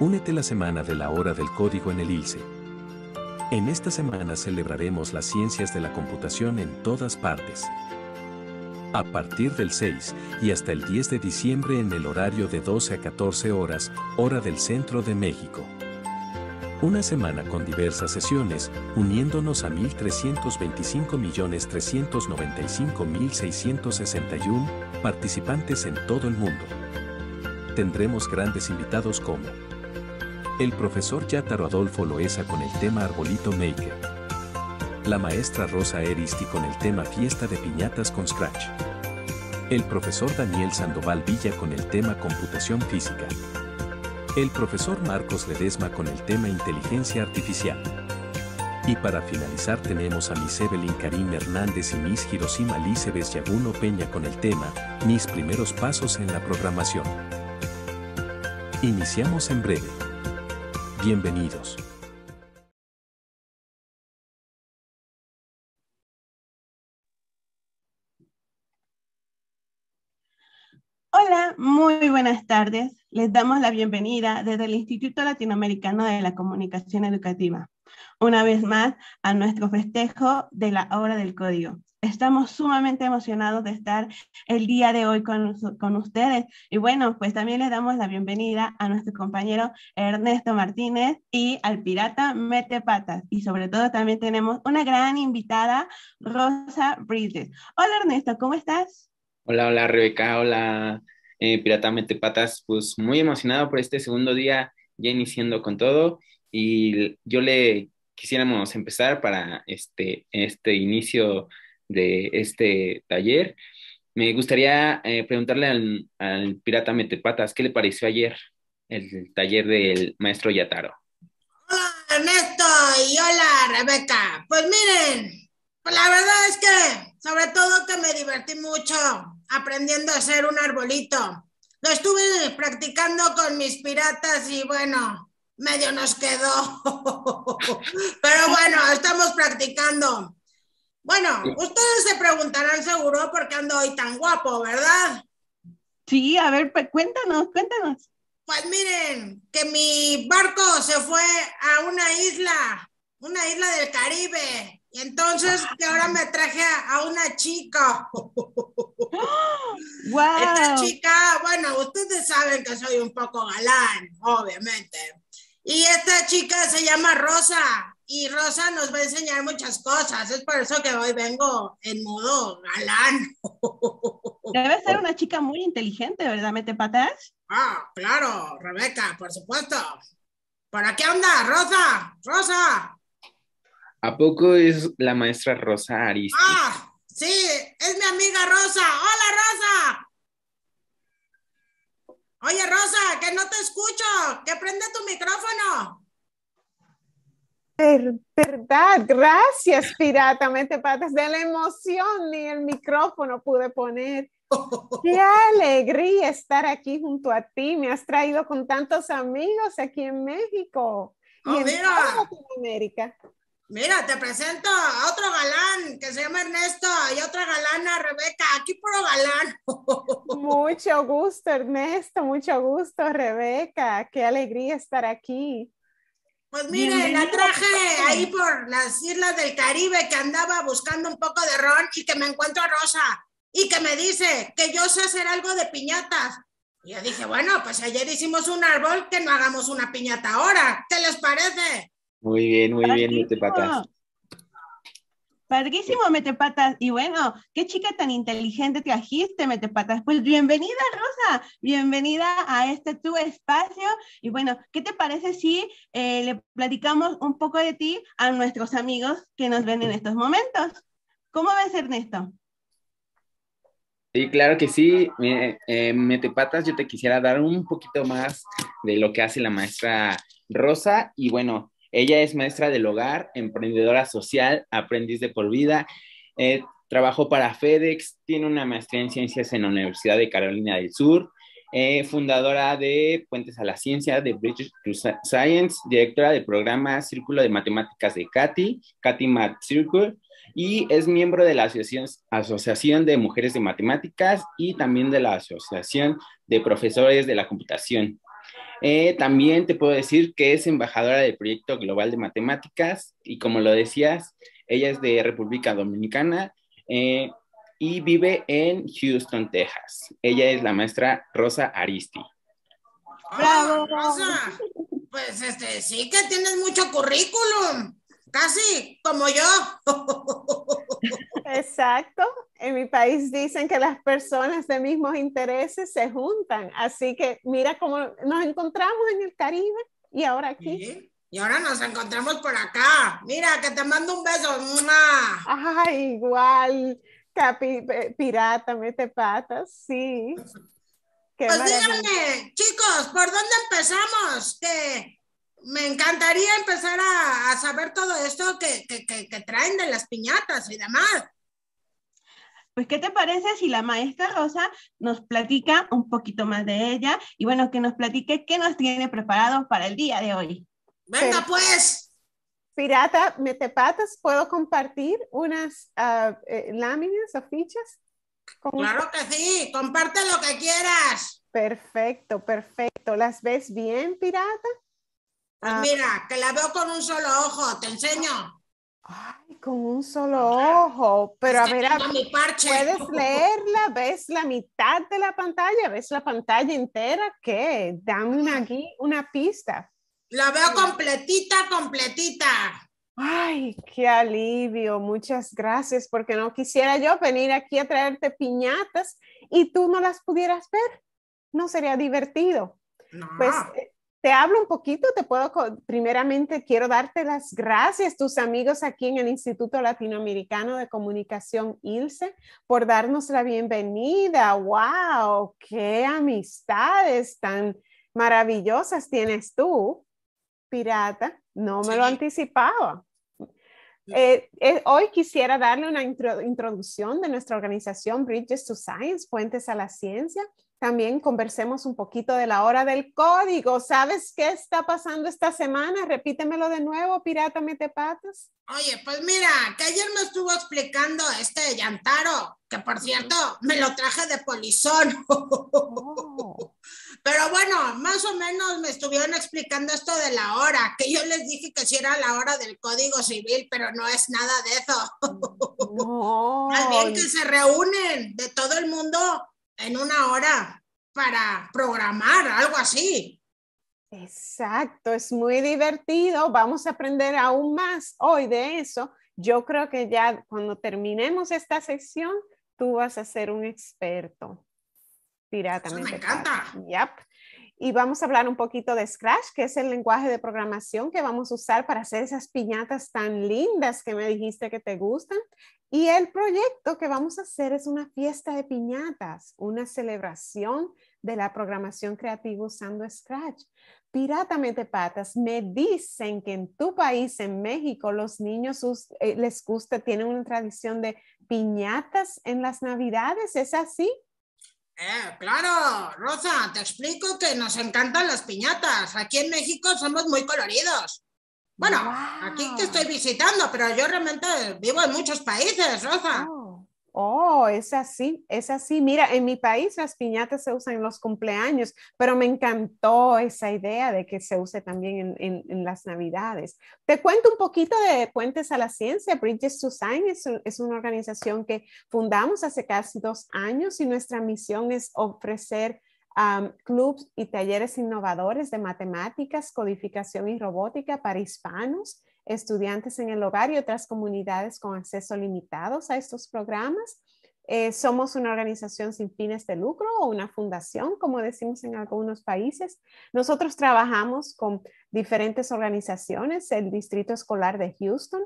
Únete la semana de la hora del código en el ILSE. En esta semana celebraremos las ciencias de la computación en todas partes. A partir del 6 y hasta el 10 de diciembre en el horario de 12 a 14 horas, hora del centro de México. Una semana con diversas sesiones, uniéndonos a 1.325.395.661 participantes en todo el mundo. Tendremos grandes invitados como el profesor Yátaro Adolfo Loesa con el tema Arbolito Maker. La maestra Rosa Eristi con el tema Fiesta de Piñatas con Scratch. El profesor Daniel Sandoval Villa con el tema Computación Física. El profesor Marcos Ledesma con el tema Inteligencia Artificial. Y para finalizar tenemos a Miss Evelyn Karim Hernández y Miss Hiroshima Lícebes Yaguno Peña con el tema Mis primeros pasos en la programación. Iniciamos en breve. Bienvenidos. Hola, muy buenas tardes. Les damos la bienvenida desde el Instituto Latinoamericano de la Comunicación Educativa una vez más a nuestro festejo de la obra del código. Estamos sumamente emocionados de estar el día de hoy con, ustedes. Y bueno, pues también les damos la bienvenida a nuestro compañero Ernesto Martínez y al pirata Mete Patas. Y sobre todo también tenemos una gran invitada, Rosa Bridges. Hola Ernesto, ¿cómo estás? Hola, hola Rebeca, hola eh, Pirata Mete Patas. Pues muy emocionado por este segundo día, ya iniciando con todo y yo le quisiéramos empezar para este, este inicio de este taller. Me gustaría eh, preguntarle al, al, pirata Metepatas, ¿qué le pareció ayer el taller del maestro Yataro? Hola Ernesto y hola Rebeca. Pues miren, pues la verdad es que sobre todo que me divertí mucho aprendiendo a hacer un arbolito. Lo estuve practicando con mis piratas y bueno, medio nos quedó. Pero bueno, estamos practicando. Bueno, ustedes se preguntarán seguro por qué ando hoy tan guapo, ¿verdad? Sí, a ver, pues, cuéntanos, cuéntanos. Pues miren, que mi barco se fue a una isla, una isla del Caribe. Y entonces ah. que ahora me traje a, una chica. Wow. Esta chica, bueno, ustedes saben que soy un poco galán, obviamente. Y esta chica se llama Rosa y Rosa nos va a enseñar muchas cosas. Es por eso que hoy vengo en modo galán. Debe ser una chica muy inteligente, ¿verdad, Mete Patas? Ah, claro, Rebeca, por supuesto. ¿Para qué onda, Rosa? Rosa. ¿A poco es la maestra Rosa aris Ah, sí, es mi amiga Rosa. Hola, Rosa. Oye, Rosa, que no te escucho, que prende tu micrófono. verdad, gracias, pirata, patas de la emoción, ni el micrófono pude poner. Qué alegría estar aquí junto a ti. Me has traído con tantos amigos aquí en México y oh, en Latinoamérica. Mira, te presento a otro galán que se llama Ernesto y otra galana Rebeca, aquí por galán. Mucho gusto, Ernesto, mucho gusto, Rebeca, qué alegría estar aquí. Pues miren, la traje ahí por las islas del Caribe que andaba buscando un poco de ron y que me encuentro a Rosa y que me dice que yo sé hacer algo de piñatas. Y yo dije, bueno, pues ayer hicimos un árbol, que no hagamos una piñata ahora, ¿qué les parece? Muy bien, muy bien, bien, Metepatas. Padrísimo, Metepatas. Y bueno, qué chica tan inteligente te trajiste, Metepatas. Pues bienvenida, Rosa. Bienvenida a este tu espacio. Y bueno, ¿qué te parece si eh, le platicamos un poco de ti a nuestros amigos que nos ven en estos momentos? ¿Cómo ves, Ernesto? Sí, claro que sí. Mete eh, eh, Patas, Metepatas, yo te quisiera dar un poquito más de lo que hace la maestra Rosa. Y bueno, ella es maestra del hogar, emprendedora social, aprendiz de por vida, eh, trabajó para FedEx, tiene una maestría en ciencias en la Universidad de Carolina del Sur, eh, fundadora de Puentes a la Ciencia, de British to Science, directora del programa Círculo de Matemáticas de CATI, CATI Math Circle, y es miembro de la Asociación, Asociación de Mujeres de Matemáticas y también de la Asociación de Profesores de la Computación. Eh, también te puedo decir que es embajadora del proyecto global de matemáticas y como lo decías, ella es de República Dominicana eh, y vive en Houston, Texas. Ella es la maestra Rosa Aristi. ¡Bravo! Rosa, pues este, sí que tienes mucho currículum, casi como yo. Exacto. En mi país dicen que las personas de mismos intereses se juntan. Así que mira cómo nos encontramos en el Caribe y ahora aquí. Y ahora nos encontramos por acá. Mira, que te mando un beso. una Ay, igual. Capi, pirata, mete patas, sí. pues díganme, chicos, ¿por dónde empezamos? Que me encantaría empezar a, saber todo esto que, que, traen de las piñatas y demás. Pues, ¿qué te parece si la maestra Rosa nos platica un poquito más de ella y bueno, que nos platique qué nos tiene preparado para el día de hoy? Venga, pues. Pirata, patas? ¿puedo compartir unas ah, eh, láminas o fichas? Claro que sí, comparte lo que quieras. Perfecto, perfecto. ¿Las ves bien, pirata? Pues ah. mira, que la veo con un solo ojo, te enseño. Ay, con un solo ojo. Pero a ver, puedes leerla, ves la mitad de la pantalla, ves la pantalla entera, ¿qué? Dame aquí una pista. La veo completita, completita. Ay, qué alivio, muchas gracias, porque no quisiera yo venir aquí a traerte piñatas y tú no las pudieras ver. No sería divertido. No. Pues eh, te hablo un poquito, te puedo, primeramente quiero darte las gracias, tus amigos aquí en el Instituto Latinoamericano de Comunicación ILSE, por darnos la bienvenida. ¡Wow! ¡Qué amistades tan maravillosas tienes tú, pirata! No me lo anticipaba. Eh, eh, hoy quisiera darle una introducción de nuestra organización Bridges to Science, Puentes a la Ciencia, también conversemos un poquito de la hora del código. ¿Sabes qué está pasando esta semana? Repítemelo de nuevo, pirata mete patas. Oye, pues mira, que ayer me estuvo explicando este llantaro, que por cierto, me lo traje de polizón. Oh. Pero bueno, más o menos me estuvieron explicando esto de la hora, que yo les dije que si era la hora del Código Civil, pero no es nada de eso. Mm, alguien que se reúnen de todo el mundo en una hora para programar, algo así. Exacto, es muy divertido. Vamos a aprender aún más hoy de eso. Yo creo que ya cuando terminemos esta sección, tú vas a ser un experto. pirata me encanta. Yep y vamos a hablar un poquito de Scratch, que es el lenguaje de programación que vamos a usar para hacer esas piñatas tan lindas que me dijiste que te gustan. Y el proyecto que vamos a hacer es una fiesta de piñatas, una celebración de la programación creativa usando Scratch. Pirata patas, me dicen que en tu país, en México, los niños eh, les gusta, tienen una tradición de piñatas en las navidades, ¿es así? Eh, claro, Rosa, te explico que nos encantan las piñatas. Aquí en México somos muy coloridos. Bueno, aquí te estoy visitando, pero yo realmente vivo en muchos países, Rosa. Oh. Oh, es así, es así. Mira, en mi país las piñatas se usan en los cumpleaños, pero me encantó esa idea de que se use también en, las navidades. Te cuento un poquito de Puentes a la Ciencia. Bridges to Science es, una organización que fundamos hace casi dos años y nuestra misión es ofrecer clubes clubs y talleres innovadores de matemáticas, codificación y robótica para hispanos estudiantes en el hogar y otras comunidades con acceso limitados a estos programas. Eh, somos una organización sin fines de lucro o una fundación, como decimos en algunos países. Nosotros trabajamos con diferentes organizaciones, el Distrito Escolar de Houston.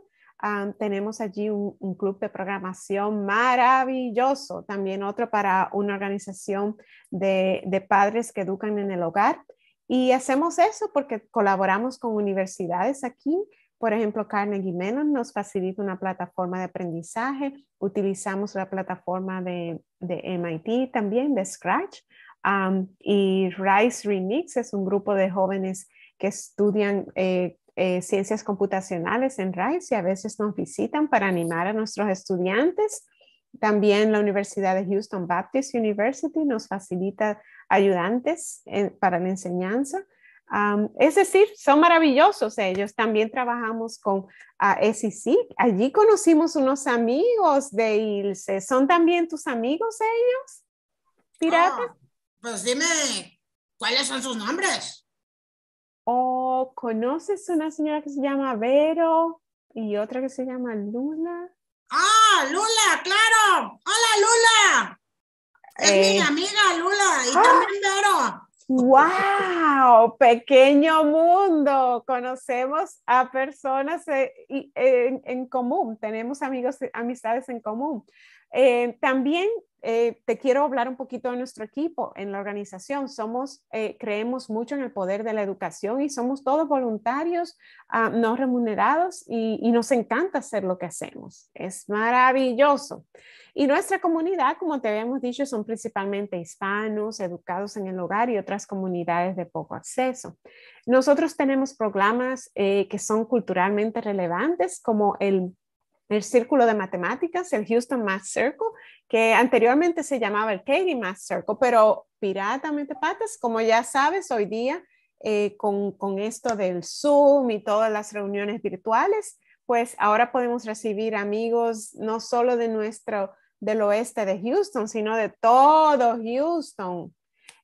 tenemos allí un, club de programación maravilloso, también otro para una organización de padres que educan en el hogar. Y hacemos eso porque colaboramos con universidades aquí por ejemplo, Carnegie Mellon nos facilita una plataforma de aprendizaje. Utilizamos la plataforma de, MIT también, de Scratch. Um, y Rice Remix es un grupo de jóvenes que estudian eh, eh, ciencias computacionales en Rice y a veces nos visitan para animar a nuestros estudiantes. También la Universidad de Houston Baptist University nos facilita ayudantes para la enseñanza es decir, son maravillosos ellos. También trabajamos con ah, SIC. Allí conocimos unos amigos de ILSE. ¿Son también tus amigos ellos? piratas? Oh, pues dime, ¿cuáles son sus nombres? Oh, ¿conoces una señora que se llama Vero y otra que se llama Lula? Ah, Lula, claro. Hola, Lula. Es mi eh. amiga Lula y ah. también Vero. ¡Wow! Pequeño mundo. Conocemos a personas eh, eh, en, en común, tenemos amigos, amistades en común. Eh, también eh, te quiero hablar un poquito de nuestro equipo en la organización. Somos, eh, creemos mucho en el poder de la educación y somos todos voluntarios, ah, no remunerados y, nos encanta hacer lo que hacemos. Es maravilloso. Y nuestra comunidad, como te habíamos dicho, son principalmente hispanos, educados en el hogar y otras comunidades de poco acceso. Nosotros tenemos programas eh, que son culturalmente relevantes como el el Círculo de Matemáticas, el Houston Math Circle, que anteriormente se llamaba el Katy Math Circle, pero piratamente patas, como ya sabes, hoy día eh, con, esto del Zoom y todas las reuniones virtuales, pues ahora podemos recibir amigos no solo de nuestro, del oeste de Houston, sino de todo Houston.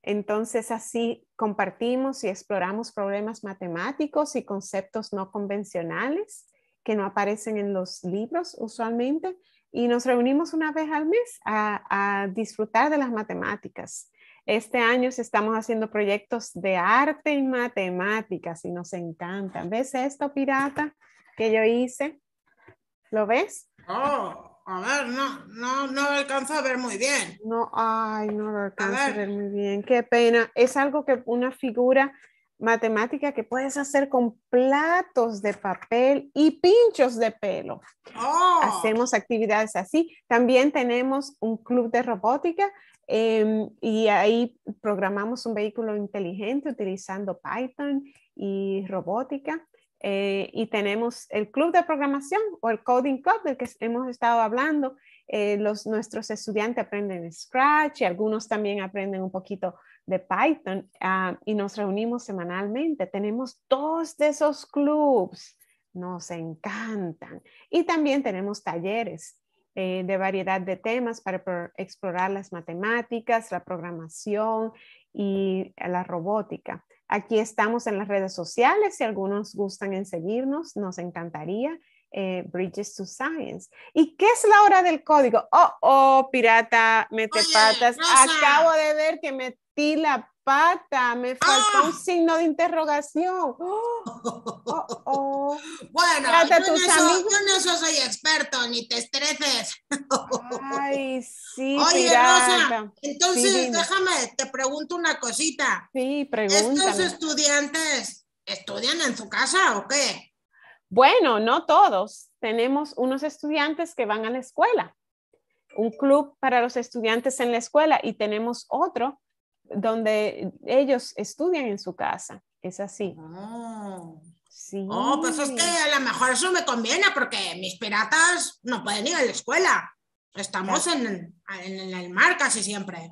Entonces así compartimos y exploramos problemas matemáticos y conceptos no convencionales que no aparecen en los libros usualmente y nos reunimos una vez al mes a, disfrutar de las matemáticas. Este año estamos haciendo proyectos de arte y matemáticas y nos encantan. ¿Ves esto, pirata, que yo hice? ¿Lo ves? Oh, a ver, no, no, no alcanzo a ver muy bien. No, ay, no lo alcanzo a ver. muy bien. Qué pena. Es algo que una figura matemática que puedes hacer con platos de papel y pinchos de pelo. Oh. Hacemos actividades así. También tenemos un club de robótica em, y ahí programamos un vehículo inteligente utilizando Python y robótica. Eh, y tenemos el club de programación o el coding club del que hemos estado hablando. Eh, los, nuestros estudiantes aprenden Scratch y algunos también aprenden un poquito de Python ah, y nos reunimos semanalmente. Tenemos dos de esos clubs, nos encantan. Y también tenemos talleres eh, de variedad de temas para explorar las matemáticas, la programación y la robótica. Aquí estamos en las redes sociales, si algunos gustan en seguirnos, nos encantaría. Eh, Bridges to Science. ¿Y qué es la hora del código? Oh, oh, pirata, mete patas. Acabo de ver que metí la pata, me ah. faltó un signo de interrogación. Oh, oh, bueno, yo, no soy experto, ni te estreses. Ay, sí. Oye, entonces déjame, te pregunto una cosita. Sí, pregúntame. ¿Estos estudiantes estudian en su casa o qué? Bueno, no todos. Tenemos unos estudiantes que van a la escuela, un club para los estudiantes en la escuela y tenemos otro donde ellos estudian en su casa. Es así. Oh. Sí. Oh, pues es que a lo mejor eso me conviene porque mis piratas no pueden ir a la escuela. Estamos en el mar casi siempre.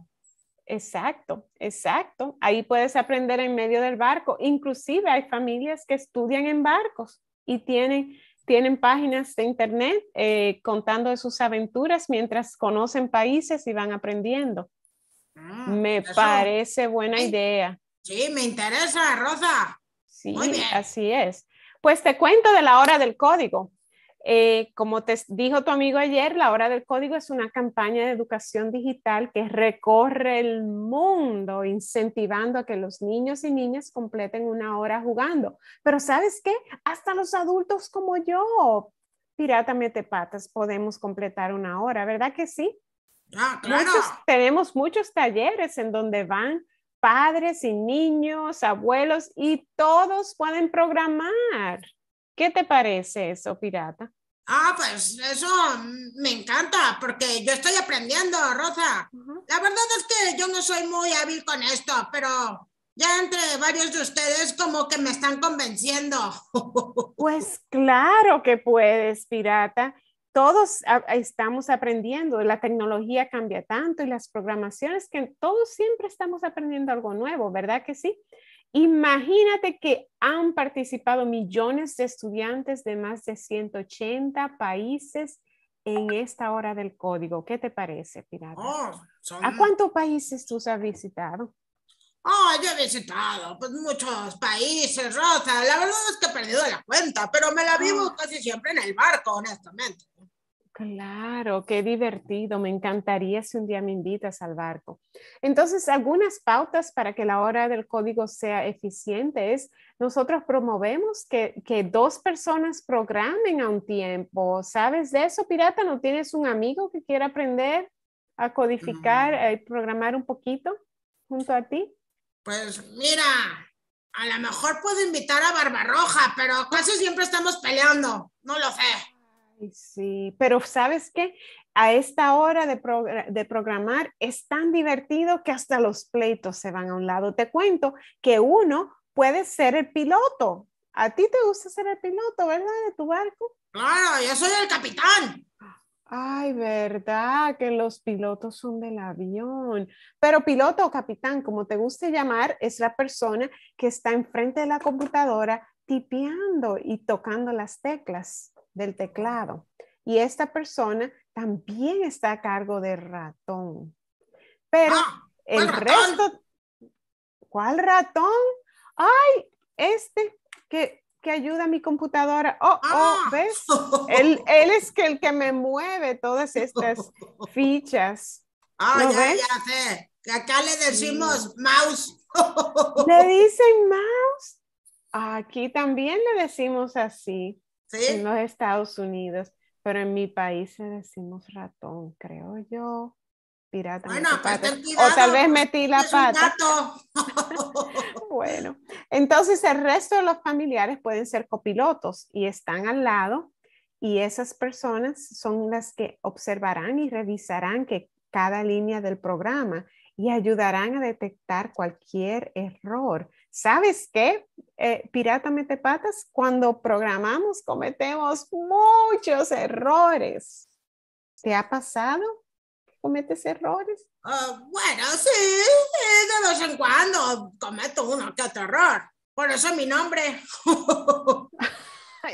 Exacto, exacto. Ahí puedes aprender en medio del barco. Inclusive hay familias que estudian en barcos y tienen, tienen páginas de internet eh, contando de sus aventuras mientras conocen países y van aprendiendo. Ah, me parece buena idea. Sí, me interesa, Rosa. Sí, así es. Pues te cuento de la hora del código. Eh, como te dijo tu amigo ayer, La Hora del Código es una campaña de educación digital que recorre el mundo incentivando a que los niños y niñas completen una hora jugando. Pero ¿sabes qué? Hasta los adultos como yo, pirata patas podemos completar una hora, ¿verdad que sí? Ah, claro. tenemos muchos talleres en donde van padres y niños, abuelos y todos pueden programar. ¿Qué te parece eso, pirata? Ah, pues eso me encanta, porque yo estoy aprendiendo, Rosa. La verdad es que yo no soy muy hábil con esto, pero ya entre varios de ustedes como que me están convenciendo. Pues claro que puedes, pirata. Todos estamos aprendiendo, la tecnología cambia tanto y las programaciones que todos siempre estamos aprendiendo algo nuevo, ¿verdad que sí? Imagínate que han participado millones de estudiantes de más de 180 países en esta hora del código. ¿Qué te parece, Pirata? Oh, ¿A cuántos países tú has visitado? Oh, yo he visitado pues, muchos países, Rosa. La verdad es que he perdido la cuenta, pero me la vivo ah. casi siempre en el barco, honestamente. Claro, qué divertido. Me encantaría si un día me invitas al barco. Entonces, algunas pautas para que la hora del código sea eficiente es, nosotros promovemos que, dos personas programen a un tiempo. ¿Sabes de eso, pirata? ¿No tienes un amigo que quiera aprender a codificar, a mm. eh, programar un poquito junto a ti? Pues mira, a lo mejor puedo invitar a Barbarroja, pero casi siempre estamos peleando. No lo sé. Sí, pero sabes qué, a esta hora de, programar es tan divertido que hasta los pleitos se van a un lado. Te cuento que uno puede ser el piloto. A ti te gusta ser el piloto, ¿verdad? De tu barco. Claro, yo soy el capitán. Ay, verdad, que los pilotos son del avión. Pero piloto o capitán, como te guste llamar, es la persona que está enfrente de la computadora tipeando y tocando las teclas del teclado. Y esta persona también está a cargo de ratón. Pero ah, el resto, ¿cuál ratón? Ay, este que, que ayuda a mi computadora. Oh, oh ah. ¿ves? él, es que el que me mueve todas estas fichas. Ah, ya, sé. Acá le decimos mouse. ¿Le dicen mouse? Aquí también le decimos así en los Estados Unidos, pero en mi país se decimos ratón, creo yo. Pirata. o tal vez metí la pata. bueno, entonces el resto de los familiares pueden ser copilotos y están al lado y esas personas son las que observarán y revisarán que cada línea del programa y ayudarán a detectar cualquier error. ¿Sabes qué? Eh, pirata mete patas, cuando programamos cometemos muchos errores. ¿Te ha pasado? ¿Cometes errores? Ah, bueno, sí, eh, de vez en cuando cometo uno que otro error. Por eso mi nombre.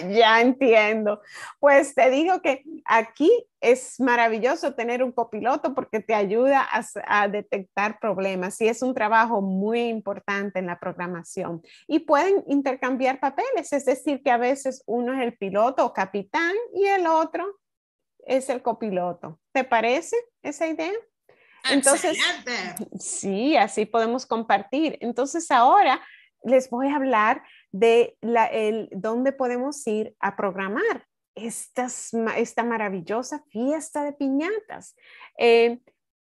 ya entiendo. Pues te digo que aquí es maravilloso tener un copiloto porque te ayuda a, detectar problemas y es un trabajo muy importante en la programación. Y pueden intercambiar papeles, es decir, que a veces uno es el piloto o capitán y el otro es el copiloto. ¿Te parece esa idea? Entonces, sí, así podemos compartir. Entonces ahora les voy a hablar de la, dónde podemos ir a programar esta maravillosa fiesta de piñatas. Eh,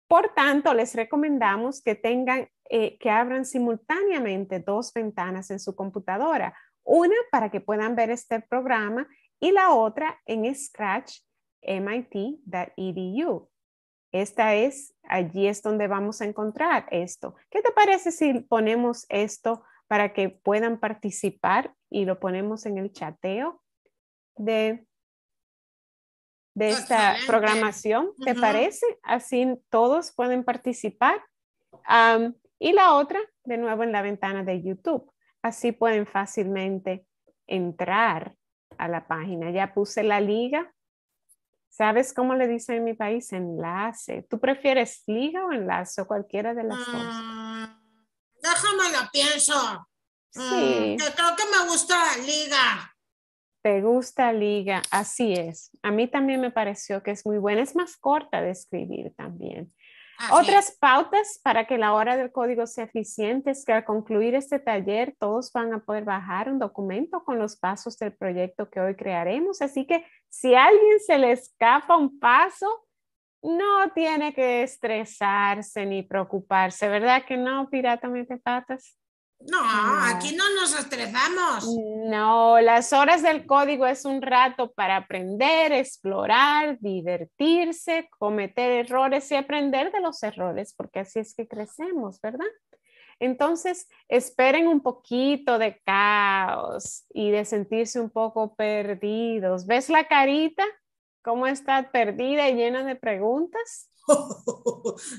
por tanto, les recomendamos que tengan, eh, que abran simultáneamente dos ventanas en su computadora, una para que puedan ver este programa y la otra en scratch.mit.edu. Esta es, allí es donde vamos a encontrar esto. ¿Qué te parece si ponemos esto para que puedan participar y lo ponemos en el chateo de, esta programación, ¿te parece? Así todos pueden participar. y la otra, de nuevo, en la ventana de YouTube. Así pueden fácilmente entrar a la página. Ya puse la liga. ¿Sabes cómo le dicen en mi país? Enlace. ¿Tú prefieres liga o enlace o cualquiera de las dos? Ah, déjame la pienso. Mm, sí. creo que me gusta la liga. Te gusta liga, así es. A mí también me pareció que es muy buena, es más corta de escribir también. Otras pautas para que la hora del código sea eficiente es que al concluir este taller todos van a poder bajar un documento con los pasos del proyecto que hoy crearemos. Así que si a alguien se le escapa un paso, no tiene que estresarse ni preocuparse, ¿verdad que no, pirata mete patas? no, aquí no nos estresamos. No, las horas del código es un rato para aprender, explorar, divertirse, cometer errores y aprender de los errores, porque así es que crecemos, ¿verdad? Entonces, esperen un poquito de caos y de sentirse un poco perdidos. ¿Ves la carita? ¿Cómo estás perdida y llena de preguntas?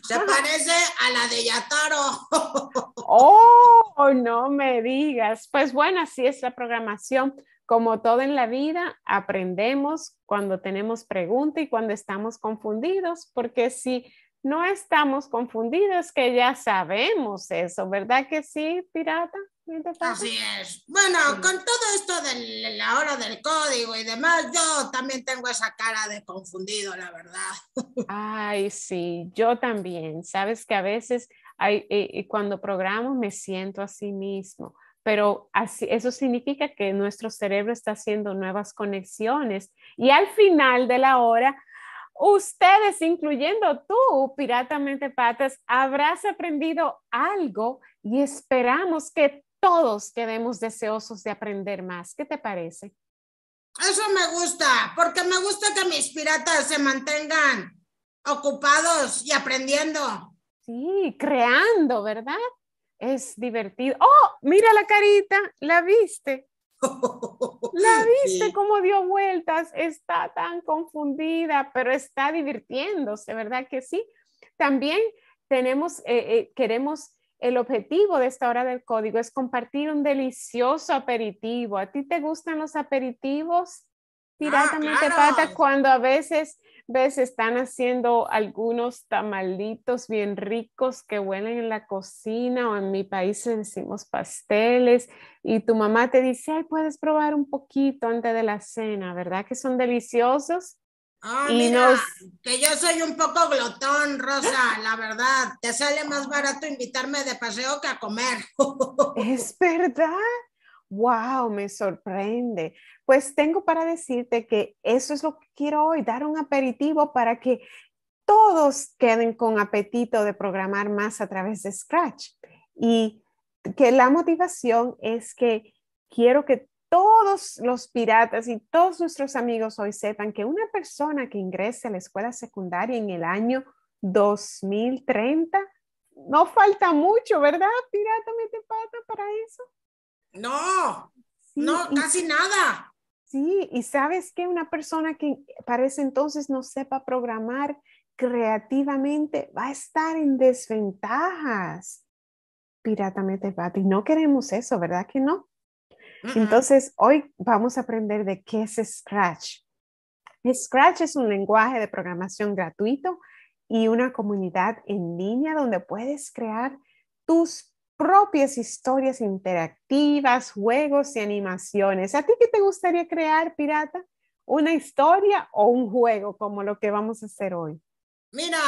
Se parece a la de Yataro. oh, no me digas. Pues bueno, así es la programación. Como todo en la vida, aprendemos cuando tenemos preguntas y cuando estamos confundidos, porque si no estamos confundidos, que ya sabemos eso, ¿verdad que sí, pirata? Así es. Bueno, con todo esto de la hora del código y demás, yo también tengo esa cara de confundido, la verdad. Ay, sí, yo también. Sabes que a veces hay, eh, eh, cuando programo me siento a sí mismo, pero así, eso significa que nuestro cerebro está haciendo nuevas conexiones y al final de la hora ustedes, incluyendo tú, Pirata Patas, habrás aprendido algo y esperamos que todos quedemos deseosos de aprender más. ¿Qué te parece? Eso me gusta, porque me gusta que mis piratas se mantengan ocupados y aprendiendo. Sí, creando, ¿verdad? Es divertido. Oh, mira la carita, la viste. La viste cómo dio vueltas, está tan confundida, pero está divirtiéndose, ¿verdad que sí? También tenemos, eh, eh, queremos el objetivo de esta hora del código es compartir un delicioso aperitivo. ¿A ti te gustan los aperitivos? Pirata? ah, pata cuando a veces ves están haciendo algunos tamalitos bien ricos que huelen en la cocina o en mi país decimos pasteles y tu mamá te dice, ay, puedes probar un poquito antes de la cena, ¿verdad? Que son deliciosos. Ah, mira, que yo soy un poco glotón, Rosa, la verdad. Te sale más barato invitarme de paseo que a comer. es verdad. Wow, me sorprende. Pues tengo para decirte que eso es lo que quiero hoy, dar un aperitivo para que todos queden con apetito de programar más a través de Scratch. Y que la motivación es que quiero que todos los piratas y todos nuestros amigos hoy sepan que una persona que ingrese a la escuela secundaria en el año 2030, no falta mucho, ¿verdad, pirata? Mete pata para eso. No, no, casi nada. Sí, y sabes que una persona que para ese entonces no sepa programar creativamente va a estar en desventajas. Pirata mete pata y no queremos eso, ¿verdad que no? Entonces, hoy vamos a aprender de qué es Scratch. Scratch es un lenguaje de programación gratuito y una comunidad en línea donde puedes crear tus propias historias interactivas, juegos y animaciones. ¿A ti qué te gustaría crear, pirata? ¿Una historia o un juego como lo que vamos a hacer hoy? Mira,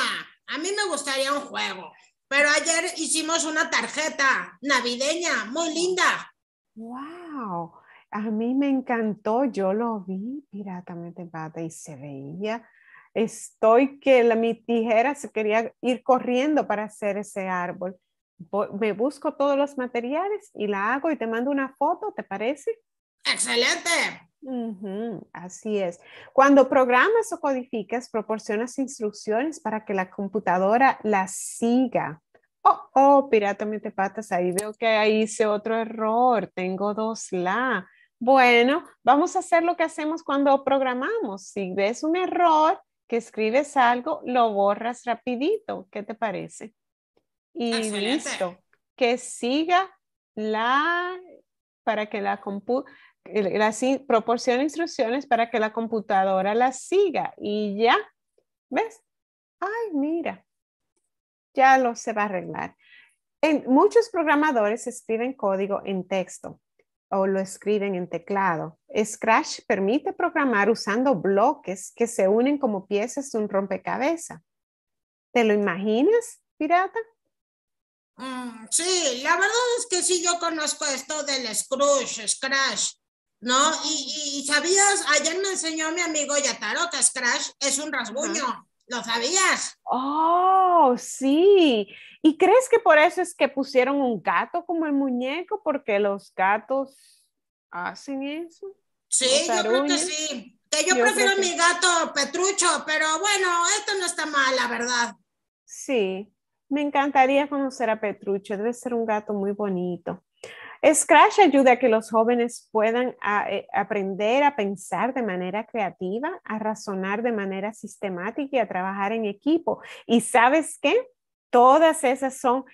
a mí me gustaría un juego, pero ayer hicimos una tarjeta navideña muy linda. ¡Wow! a mí me encantó, yo lo vi piratamente Pata, y se veía. Estoy que la, mi tijera se quería ir corriendo para hacer ese árbol. me busco todos los materiales y la hago y te mando una foto, ¿te parece? Excelente. así es. Cuando programas o codificas, proporcionas instrucciones para que la computadora las siga. Oh, oh, pirata te patas, ahí veo que hice otro error, tengo dos la. Bueno, vamos a hacer lo que hacemos cuando programamos. Si ves un error, que escribes algo, lo borras rapidito. ¿Qué te parece? Y listo. Que siga la, para que la computadora, la, proporciona instrucciones para que la computadora la siga. Y ya, ¿ves? Ay, mira, ya lo se va a arreglar. muchos programadores escriben código en texto o lo escriben en teclado. Scratch permite programar usando bloques que se unen como piezas de un rompecabezas. ¿Te lo imaginas, pirata? Mm, sí, la verdad es que sí, yo conozco esto del Scratch, Scratch, ¿no? Y, sabías, ayer me enseñó mi amigo Yataro que Scratch es un rasguño. ¿Lo sabías? Oh, sí. ¿Y crees que por eso es que pusieron un gato como el muñeco? Porque los gatos hacen eso. Sí, yo creo que sí. Que yo, prefiero mi gato Petrucho, pero bueno, esto no está mal, la verdad. Sí, me encantaría conocer a Petrucho. Debe ser un gato muy bonito. Scratch ayuda a que los jóvenes puedan eh, aprender a pensar de manera creativa, a razonar de manera sistemática y a trabajar en equipo. Y sabes qué? Todas esas son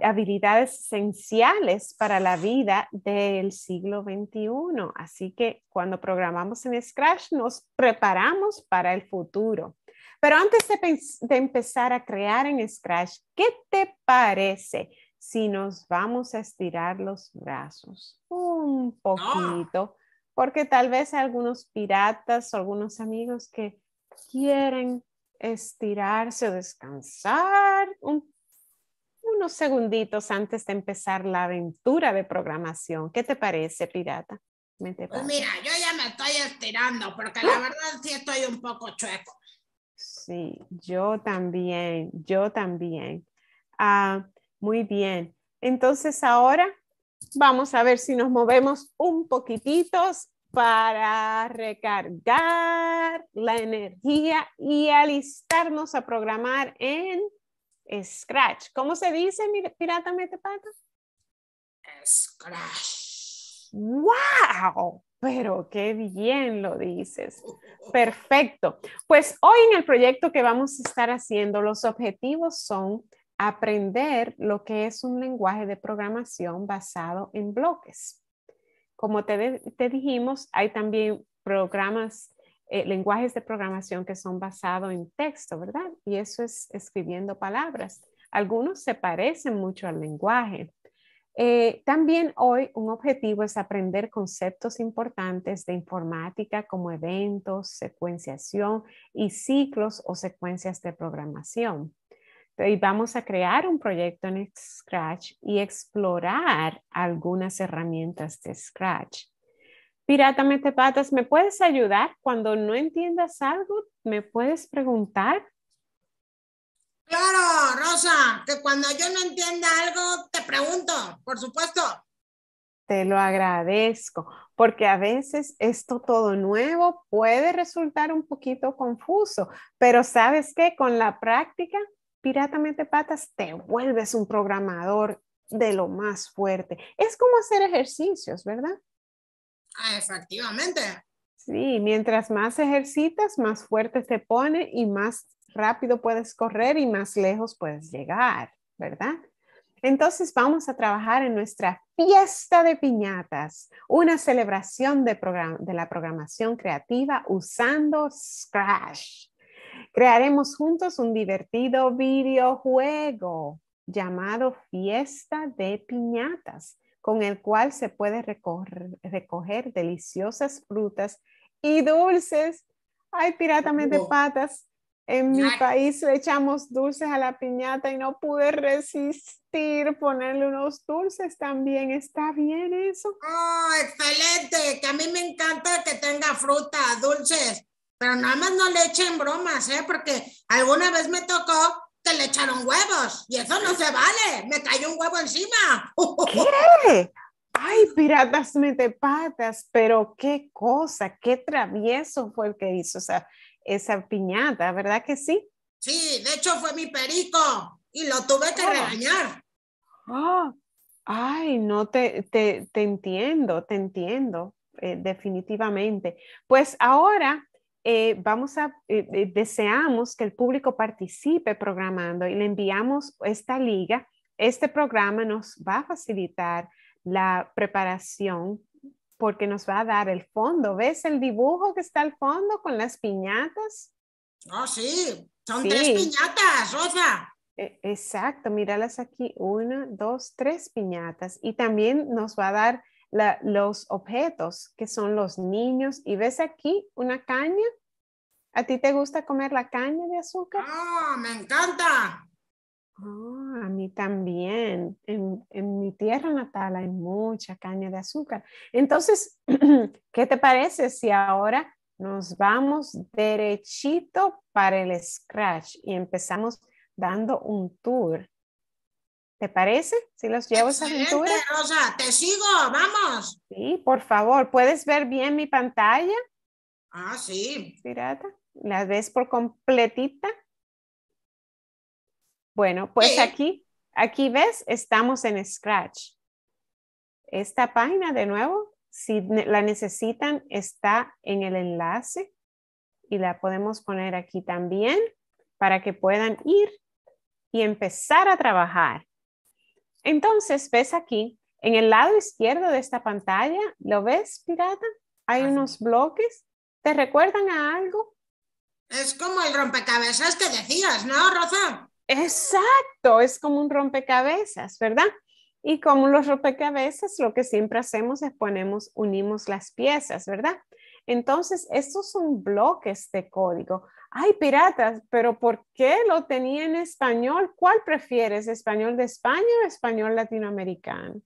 habilidades esenciales para la vida del siglo XXI. Así que cuando programamos en Scratch nos preparamos para el futuro. Pero antes de empezar a crear en Scratch, ¿qué te parece? si nos vamos a estirar los brazos un ¡Ah! poquito, porque tal vez hay algunos piratas o algunos amigos que quieren estirarse o descansar unos segunditos antes de empezar la aventura de programación. ¿Qué te parece, pirata? Pues mira, yo ya me estoy estirando porque la verdad sí estoy un poco chueco. Sí, yo también, yo también. Ah, muy bien. Entonces ahora vamos a ver si nos movemos un poquitito para recargar la energía y alistarnos a programar en Scratch. ¿Cómo se dice, Pirata Metepata? Scratch. ¡Wow! Pero qué bien lo dices. Perfecto. Pues hoy en el proyecto que vamos a estar haciendo, los objetivos son aprender lo que es un lenguaje de programación basado en bloques. Como te, dijimos, hay también programas, eh, lenguajes de programación que son basados en texto, ¿verdad? Y eso es escribiendo palabras. Algunos se parecen mucho al lenguaje. Eh, también hoy un objetivo es aprender conceptos importantes de informática como eventos, secuenciación y ciclos o secuencias de programación. Y vamos a crear un proyecto en Scratch y explorar algunas herramientas de Scratch. Pirata Metepatas, ¿me puedes ayudar? Cuando no entiendas algo, ¿me puedes preguntar? Claro, Rosa, que cuando yo no entienda algo, te pregunto, por supuesto. Te lo agradezco, porque a veces esto todo nuevo puede resultar un poquito confuso, pero sabes qué? con la práctica Pirata Patas, te vuelves un programador de lo más fuerte. Es como hacer ejercicios, ¿verdad? Ah, efectivamente. Sí, mientras más ejercitas, más fuerte te pone y más rápido puedes correr y más lejos puedes llegar, ¿verdad? Entonces vamos a trabajar en nuestra fiesta de piñatas, una celebración de, de la programación creativa usando Scratch. Crearemos juntos un divertido videojuego llamado Fiesta de Piñatas, con el cual se puede recoger, deliciosas frutas y dulces. Ay, me de patas. En mi país le echamos dulces a la piñata y no pude resistir ponerle unos dulces también. ¿Está bien eso? Oh, excelente, que a mí me encanta que tenga fruta, dulces. Pero nada más no le echen bromas, ¿eh? Porque alguna vez me tocó que le echaron huevos y eso no se vale. Me cayó un huevo encima. ¿Qué? Ay, piratas metepatas, pero qué cosa, qué travieso fue el que hizo sea, esa piñata, ¿verdad que sí? Sí, de hecho fue mi perico y lo tuve que oh. regañar. Ah, ay, no te, te, te, entiendo, te entiendo, eh, definitivamente. Pues ahora eh, vamos a, eh, eh, deseamos que el público participe programando y le enviamos esta liga. Este programa nos va a facilitar la preparación porque nos va a dar el fondo. ¿Ves el dibujo que está al fondo con las piñatas? Oh, sí, son tres piñatas, Rosa. E-, exacto, míralas aquí, una, dos, tres piñatas. Y también nos va a dar los objetos, que son los niños. Y ves aquí una caña. ¿A ti te gusta comer la caña de azúcar? ¡Ah, oh, me encanta! Oh, a mí también. En, en, mi tierra natal hay mucha caña de azúcar. Entonces, ¿qué te parece si ahora nos vamos derechito para el scratch y empezamos dando un tour ¿Te parece? Si los llevo a esa aventura. Rosa, te sigo, vamos. Sí, por favor, ¿puedes ver bien mi pantalla? Ah, sí. ¿la ves por completita? Bueno, pues aquí, aquí ves, estamos en Scratch. Esta página, de nuevo, si la necesitan, está en el enlace y la podemos poner aquí también para que puedan ir y empezar a trabajar. Entonces, ves aquí, en el lado izquierdo de esta pantalla, ¿lo ves, pirata? Hay unos bloques. ¿Te recuerdan a algo? Es como el rompecabezas que decías, ¿no, Rosa? Exacto, es como un rompecabezas, ¿verdad? Y como los rompecabezas, lo que siempre hacemos es ponemos, unimos las piezas, ¿verdad? Entonces, estos son bloques de código ay, piratas, pero ¿por qué lo tenía en español? ¿Cuál prefieres? ¿Español de España o español latinoamericano?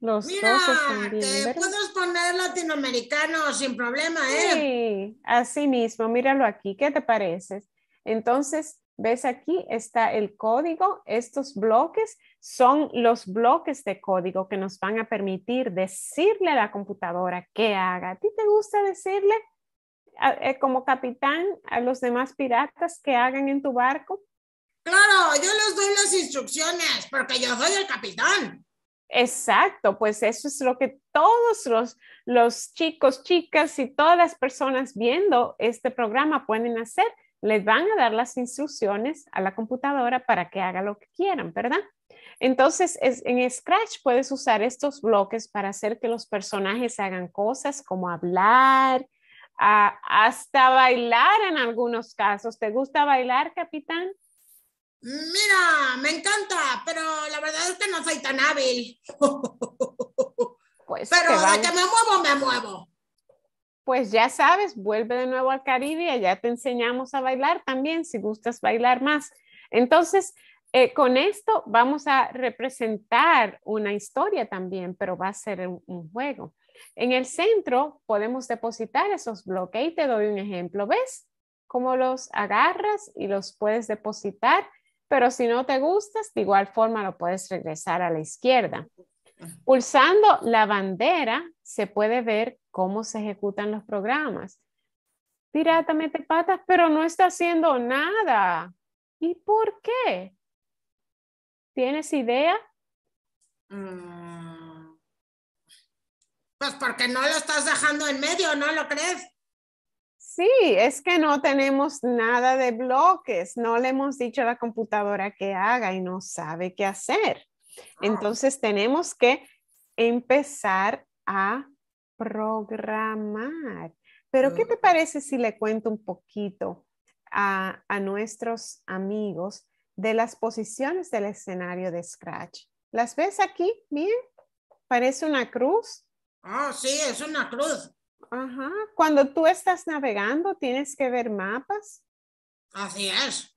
Los dos están bien, te poner latinoamericano sin problema, ¿eh? Sí, así mismo, míralo aquí, ¿qué te parece? Entonces, ves aquí, está el código, estos bloques son los bloques de código que nos van a permitir decirle a la computadora qué haga. ¿A ti te gusta decirle? Eh, como capitán a los demás piratas que hagan en tu barco? Claro, yo les doy las instrucciones porque yo soy el capitán. Exacto, pues eso es lo que todos los, chicos, chicas y todas las personas viendo este programa pueden hacer. Les van a dar las instrucciones a la computadora para que haga lo que quieran, ¿verdad? Entonces, en Scratch puedes usar estos bloques para hacer que los personajes hagan cosas como hablar, hasta bailar en algunos casos. ¿Te gusta bailar, capitán? Mira, me encanta, pero la verdad es que no soy tan hábil. Pues pero de que me muevo, me muevo. Pues ya sabes, vuelve de nuevo al Caribe, ya te enseñamos a bailar también, si gustas bailar más. Entonces, eh, con esto vamos a representar una historia también, pero va a ser un juego. En el centro podemos depositar esos bloques y te doy un ejemplo. ¿Ves cómo los agarras y los puedes depositar? Pero si no te gustas, de igual forma lo puedes regresar a la izquierda. Pulsando la bandera se puede ver cómo se ejecutan los programas. Pirata mete patas, pero no está haciendo nada. ¿Y por qué? ¿Tienes idea? Mm. Pues porque no lo estás dejando en medio, ¿no lo crees? Sí, es que no tenemos nada de bloques, no le hemos dicho a la computadora que haga y no sabe qué hacer. Ah. Entonces tenemos que empezar a programar. Pero ¿qué mm. te parece si le cuento un poquito a, nuestros amigos de las posiciones del escenario de Scratch? ¿Las ves aquí? Bien, parece una cruz. Ah, sí, es una cruz. Ajá. Cuando tú estás navegando, tienes que ver mapas. Así es.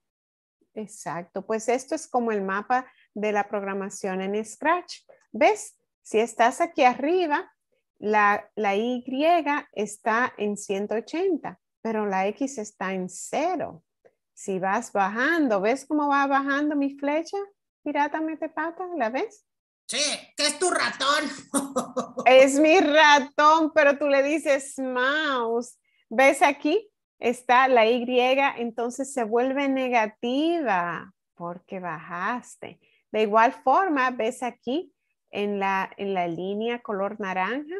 Exacto. Pues esto es como el mapa de la programación en Scratch. ¿Ves? Si estás aquí arriba, la, Y está en 180, pero la X está en cero. Si vas bajando, ¿ves cómo va bajando mi flecha? Pirata te pata, ¿la ves? Sí, ¿qué es tu ratón? es mi ratón, pero tú le dices mouse. ¿Ves aquí? Está la Y, entonces se vuelve negativa porque bajaste. De igual forma, ves aquí en la, línea color naranja,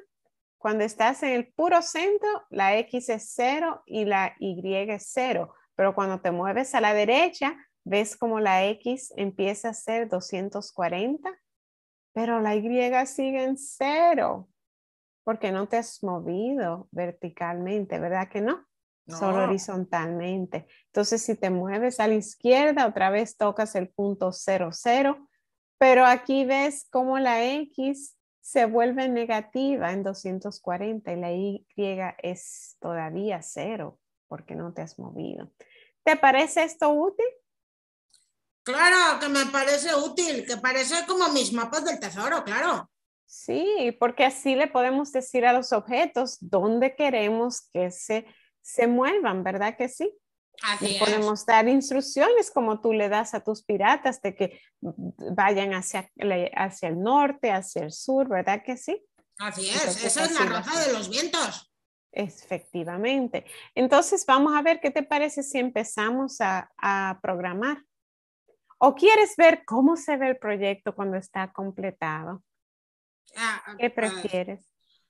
cuando estás en el puro centro, la X es cero y la Y es 0, pero cuando te mueves a la derecha, ves como la X empieza a ser 240 pero la Y sigue en cero, porque no te has movido verticalmente, ¿verdad que no? Solo horizontalmente. Entonces, si te mueves a la izquierda, otra vez tocas el punto cero, cero, pero aquí ves cómo la X se vuelve negativa en 240 y la Y es todavía cero porque no te has movido. ¿Te parece esto útil? Claro, que me parece útil, que parece como mis mapas del tesoro, claro. Sí, porque así le podemos decir a los objetos dónde queremos que se, se muevan, ¿verdad que sí? Así es. podemos dar instrucciones como tú le das a tus piratas de que vayan hacia, hacia el norte, hacia el sur, ¿verdad que sí? Así es, esa es la roja de los vientos. Efectivamente. Entonces vamos a ver qué te parece si empezamos a programar. ¿O quieres ver cómo se ve el proyecto cuando está completado? Ah, ah, ¿Qué ah. prefieres?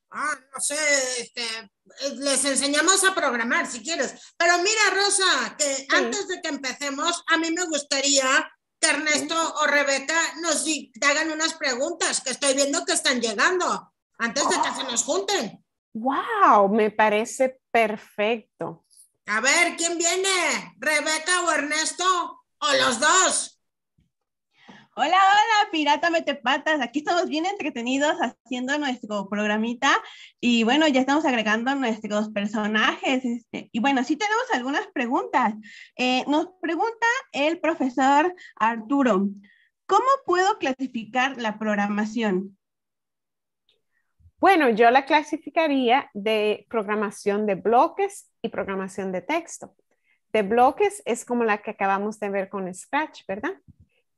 Ah, no sé, este, eh, les enseñamos a programar si quieres. Pero mira, Rosa, que antes de que empecemos, a mí me gustaría que Ernesto o Rebeca nos hagan unas preguntas que estoy viendo que están llegando antes de que se nos junten. ¡Wow! Me parece perfecto. A ver, ¿quién viene? ¿Rebeca o Ernesto? ¿O los dos? Hola, hola, pirata Mete Patas, Aquí estamos bien entretenidos haciendo nuestro programita y bueno, ya estamos agregando nuestros personajes. Este, y bueno, sí tenemos algunas preguntas. Eh, nos pregunta el profesor Arturo, ¿cómo puedo clasificar la programación? Bueno, yo la clasificaría de programación de bloques y programación de texto. De bloques es como la que acabamos de ver con Scratch, ¿verdad?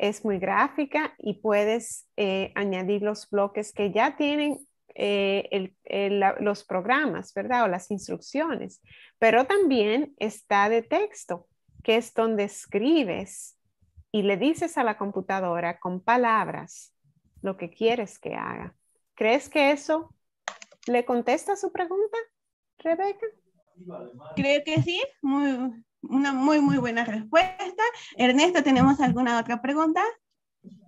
es muy gráfica y puedes eh, añadir los bloques que ya tienen eh, los programas, ¿verdad? O las instrucciones. Pero también está de texto, que es donde escribes y le dices a la computadora con palabras lo que quieres que haga. ¿Crees que eso le contesta su pregunta, Rebeca? Creo que sí, muy, una muy, muy buena respuesta. Ernesto, ¿tenemos alguna otra pregunta?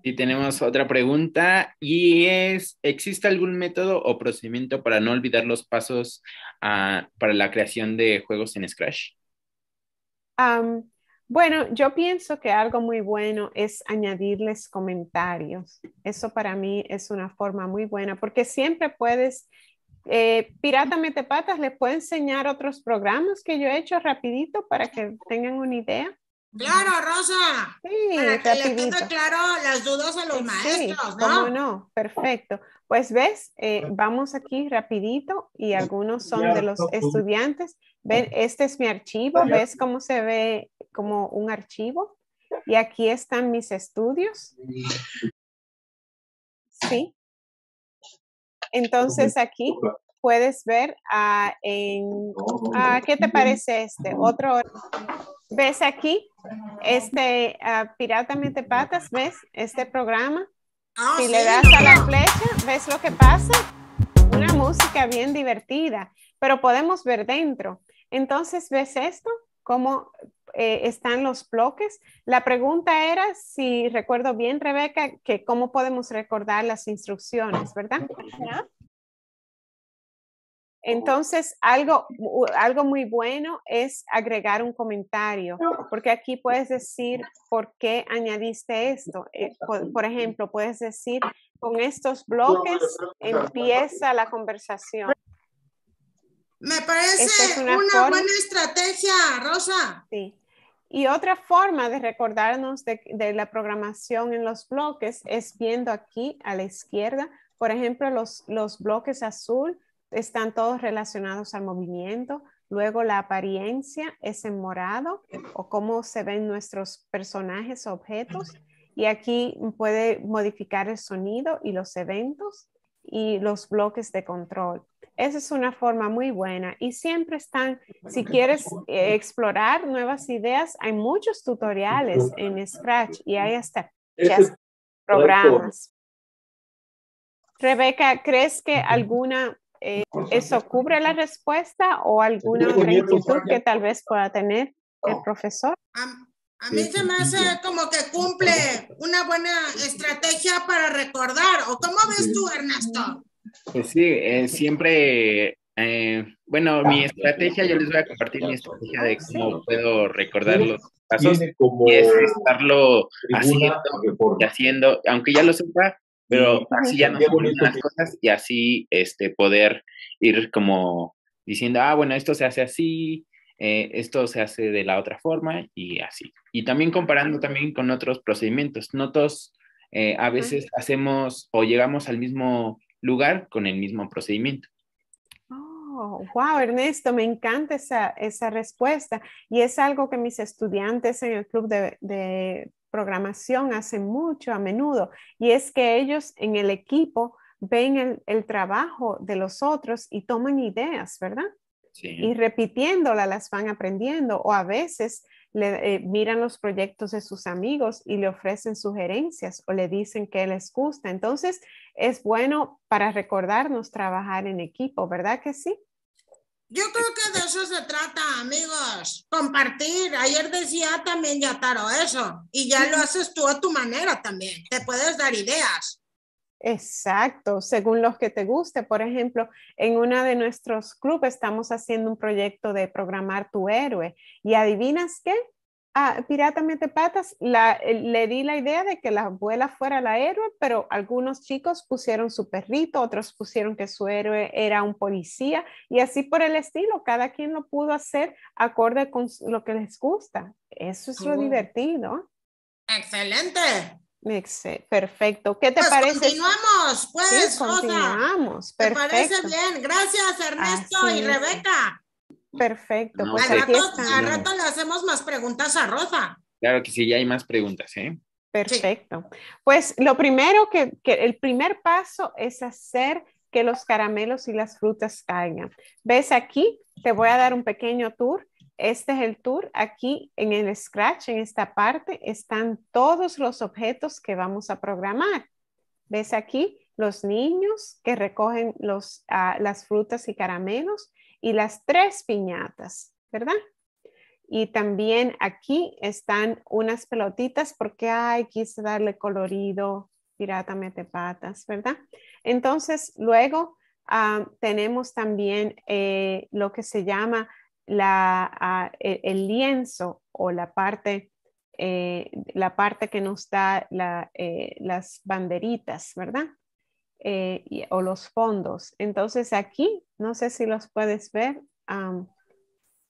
Sí, tenemos otra pregunta y es, ¿existe algún método o procedimiento para no olvidar los pasos ah, para la creación de juegos en Scratch? bueno, yo pienso que algo muy bueno es añadirles comentarios. Eso para mí es una forma muy buena porque siempre puedes eh, Pirata Metepatas, les puedo enseñar otros programas que yo he hecho rapidito para que tengan una idea. Claro, Rosa. Sí, para que claro las dudas a los maestros, ¿no? no, perfecto. Pues ves, eh, vamos aquí rapidito y algunos son de los estudiantes. Ven, este es mi archivo, ves cómo se ve como un archivo. Y aquí están mis estudios. Sí, entonces aquí puedes ver a ah, oh, ah, ¿qué te parece este? Otro, ves aquí, este ah, Pirata Mete Patas, ves este programa. si le das a la flecha, ves lo que pasa. Una música bien divertida, pero podemos ver dentro. Entonces, ¿ves esto? Cómo eh, están los bloques. La pregunta era, si recuerdo bien, Rebeca, que cómo podemos recordar las instrucciones, ¿verdad? Entonces, algo, algo muy bueno es agregar un comentario, porque aquí puedes decir por qué añadiste esto. Eh, por, ejemplo, puedes decir, con estos bloques empieza la conversación. Me parece una, una buena estrategia, Rosa. Sí. Y otra forma de recordarnos de, la programación en los bloques es viendo aquí a la izquierda, por ejemplo, los, los bloques azul están todos relacionados al movimiento, luego la apariencia es en morado o cómo se ven nuestros personajes o objetos y aquí puede modificar el sonido y los eventos y los bloques de control. Esa es una forma muy buena y siempre están, si quieres eh, explorar nuevas ideas, hay muchos tutoriales en Scratch y hay hasta programas. Rebeca, ¿crees que alguna, eh, eso cubre la respuesta o alguna otra que tal vez pueda tener el oh. profesor? A mí se me hace como que cumple una buena estrategia para recordar. ¿O cómo ves tú, Ernesto? Pues sí, eh, siempre, eh, bueno, mi estrategia, yo les voy a compartir mi estrategia de cómo puedo recordar los pasos es estarlo haciendo haciendo, aunque ya lo sepa, pero así ya no se las cosas y así este, poder ir como diciendo, ah, bueno, esto se hace así, eh, esto se hace de la otra forma y así. Y también comparando también con otros procedimientos. No todos eh, a veces hacemos o llegamos al mismo lugar con el mismo procedimiento. Oh, wow, Ernesto, me encanta esa, respuesta. Y es algo que mis estudiantes en el club de, programación hacen mucho a menudo. Y es que ellos en el equipo ven el trabajo de los otros y toman ideas, ¿verdad? Y repitiéndola las van aprendiendo o a veces le, eh, miran los proyectos de sus amigos y le ofrecen sugerencias o le dicen que les gusta. Entonces, es bueno para recordarnos trabajar en equipo, ¿verdad que sí? Yo creo que de eso se trata, amigos, compartir. Ayer decía también Yataro eso, y ya lo haces tú a tu manera también. Te puedes dar ideas. Exacto, según los que te guste. Por ejemplo, en una de nuestros clubes estamos haciendo un proyecto de programar tu héroe y adivinas qué? Ah, Pirata Mete Patas, le di la idea de que la abuela fuera la héroe, pero algunos chicos pusieron su perrito, otros pusieron que su héroe era un policía y así por el estilo. Cada quien lo pudo hacer acorde con lo que les gusta. Eso es lo divertido. Excelente. Perfecto. ¿Qué te pues parece? Continuamos, pues. Sí, continuamos. Perfecto. ¿Te parece bien? Gracias, Ernesto y Rebeca. Perfecto. Pues al, rato, al, rato, le hacemos más preguntas a Rosa. Claro que sí, ya hay más preguntas, ¿eh? Perfecto. Pues lo primero que, que el primer paso es hacer que los caramelos y las frutas caigan. ¿Ves aquí? Te voy a dar un pequeño tour este es el tour. Aquí en el Scratch, en esta parte, están todos los objetos que vamos a programar. ¿Ves aquí? Los niños que recogen ah, las frutas y caramelos y las tres piñatas, ¿verdad? Y también aquí están unas pelotitas porque, ay, quise darle colorido, pirata mete patas, ¿verdad? Entonces, luego ah, tenemos también eh, lo que se llama Ah, e, el, lienzo o la parte, eh, la parte que nos da eh, las banderitas, ¿verdad? Eh, o los fondos. Entonces aquí, no sé si los puedes ver,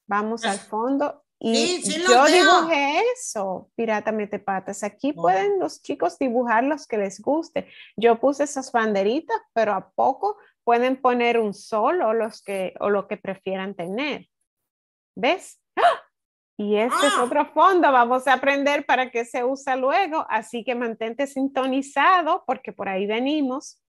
vamos al fondo y yo dibujé eso, Pirata patas Aquí oh. pueden los chicos dibujar los que les guste. Yo puse esas banderitas, pero a poco pueden poner un sol o, los que, o lo que prefieran tener. ¿Ves? Y este es ah. otro fondo, vamos a aprender para qué se usa luego, así que mantente sintonizado porque por ahí venimos.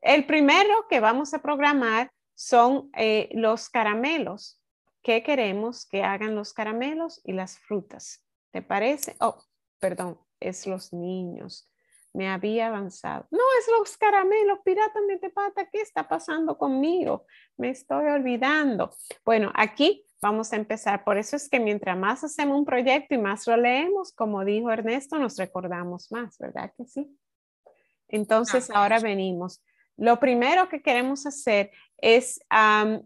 El primero que vamos a programar son eh, los caramelos. ¿Qué queremos que hagan los caramelos y las frutas? ¿Te parece? Oh, perdón, es los niños. Me había avanzado. No, es los caramelos, pirata pata ¿qué está pasando conmigo? Me estoy olvidando. Bueno, aquí Vamos a empezar. Por eso es que mientras más hacemos un proyecto y más lo leemos, como dijo Ernesto, nos recordamos más, ¿verdad que sí? Entonces, ahora venimos. Lo primero que queremos hacer es,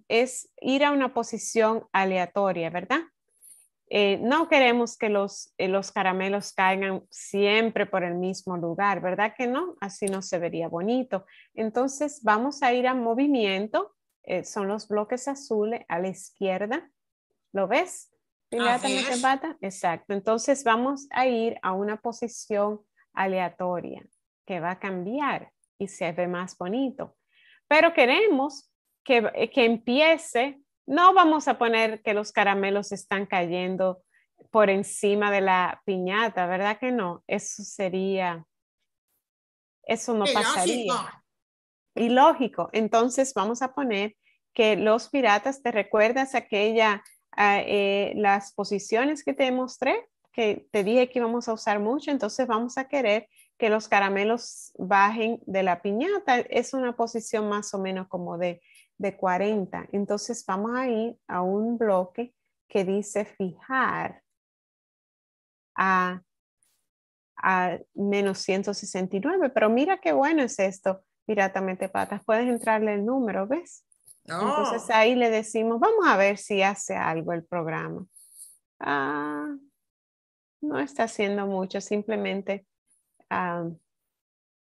es ir a una posición aleatoria, ¿verdad? Eh, no queremos que eh, los, caramelos caigan siempre por el mismo lugar, ¿verdad que no? Así no se vería bonito. Entonces vamos a ir a movimiento, eh, son los bloques azules a la izquierda. ¿Lo ves? se pata. Exacto. Entonces vamos a ir a una posición aleatoria que va a cambiar y se ve más bonito. Pero queremos que, que empiece, no vamos a poner que los caramelos están cayendo por encima de la piñata, ¿verdad que no? Eso sería, eso no pasaría. pasaría. Ilógico. Entonces vamos a poner que los piratas, ¿te recuerdas aquella Ah, eh, las posiciones que te mostré, que te dije que íbamos a usar mucho, entonces vamos a querer que los caramelos bajen de la piñata. Es una posición más o menos como de, de 40. Entonces vamos a ir a un bloque que dice fijar a, a menos 169. Pero mira qué bueno es esto, te patas. Puedes entrarle el número, ¿ves? Entonces ahí le decimos, vamos a ver si hace algo el programa. Ah, no está haciendo mucho, simplemente ah,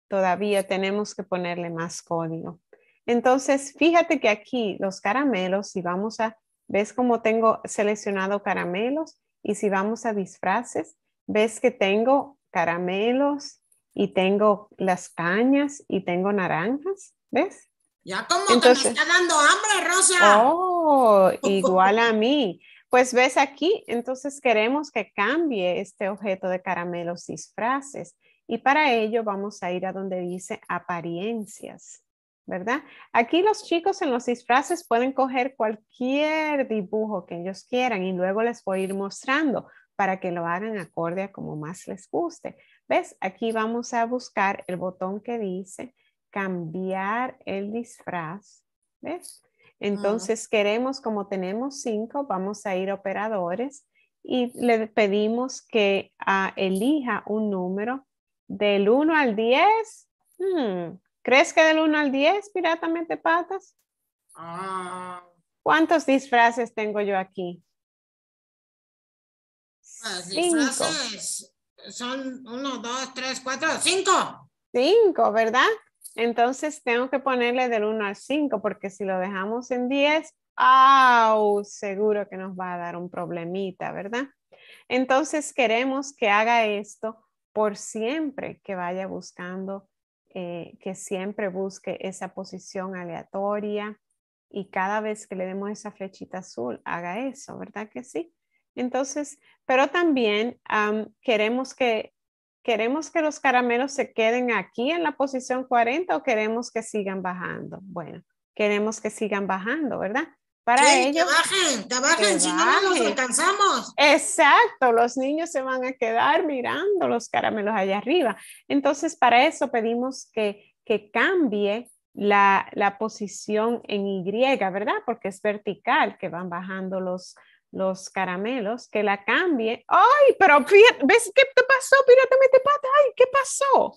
todavía tenemos que ponerle más código. Entonces, fíjate que aquí los caramelos, si vamos a, ves cómo tengo seleccionado caramelos y si vamos a disfraces, ves que tengo caramelos y tengo las cañas y tengo naranjas, ¿ves? Ya como Entonces, me está dando hambre, Rosa. Oh, igual a mí. Pues ves aquí, entonces queremos que cambie este objeto de caramelos disfraces y para ello vamos a ir a donde dice apariencias, ¿verdad? Aquí los chicos en los disfraces pueden coger cualquier dibujo que ellos quieran y luego les voy a ir mostrando para que lo hagan acorde a como más les guste. ¿Ves? Aquí vamos a buscar el botón que dice cambiar el disfraz, ¿ves? Mm. Entonces queremos, como tenemos cinco, vamos a ir operadores y le pedimos que ah, elija un número del 1 al 10. Hmm, ¿Crees que del 1 al 10, pirata mete patas? Ah. ¿Cuántos disfraces tengo yo aquí? Las pues, disfraces son 1, 2, 3, 4, 5. 5, ¿verdad? Entonces tengo que ponerle del 1 al 5 porque si lo dejamos en 10, ¡au! Seguro que nos va a dar un problemita, ¿verdad? Entonces queremos que haga esto por siempre, que vaya buscando, eh, que siempre busque esa posición aleatoria y cada vez que le demos esa flechita azul, haga eso, ¿verdad que sí? Entonces, pero también queremos que ¿Queremos que los caramelos se queden aquí en la posición 40 o queremos que sigan bajando? Bueno, queremos que sigan bajando, ¿verdad? Para sí, que bajen, que bajen, si alcanzamos. Exacto, los niños se van a quedar mirando los caramelos allá arriba. Entonces, para eso pedimos que, que cambie la, la, posición en Y, ¿verdad? Porque es vertical que van bajando los los caramelos, que la cambie. ¡Ay, pero ¿ves qué te pasó? Pírate, mete pata. ¡Ay, qué pasó!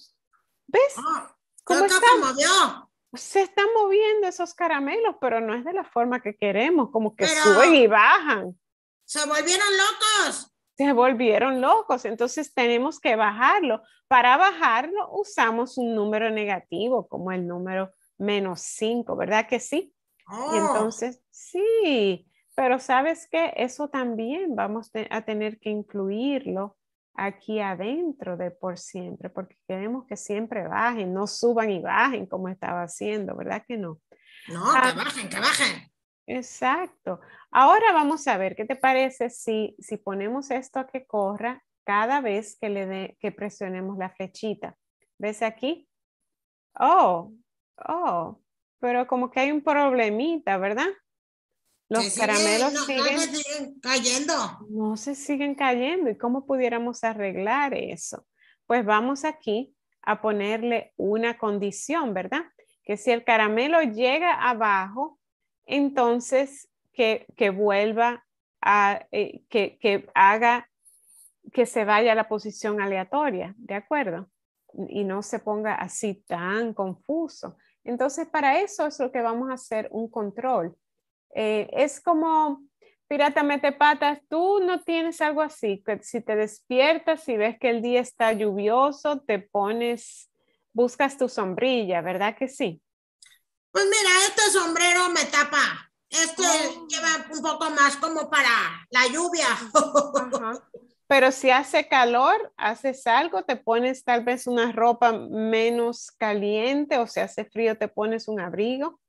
¿Ves? Ah, se Se están moviendo esos caramelos, pero no es de la forma que queremos, como que suben y bajan. Se volvieron locos. Se volvieron locos, entonces tenemos que bajarlo. Para bajarlo usamos un número negativo, como el número menos 5, ¿verdad que sí? Y oh. entonces, sí, pero sabes que eso también vamos a tener que incluirlo aquí adentro de por siempre, porque queremos que siempre bajen, no suban y bajen como estaba haciendo, ¿verdad que no? No, que ah, bajen, que bajen. Exacto. Ahora vamos a ver qué te parece si, si ponemos esto a que corra cada vez que, le que presionemos la flechita. ¿Ves aquí? Oh, oh, pero como que hay un problemita, ¿verdad? Los caramelos siguen, cayendo. No se siguen cayendo. ¿Y cómo pudiéramos arreglar eso? Pues vamos aquí a ponerle una condición, ¿verdad? Que si el caramelo llega abajo, entonces que, vuelva a, eh, que, que haga, que se vaya a la posición aleatoria, ¿de acuerdo? Y no se ponga así tan confuso. Entonces, para eso es lo que vamos a hacer un control eh, es como pirata mete patas, tú no tienes algo así, que si te despiertas y ves que el día está lluvioso, te pones, buscas tu sombrilla, ¿verdad que sí? Pues mira, este sombrero me tapa. Este oh. lleva un poco más como para la lluvia. Pero si hace calor, haces algo, te pones tal vez una ropa menos caliente o si hace frío, te pones un abrigo.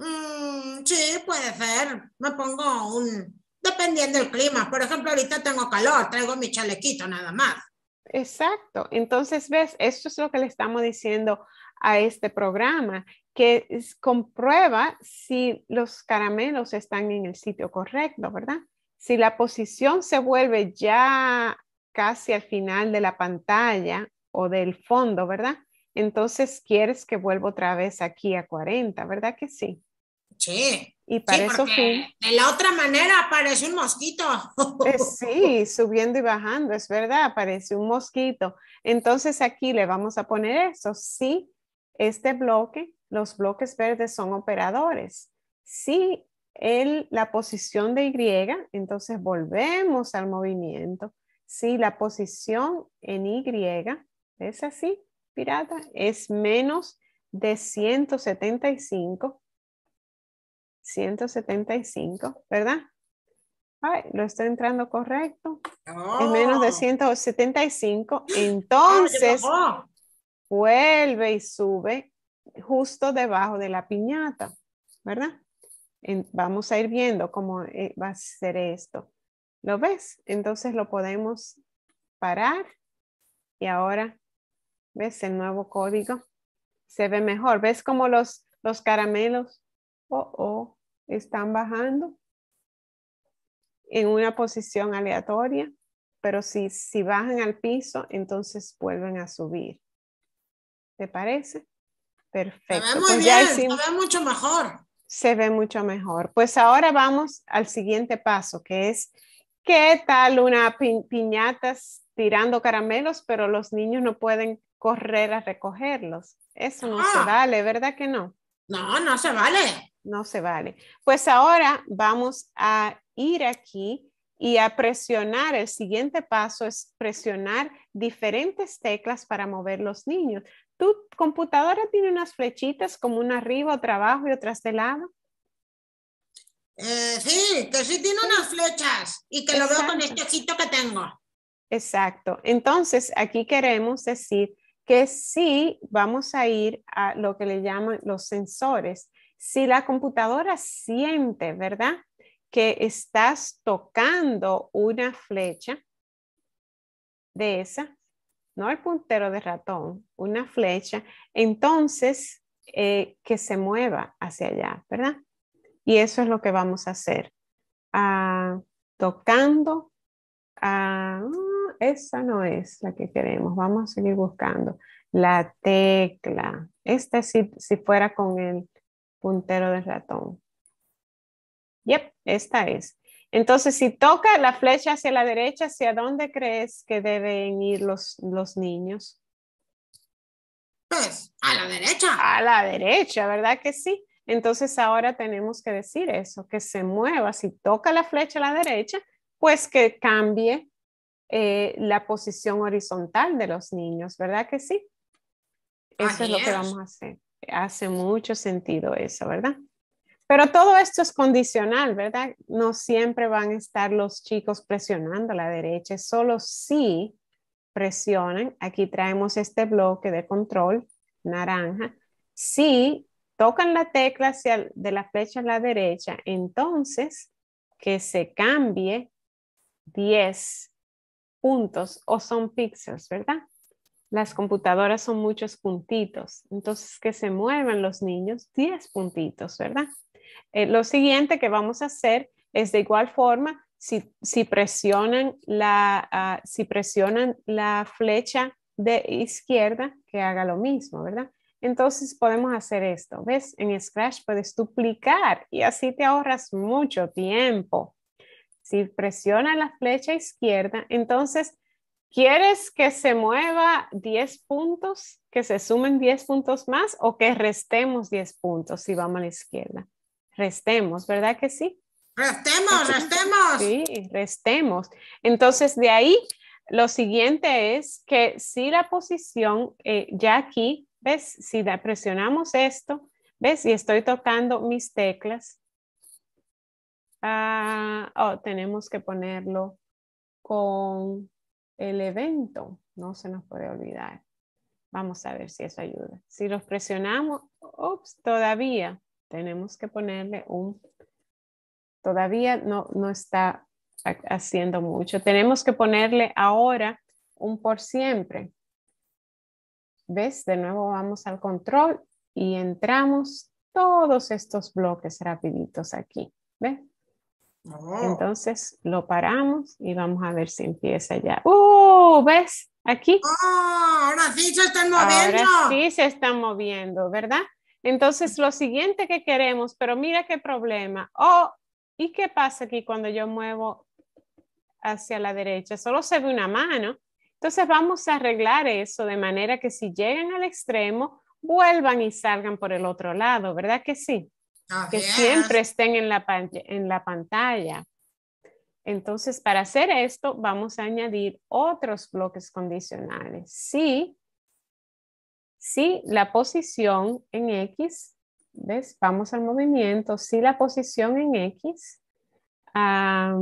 Mm, sí, puede ser. Me pongo un... Dependiendo del clima. Por ejemplo, ahorita tengo calor, traigo mi chalequito nada más. Exacto. Entonces, ves, esto es lo que le estamos diciendo a este programa, que comprueba si los caramelos están en el sitio correcto, ¿verdad? Si la posición se vuelve ya casi al final de la pantalla o del fondo, ¿verdad? Entonces quieres que vuelva otra vez aquí a 40, ¿verdad que sí? Sí. Y para De la otra manera aparece un mosquito. Eh, sí, subiendo y bajando, es verdad, aparece un mosquito. Entonces aquí le vamos a poner eso. Sí, este bloque, los bloques verdes son operadores. Sí, la posición de Y, entonces volvemos al movimiento. Si sí, la posición en Y es así, pirata, es menos de 175, 175, ¿verdad? Ay, lo estoy entrando correcto. Es menos de 175. Ah, entonces, vuelve y sube justo debajo de la piñata, ¿verdad? vamos a ir viendo cómo eh, va a ser esto. ¿Lo ves? Entonces lo podemos parar y ahora, ¿ves el nuevo código? Se ve mejor. ¿Ves cómo los, los caramelos? Oh, oh, están bajando en una posición aleatoria, pero si, si bajan al piso, entonces vuelven a subir. ¿Te parece? Perfecto. Se ve muy pues bien, mucho mejor. Se ve mucho mejor. Pues ahora vamos al siguiente paso, que es, ¿qué tal una piñatas piñata tirando caramelos, pero los niños no pueden correr a recogerlos? Eso no se ah. vale, ¿verdad que no? No, no se vale no se vale. Pues ahora vamos a ir aquí y a presionar. El siguiente paso es presionar diferentes teclas para mover los niños. ¿Tu computadora tiene unas flechitas como una arriba, otra abajo y otras de lado? Eh, sí, que sí tiene unas flechas y que lo veo con este ojito que tengo. Exacto. Entonces, aquí queremos decir que sí vamos a ir a lo que le llaman los sensores si la computadora siente, ¿verdad? Que estás tocando una flecha de esa, no el puntero de ratón, una flecha, entonces eh, que se mueva hacia allá, ¿verdad? Y eso es lo que vamos a hacer. Ah, tocando, ah, esa no es la que queremos, vamos a seguir buscando. La tecla, esta si fuera con el puntero del ratón. Yep, esta es. Entonces, si toca la flecha hacia la derecha, ¿hacia dónde crees que deben ir los, los niños? Pues a la derecha. A la derecha, ¿verdad que sí? Entonces ahora tenemos que decir eso, que se mueva. Si toca la flecha a la derecha, pues que cambie eh, la posición horizontal de los niños, ¿verdad que sí? Eso es lo que vamos a hacer. Hace mucho sentido eso, ¿verdad? Pero todo esto es condicional, ¿verdad? No siempre van a estar los chicos presionando a la derecha, solo si presionan. Aquí traemos este bloque de control naranja. Si tocan la tecla de la flecha a la derecha, entonces que se cambie 10 puntos o son píxeles, ¿verdad? Las computadoras son muchos puntitos, entonces que se muevan los niños 10 puntitos, ¿verdad? Eh, lo siguiente que vamos a hacer es de igual forma, si, presionan, la, ah, si presionan la flecha de izquierda, que haga lo mismo, ¿verdad? Entonces podemos hacer esto. ¿Ves? En Scratch puedes duplicar y así te ahorras mucho tiempo. Si presiona la flecha izquierda, entonces ¿Quieres que se mueva 10 puntos, que se sumen 10 puntos más o que restemos 10 puntos si vamos a la izquierda? Restemos, ¿verdad que sí? Restemos, restemos. Sí, restemos. Entonces, de ahí, lo siguiente es que si la posición, eh, ya aquí, ¿ves? Si presionamos esto, ¿ves? Y estoy tocando mis teclas. Ah, oh, tenemos que ponerlo con el evento no se nos puede olvidar. Vamos a ver si eso ayuda. Si los presionamos, todavía tenemos que ponerle un, todavía no, no está haciendo mucho. Tenemos que ponerle ahora un por siempre. ¿Ves? De nuevo vamos al control y entramos todos estos bloques rapiditos aquí. ¿Ves? Oh. Entonces lo paramos y vamos a ver si empieza ya. ¡Uh! ¿Ves? Aquí. Oh, ahora sí se están moviendo. sí se están moviendo, ¿verdad? Entonces lo siguiente que queremos, pero mira qué problema. Oh, ¿y qué pasa aquí cuando yo muevo hacia la derecha? Solo se ve una mano. Entonces vamos a arreglar eso de manera que si llegan al extremo, vuelvan y salgan por el otro lado, ¿verdad que sí? que siempre estén en la, pantalla. Entonces, para hacer esto, vamos a añadir otros bloques condicionales. Si, si la posición en X, ¿ves? Vamos al movimiento. Si la posición en X, ah,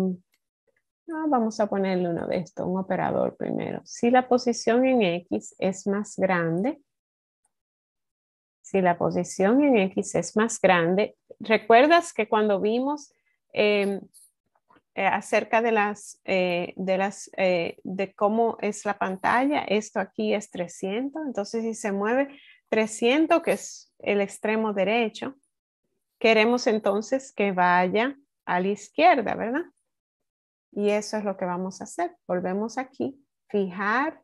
vamos a ponerle uno de estos, un operador primero. Si la posición en X es más grande si la posición en X es más grande, recuerdas que cuando vimos em, eh, acerca de las, eh, eh, de cómo es la pantalla, esto aquí es 300, entonces si se mueve 300, que es el extremo derecho, queremos entonces que vaya a la izquierda, ¿verdad? Y eso es lo que vamos a hacer. Volvemos aquí, fijar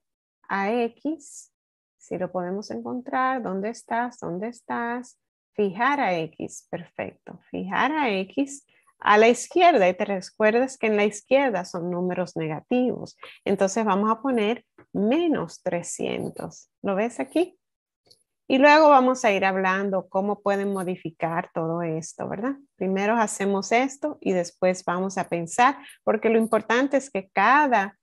a X si lo podemos encontrar, ¿dónde estás? ¿Dónde estás? Fijar a X, perfecto. Fijar a X a la izquierda y te recuerdas que en la izquierda son números negativos. Entonces vamos a poner menos 300. ¿Lo ves aquí? Y luego vamos a ir hablando cómo pueden modificar todo esto, ¿verdad? Primero hacemos esto y después vamos a pensar, porque lo importante es que cada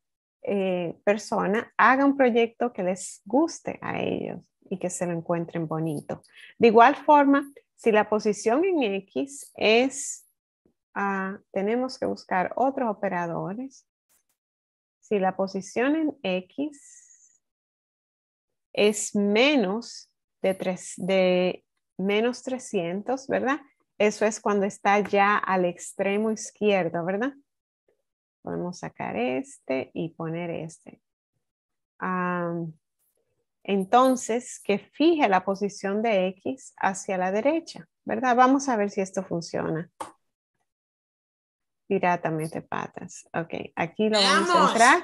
eh, persona haga un proyecto que les guste a ellos y que se lo encuentren bonito. De igual forma, si la posición en X es, ah, tenemos que buscar otros operadores. Si la posición en X es menos de, de menos 300, ¿verdad? Eso es cuando está ya al extremo izquierdo, ¿verdad? Podemos sacar este y poner este. entonces, que fije la posición de X hacia la derecha, ¿verdad? Vamos a ver si esto funciona. Piratamente patas. Ok, aquí lo vamos, a entrar.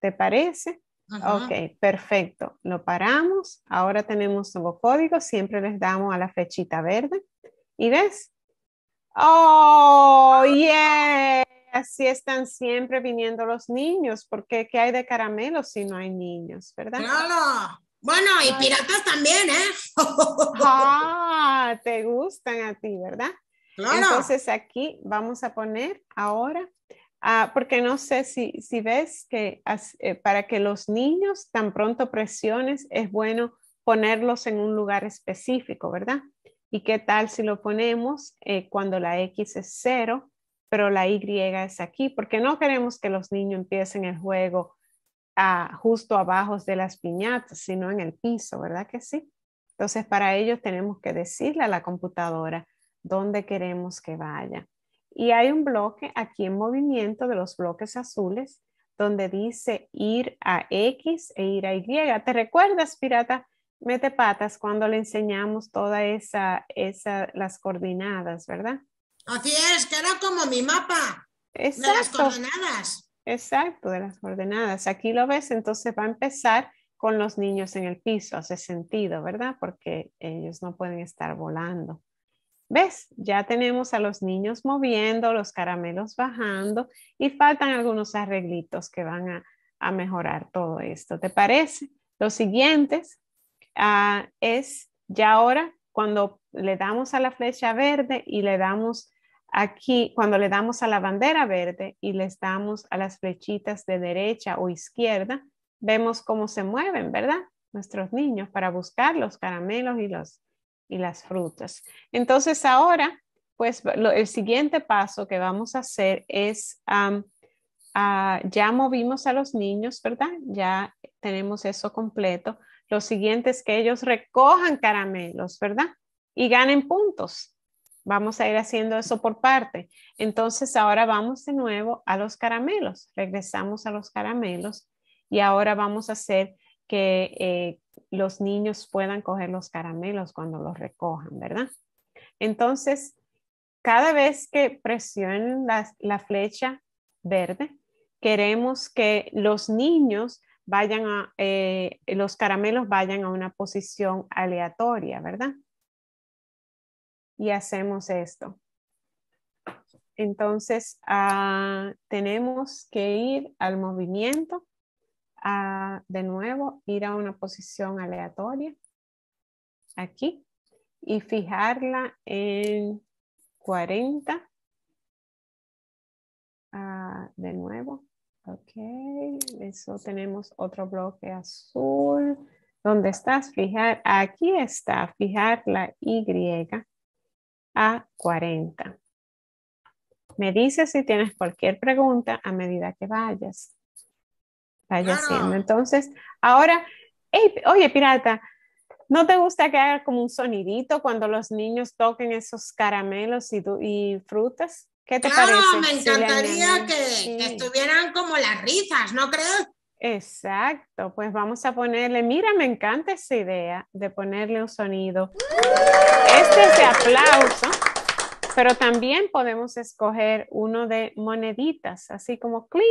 ¿Te parece? Ok, perfecto. Lo paramos. Ahora tenemos nuevo código. Siempre les damos a la flechita verde. ¿Y ves? ¡Oh, ah. yeah! si están siempre viniendo los niños, porque ¿qué hay de caramelo si no hay niños, verdad? Bueno, y piratas también, ¿eh? ah, te gustan a ti, ¿verdad? Entonces aquí vamos a poner ahora, ah, porque no sé si, ves que eh, para que los niños tan pronto presiones es bueno ponerlos en un lugar específico, ¿verdad? ¿Y qué tal si lo ponemos eh, cuando la X es cero pero la Y es aquí, porque no queremos que los niños empiecen el juego justo abajo de las piñatas, sino en el piso, ¿verdad que sí? Entonces, para ello tenemos que decirle a la computadora dónde queremos que vaya. Y hay un bloque aquí en movimiento de los bloques azules donde dice ir a X e ir a Y. ¿Te recuerdas, pirata? Mete patas cuando le enseñamos todas esa, las coordenadas, ¿verdad? Así es, que era como mi mapa de las coordenadas. Exacto, de las coordenadas. Aquí lo ves, entonces va a empezar con los niños en el piso, hace sentido, ¿verdad? Porque ellos no pueden estar volando. ¿Ves? Ya tenemos a los niños moviendo, los caramelos bajando y faltan algunos arreglitos que van a, mejorar todo esto. ¿Te parece? Los siguientes ah, es ya ahora cuando le damos a la flecha verde y le damos aquí, cuando le damos a la bandera verde y les damos a las flechitas de derecha o izquierda, vemos cómo se mueven, ¿verdad? Nuestros niños para buscar los caramelos y, los, y las frutas. Entonces ahora, pues el siguiente paso que vamos a hacer es, ah, ya movimos a los niños, ¿verdad? Ya tenemos eso completo. Lo siguiente es que ellos recojan caramelos, ¿verdad? Y ganen puntos. Vamos a ir haciendo eso por parte. Entonces ahora vamos de nuevo a los caramelos. Regresamos a los caramelos y ahora vamos a hacer que eh, los niños puedan coger los caramelos cuando los recojan, ¿verdad? Entonces, cada vez que presionen la flecha verde, queremos que los niños vayan a, eh, los caramelos vayan a una posición aleatoria, ¿verdad? Y hacemos esto. Entonces, ah, tenemos que ir al movimiento, de nuevo, ir a una posición aleatoria, aquí, y fijarla en 40, ah, de nuevo, Ok, eso tenemos otro bloque azul. ¿Dónde estás? Fijar, aquí está, fijar la Y a 40. Me dices si tienes cualquier pregunta a medida que vayas. Vaya Entonces, ahora, oye, pirata, ¿no te gusta que haga como un sonidito cuando los niños toquen esos caramelos y frutas? claro, ah, me encantaría que, estuvieran como las risas, ¿no crees? Exacto, pues vamos a ponerle, mira, me encanta esa idea de ponerle un sonido. Este es de aplauso, pero también podemos escoger uno de moneditas, así como clean,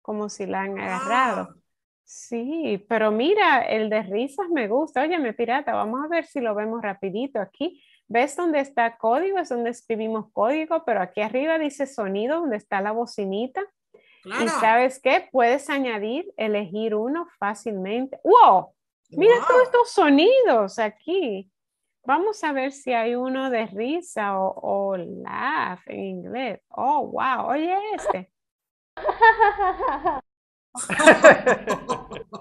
como si la han agarrado. Ah. Sí, pero mira, el de risas me gusta. Óyeme, pirata, vamos a ver si lo vemos rapidito aquí. ¿Ves dónde está código? Es donde escribimos código, pero aquí arriba dice sonido, donde está la bocinita. Claro. Y sabes qué? Puedes añadir, elegir uno fácilmente. ¡Wow! Mira todos estos sonidos aquí. Vamos a ver si hay uno de risa o, o laugh en inglés. Oh, wow. Oye, este.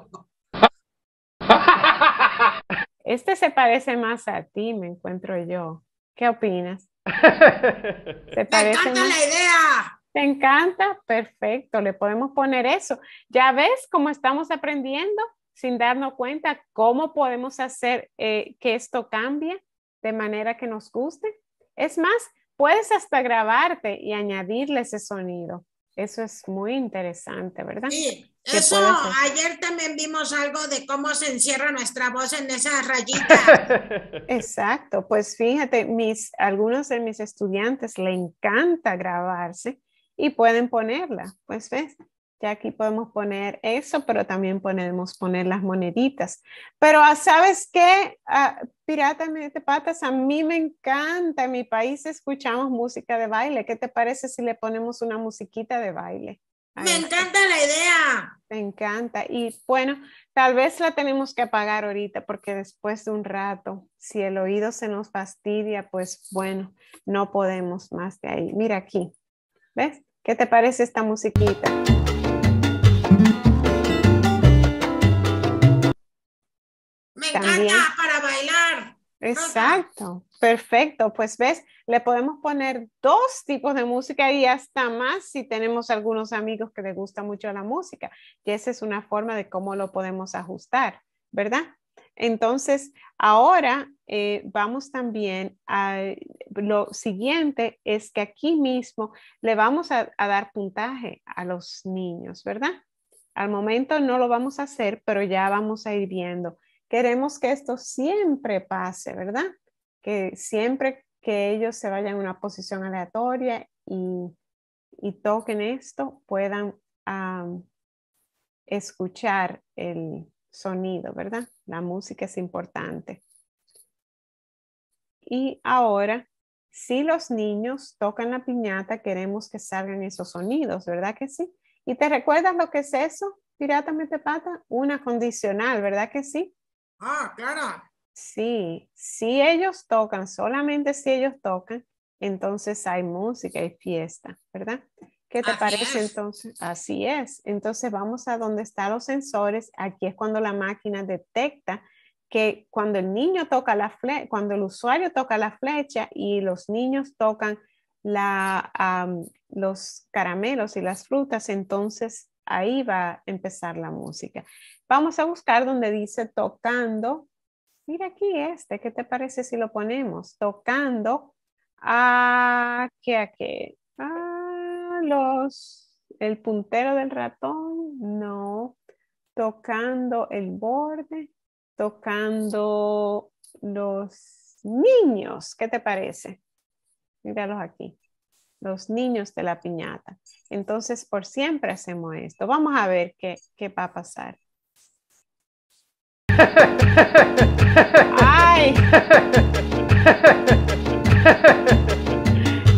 Este se parece más a ti, me encuentro yo. ¿Qué opinas? ¿Te parece encanta la idea! ¿Te encanta? Perfecto, le podemos poner eso. Ya ves cómo estamos aprendiendo sin darnos cuenta cómo podemos hacer eh, que esto cambie de manera que nos guste. Es más, puedes hasta grabarte y añadirle ese sonido eso es muy interesante, ¿verdad? Sí, eso ayer también vimos algo de cómo se encierra nuestra voz en esas rayitas. Exacto, pues fíjate, mis, algunos de mis estudiantes le encanta grabarse y pueden ponerla, pues ves, ya aquí podemos poner eso, pero también podemos poner las moneditas. Pero ah, sabes qué, ah, Pirata de Patas, a mí me encanta. En mi país escuchamos música de baile. ¿Qué te parece si le ponemos una musiquita de baile? Me encanta la idea. Me encanta. Y bueno, tal vez la tenemos que apagar ahorita porque después de un rato, si el oído se nos fastidia, pues bueno, no podemos más de ahí. Mira aquí. ¿Ves? ¿Qué te parece esta musiquita? para bailar. Exacto, perfecto. Pues ves, le podemos poner dos tipos de música y hasta más si tenemos algunos amigos que les gusta mucho la música, Y esa es una forma de cómo lo podemos ajustar, ¿verdad? Entonces, ahora eh, vamos también a lo siguiente, es que aquí mismo le vamos a dar puntaje a los niños, ¿verdad? Al momento no lo vamos a hacer, pero ya vamos a ir viendo queremos que esto siempre pase, ¿verdad? Que siempre que ellos se vayan a una posición aleatoria y, toquen esto, puedan escuchar el sonido, ¿verdad? La música es importante. Y ahora, si los niños tocan la piñata, queremos que salgan esos sonidos, ¿verdad que sí? ¿Y te recuerdas lo que es eso, pirata metepata? Una condicional, ¿verdad que sí? Ah, claro. Sí, si ellos tocan, solamente si ellos tocan, entonces hay música y fiesta, ¿verdad? ¿Qué te parece entonces? Así es. Entonces vamos a donde están los sensores. Aquí es cuando la máquina detecta que cuando el niño toca la flecha, cuando el usuario toca la flecha y los niños tocan los caramelos y las frutas, entonces ahí va a empezar la música. Vamos a buscar donde dice tocando. Mira aquí este, ¿qué te parece si lo ponemos? Tocando a ¿qué, a qué? A los el puntero del ratón, no. Tocando el borde, tocando los niños, ¿qué te parece? Míralos aquí los niños de la piñata. Entonces, por siempre hacemos esto. Vamos a ver qué, qué va a pasar. ¡Ay!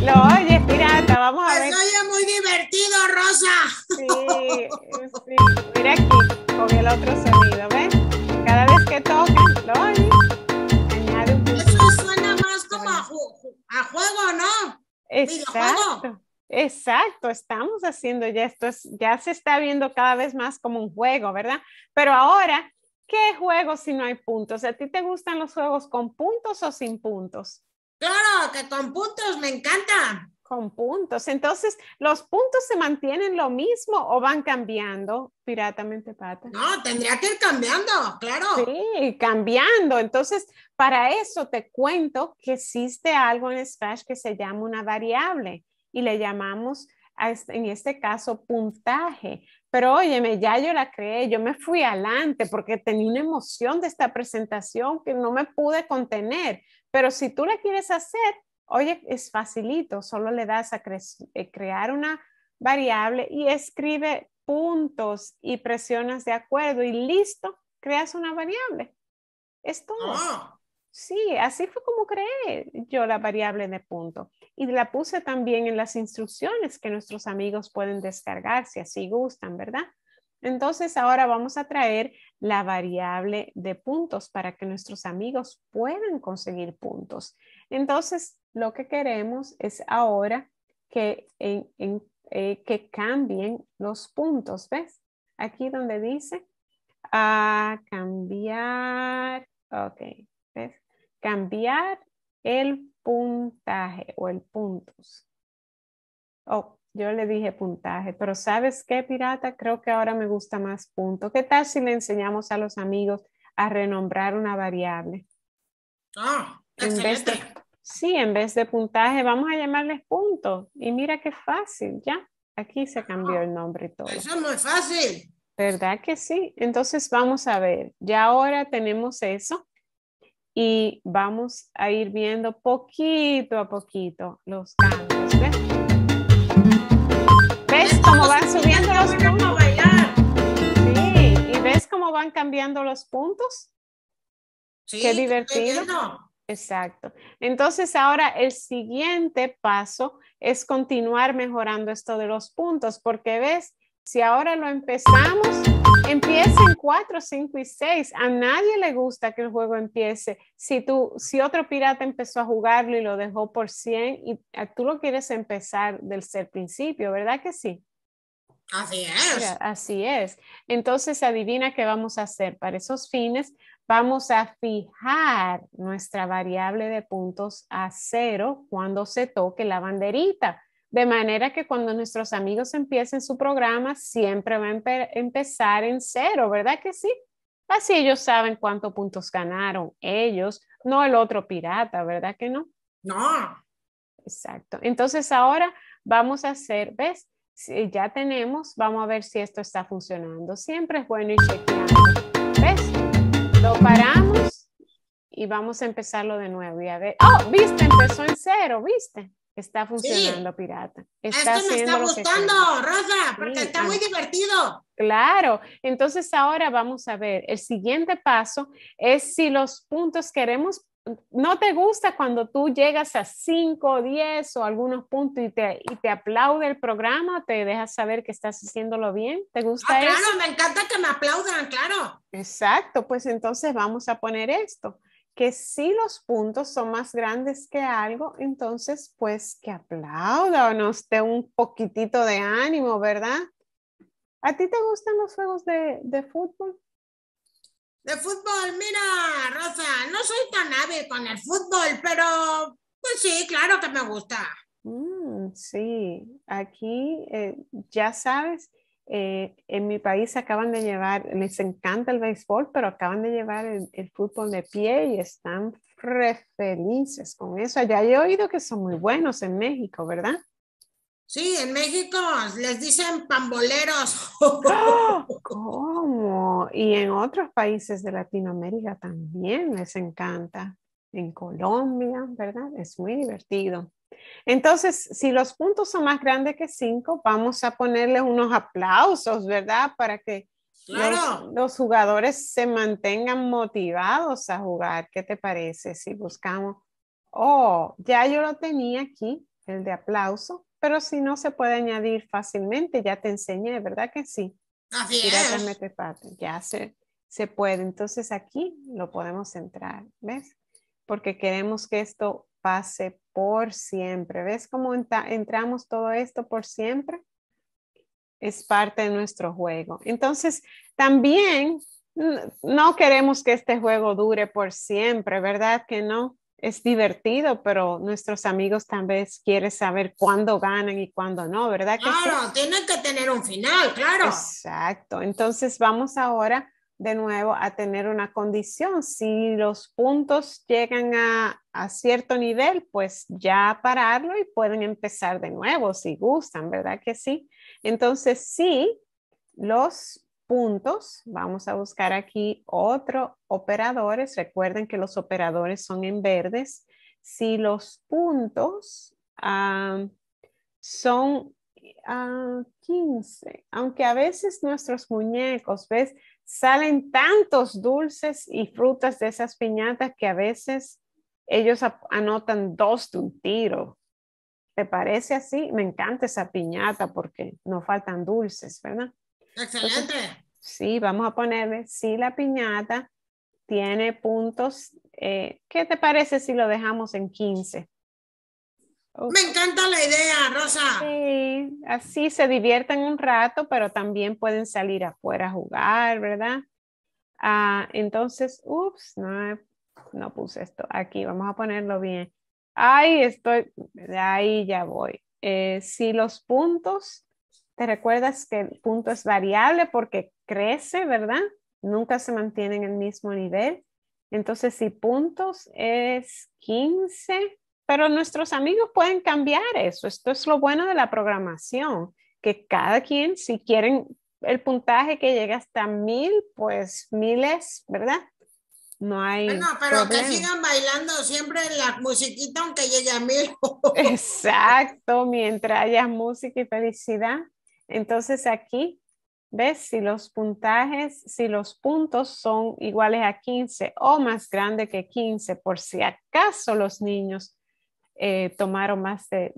Lo oyes, pirata, vamos a ver. Eso oye muy divertido, Rosa. Sí, Mira aquí, con el otro sonido, ¿ves? Cada vez que toca, lo oyes. Eso suena más como a, a juego, ¿no? Exacto. Exacto, estamos haciendo ya esto, ya se está viendo cada vez más como un juego, ¿verdad? Pero ahora ¿qué juego si no hay puntos? ¿A ti te gustan los juegos con puntos o sin puntos? Claro, que con puntos me encanta. Con puntos. Entonces, ¿los puntos se mantienen lo mismo o van cambiando, piratamente, No, tendría que ir cambiando, claro. Sí, cambiando. Entonces, para eso te cuento que existe algo en Scratch que se llama una variable y le llamamos, en este caso, puntaje. Pero óyeme, ya yo la creé, yo me fui adelante porque tenía una emoción de esta presentación que no me pude contener. Pero si tú la quieres hacer, oye, es facilito, solo le das a eh, crear una variable y escribe puntos y presionas de acuerdo y listo, creas una variable. Es todo. Ah, Sí, así fue como creé yo la variable de punto. Y la puse también en las instrucciones que nuestros amigos pueden descargar si así gustan, ¿verdad? Entonces ahora vamos a traer la variable de puntos para que nuestros amigos puedan conseguir puntos. Entonces lo que queremos es ahora que, eh, que cambien los puntos, ¿ves? Aquí donde dice a cambiar, ok, ¿ves? cambiar el puntaje o el puntos. Oh, yo le dije puntaje, pero ¿sabes qué, pirata? Creo que ahora me gusta más punto. ¿Qué tal si le enseñamos a los amigos a renombrar una variable? Ah, en vez de, sí, en vez de puntaje, vamos a llamarles punto Y mira qué fácil, ya. Aquí se cambió el nombre y todo. Eso es fácil. ¿Verdad que sí? Entonces vamos a ver. Ya ahora tenemos eso y vamos a ir viendo poquito a poquito los cambios. ¿Ves, ¿Ves cómo van subiendo los puntos? Sí, y ves cómo van cambiando los puntos. Qué divertido. Exacto. Entonces ahora el siguiente paso es continuar mejorando esto de los puntos, porque ves, si ahora lo empezamos... Empiecen 4, 5 y 6. A nadie le gusta que el juego empiece. Si, tú, si otro pirata empezó a jugarlo y lo dejó por 100 y ah, tú lo quieres empezar del el principio, ¿verdad que sí? Así es. así es. Entonces, adivina qué vamos a hacer. Para esos fines, vamos a fijar nuestra variable de puntos a cero cuando se toque la banderita. De manera que cuando nuestros amigos empiecen su programa, siempre va a empezar en cero, ¿verdad que sí? Así ellos saben cuántos puntos ganaron ellos, no el otro pirata, ¿verdad que no? No. Exacto. Entonces ahora vamos a hacer, ¿ves? ya tenemos, vamos a ver si esto está funcionando. Siempre es bueno ir ¿Ves? Lo paramos y vamos a empezarlo de nuevo y a ver. ¡Oh! ¿Viste? Empezó en cero, ¿viste? Está funcionando pirata. Está Esto me está gustando, Rosa, porque está muy divertido. Claro, entonces ahora vamos a ver, el siguiente paso es si los puntos queremos, no te gusta cuando tú llegas a 5, 10 o algunos puntos y te, y aplaude el programa, te dejas saber que estás haciéndolo bien, ¿te ah, gusta eso? Claro, me encanta que me aplaudan, claro. Exacto, pues entonces vamos a poner esto que si los puntos son más grandes que algo, entonces pues que aplauda o nos dé un poquitito de ánimo, ¿verdad? ¿A ti te gustan los juegos de, fútbol? De fútbol, mira, Rosa, no soy tan hábil con el fútbol, pero pues sí, claro que me gusta. Mm, sí, aquí eh, ya sabes eh, en mi país acaban de llevar, les encanta el béisbol, pero acaban de llevar el, fútbol de pie y están felices con eso. Ya he oído que son muy buenos en México, ¿verdad? Sí, en México les dicen pamboleros. ¡Ah! ¿Cómo? Y en otros países de Latinoamérica también les encanta. En Colombia, ¿verdad? Es muy divertido. Entonces, si los puntos son más grandes que cinco, vamos a ponerle unos aplausos, ¿verdad? Para que los, jugadores se mantengan motivados a jugar. ¿Qué te parece si buscamos? Oh, ya yo lo tenía aquí, el de aplauso, pero si no se puede añadir fácilmente, ya te enseñé, ¿verdad que sí? Así es. Ya se, se puede. Entonces aquí lo podemos entrar, ¿ves? Porque queremos que esto pase por siempre. ¿Ves cómo entramos todo esto por siempre? Es parte de nuestro juego. Entonces, también no queremos que este juego dure por siempre, ¿verdad que no? Es divertido, pero nuestros amigos también quieren saber cuándo ganan y cuándo no, ¿verdad? Que claro, tienen que tener un final, claro. Exacto. Entonces vamos ahora de nuevo a tener una condición. Si los puntos llegan a, cierto nivel, pues ya pararlo y pueden empezar de nuevo si gustan, ¿verdad que sí? Entonces, si los puntos, vamos a buscar aquí otro operadores, recuerden que los operadores son en verdes. Si los puntos son 15, ah, aunque a veces nuestros muñecos, ¿ves? salen tantos dulces y frutas de esas piñatas que a veces ellos anotan dos de un tiro. ¿Te parece así? Me encanta esa piñata porque no faltan dulces, ¿verdad? Excelente. sí, vamos a ponerle, si sí, la piñata tiene puntos, eh, ¿qué te parece si lo dejamos en 15? Me encanta la idea, Rosa. Sí, así se divierten un rato, pero también pueden salir afuera a jugar, ¿verdad? Ah, entonces, ups, no, no puse esto aquí, vamos a ponerlo bien. Ahí estoy, ahí ya voy. Eh, si los puntos, te recuerdas que el punto es variable porque crece, ¿verdad? Nunca se mantiene en el mismo nivel. Entonces, si puntos es 15, pero nuestros amigos pueden cambiar eso. Esto es lo bueno de la programación, que cada quien, si quieren el puntaje que llega hasta mil, pues miles, ¿verdad? No hay. Bueno, pero que sigan bailando siempre la musiquita aunque llegue a mil. Exacto, mientras haya música y felicidad. Entonces aquí ¿Ves? Si los puntajes, si los puntos son iguales a 15 o más grande que 15, por si acaso los niños eh, tomaron más de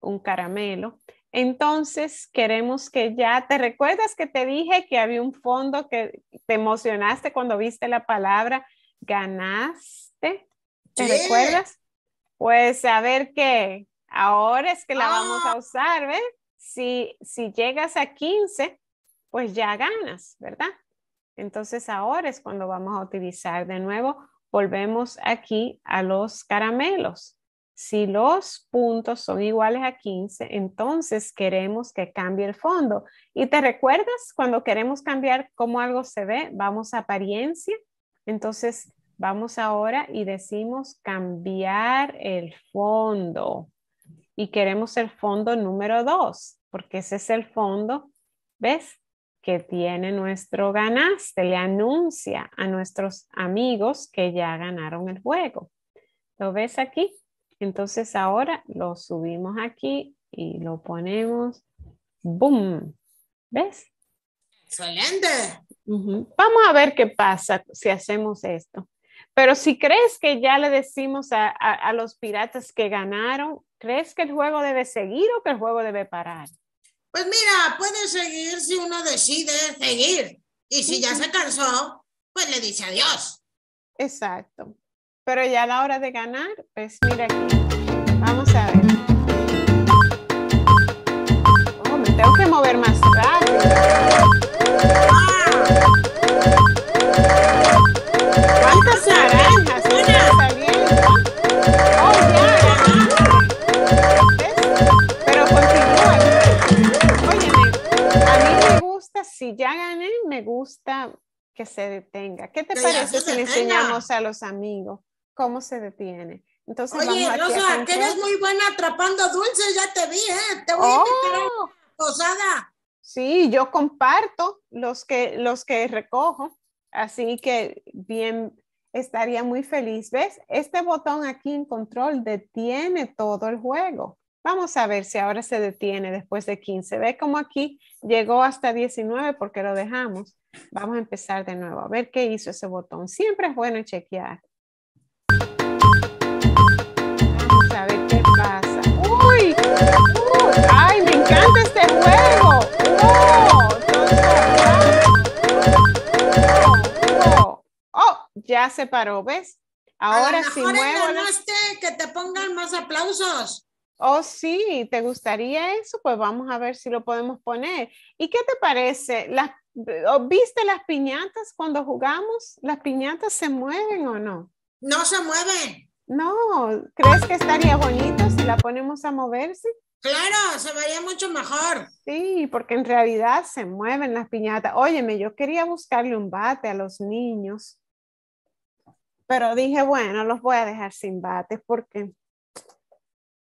un caramelo. Entonces, queremos que ya, ¿te recuerdas que te dije que había un fondo que te emocionaste cuando viste la palabra ganaste? ¿Te recuerdas? Pues a ver qué, ahora es que la vamos a ah. usar, ¿ves? Si, si llegas a 15, pues ya ganas, ¿verdad? Entonces ahora es cuando vamos a utilizar de nuevo, volvemos aquí a los caramelos. Si los puntos son iguales a 15, entonces queremos que cambie el fondo. ¿Y te recuerdas cuando queremos cambiar cómo algo se ve? Vamos a apariencia. Entonces vamos ahora y decimos cambiar el fondo. Y queremos el fondo número 2, porque ese es el fondo, ¿ves? Que tiene nuestro ganaste, le anuncia a nuestros amigos que ya ganaron el juego. ¿Lo ves aquí? Entonces ahora lo subimos aquí y lo ponemos. ¡Boom! ¿Ves? Excelente. Vamos a ver qué pasa si hacemos esto. Pero si crees que ya le decimos a, los piratas que ganaron, ¿crees que el juego debe seguir o que el juego debe parar? Pues mira, puede seguir si uno decide seguir. Y si ya se cansó, pues le dice adiós. Exacto. Pero ya a la hora de ganar, pues mira aquí, vamos a ver. Oh, me tengo que mover más rápido. ¿Cuántas naranjas está bien! Oh, ya, ¿Ves? Pero continúa. Óyeme, a mí me gusta, si ya gané, me gusta que se detenga. ¿Qué te parece si le enseñamos a los amigos? cómo se detiene. Entonces, Oye, Rosa, que eres muy buena atrapando dulces, ya te vi, ¿eh? Te voy a ¡Oh! posada. Sí, yo comparto los que, los que recojo, así que bien, estaría muy feliz. ¿Ves? Este botón aquí en control detiene todo el juego. Vamos a ver si ahora se detiene después de 15. ¿Ve como aquí llegó hasta 19 porque lo dejamos? Vamos a empezar de nuevo a ver qué hizo ese botón. Siempre es bueno chequear. ¡Ay, me encanta este juego! ¡Oh! oh, oh. oh ya se paró, ¿ves? Ahora sí si muevo. que te pongan más aplausos. Oh, sí, ¿te gustaría eso? Pues vamos a ver si lo podemos poner. ¿Y qué te parece? ¿Viste las piñatas cuando jugamos? ¿Las piñatas se mueven o no? No se mueven. No, ¿crees que estaría bonito si la ponemos a moverse? Claro, se vería mucho mejor. Sí, porque en realidad se mueven las piñatas. Óyeme, yo quería buscarle un bate a los niños, pero dije, bueno, los voy a dejar sin bates porque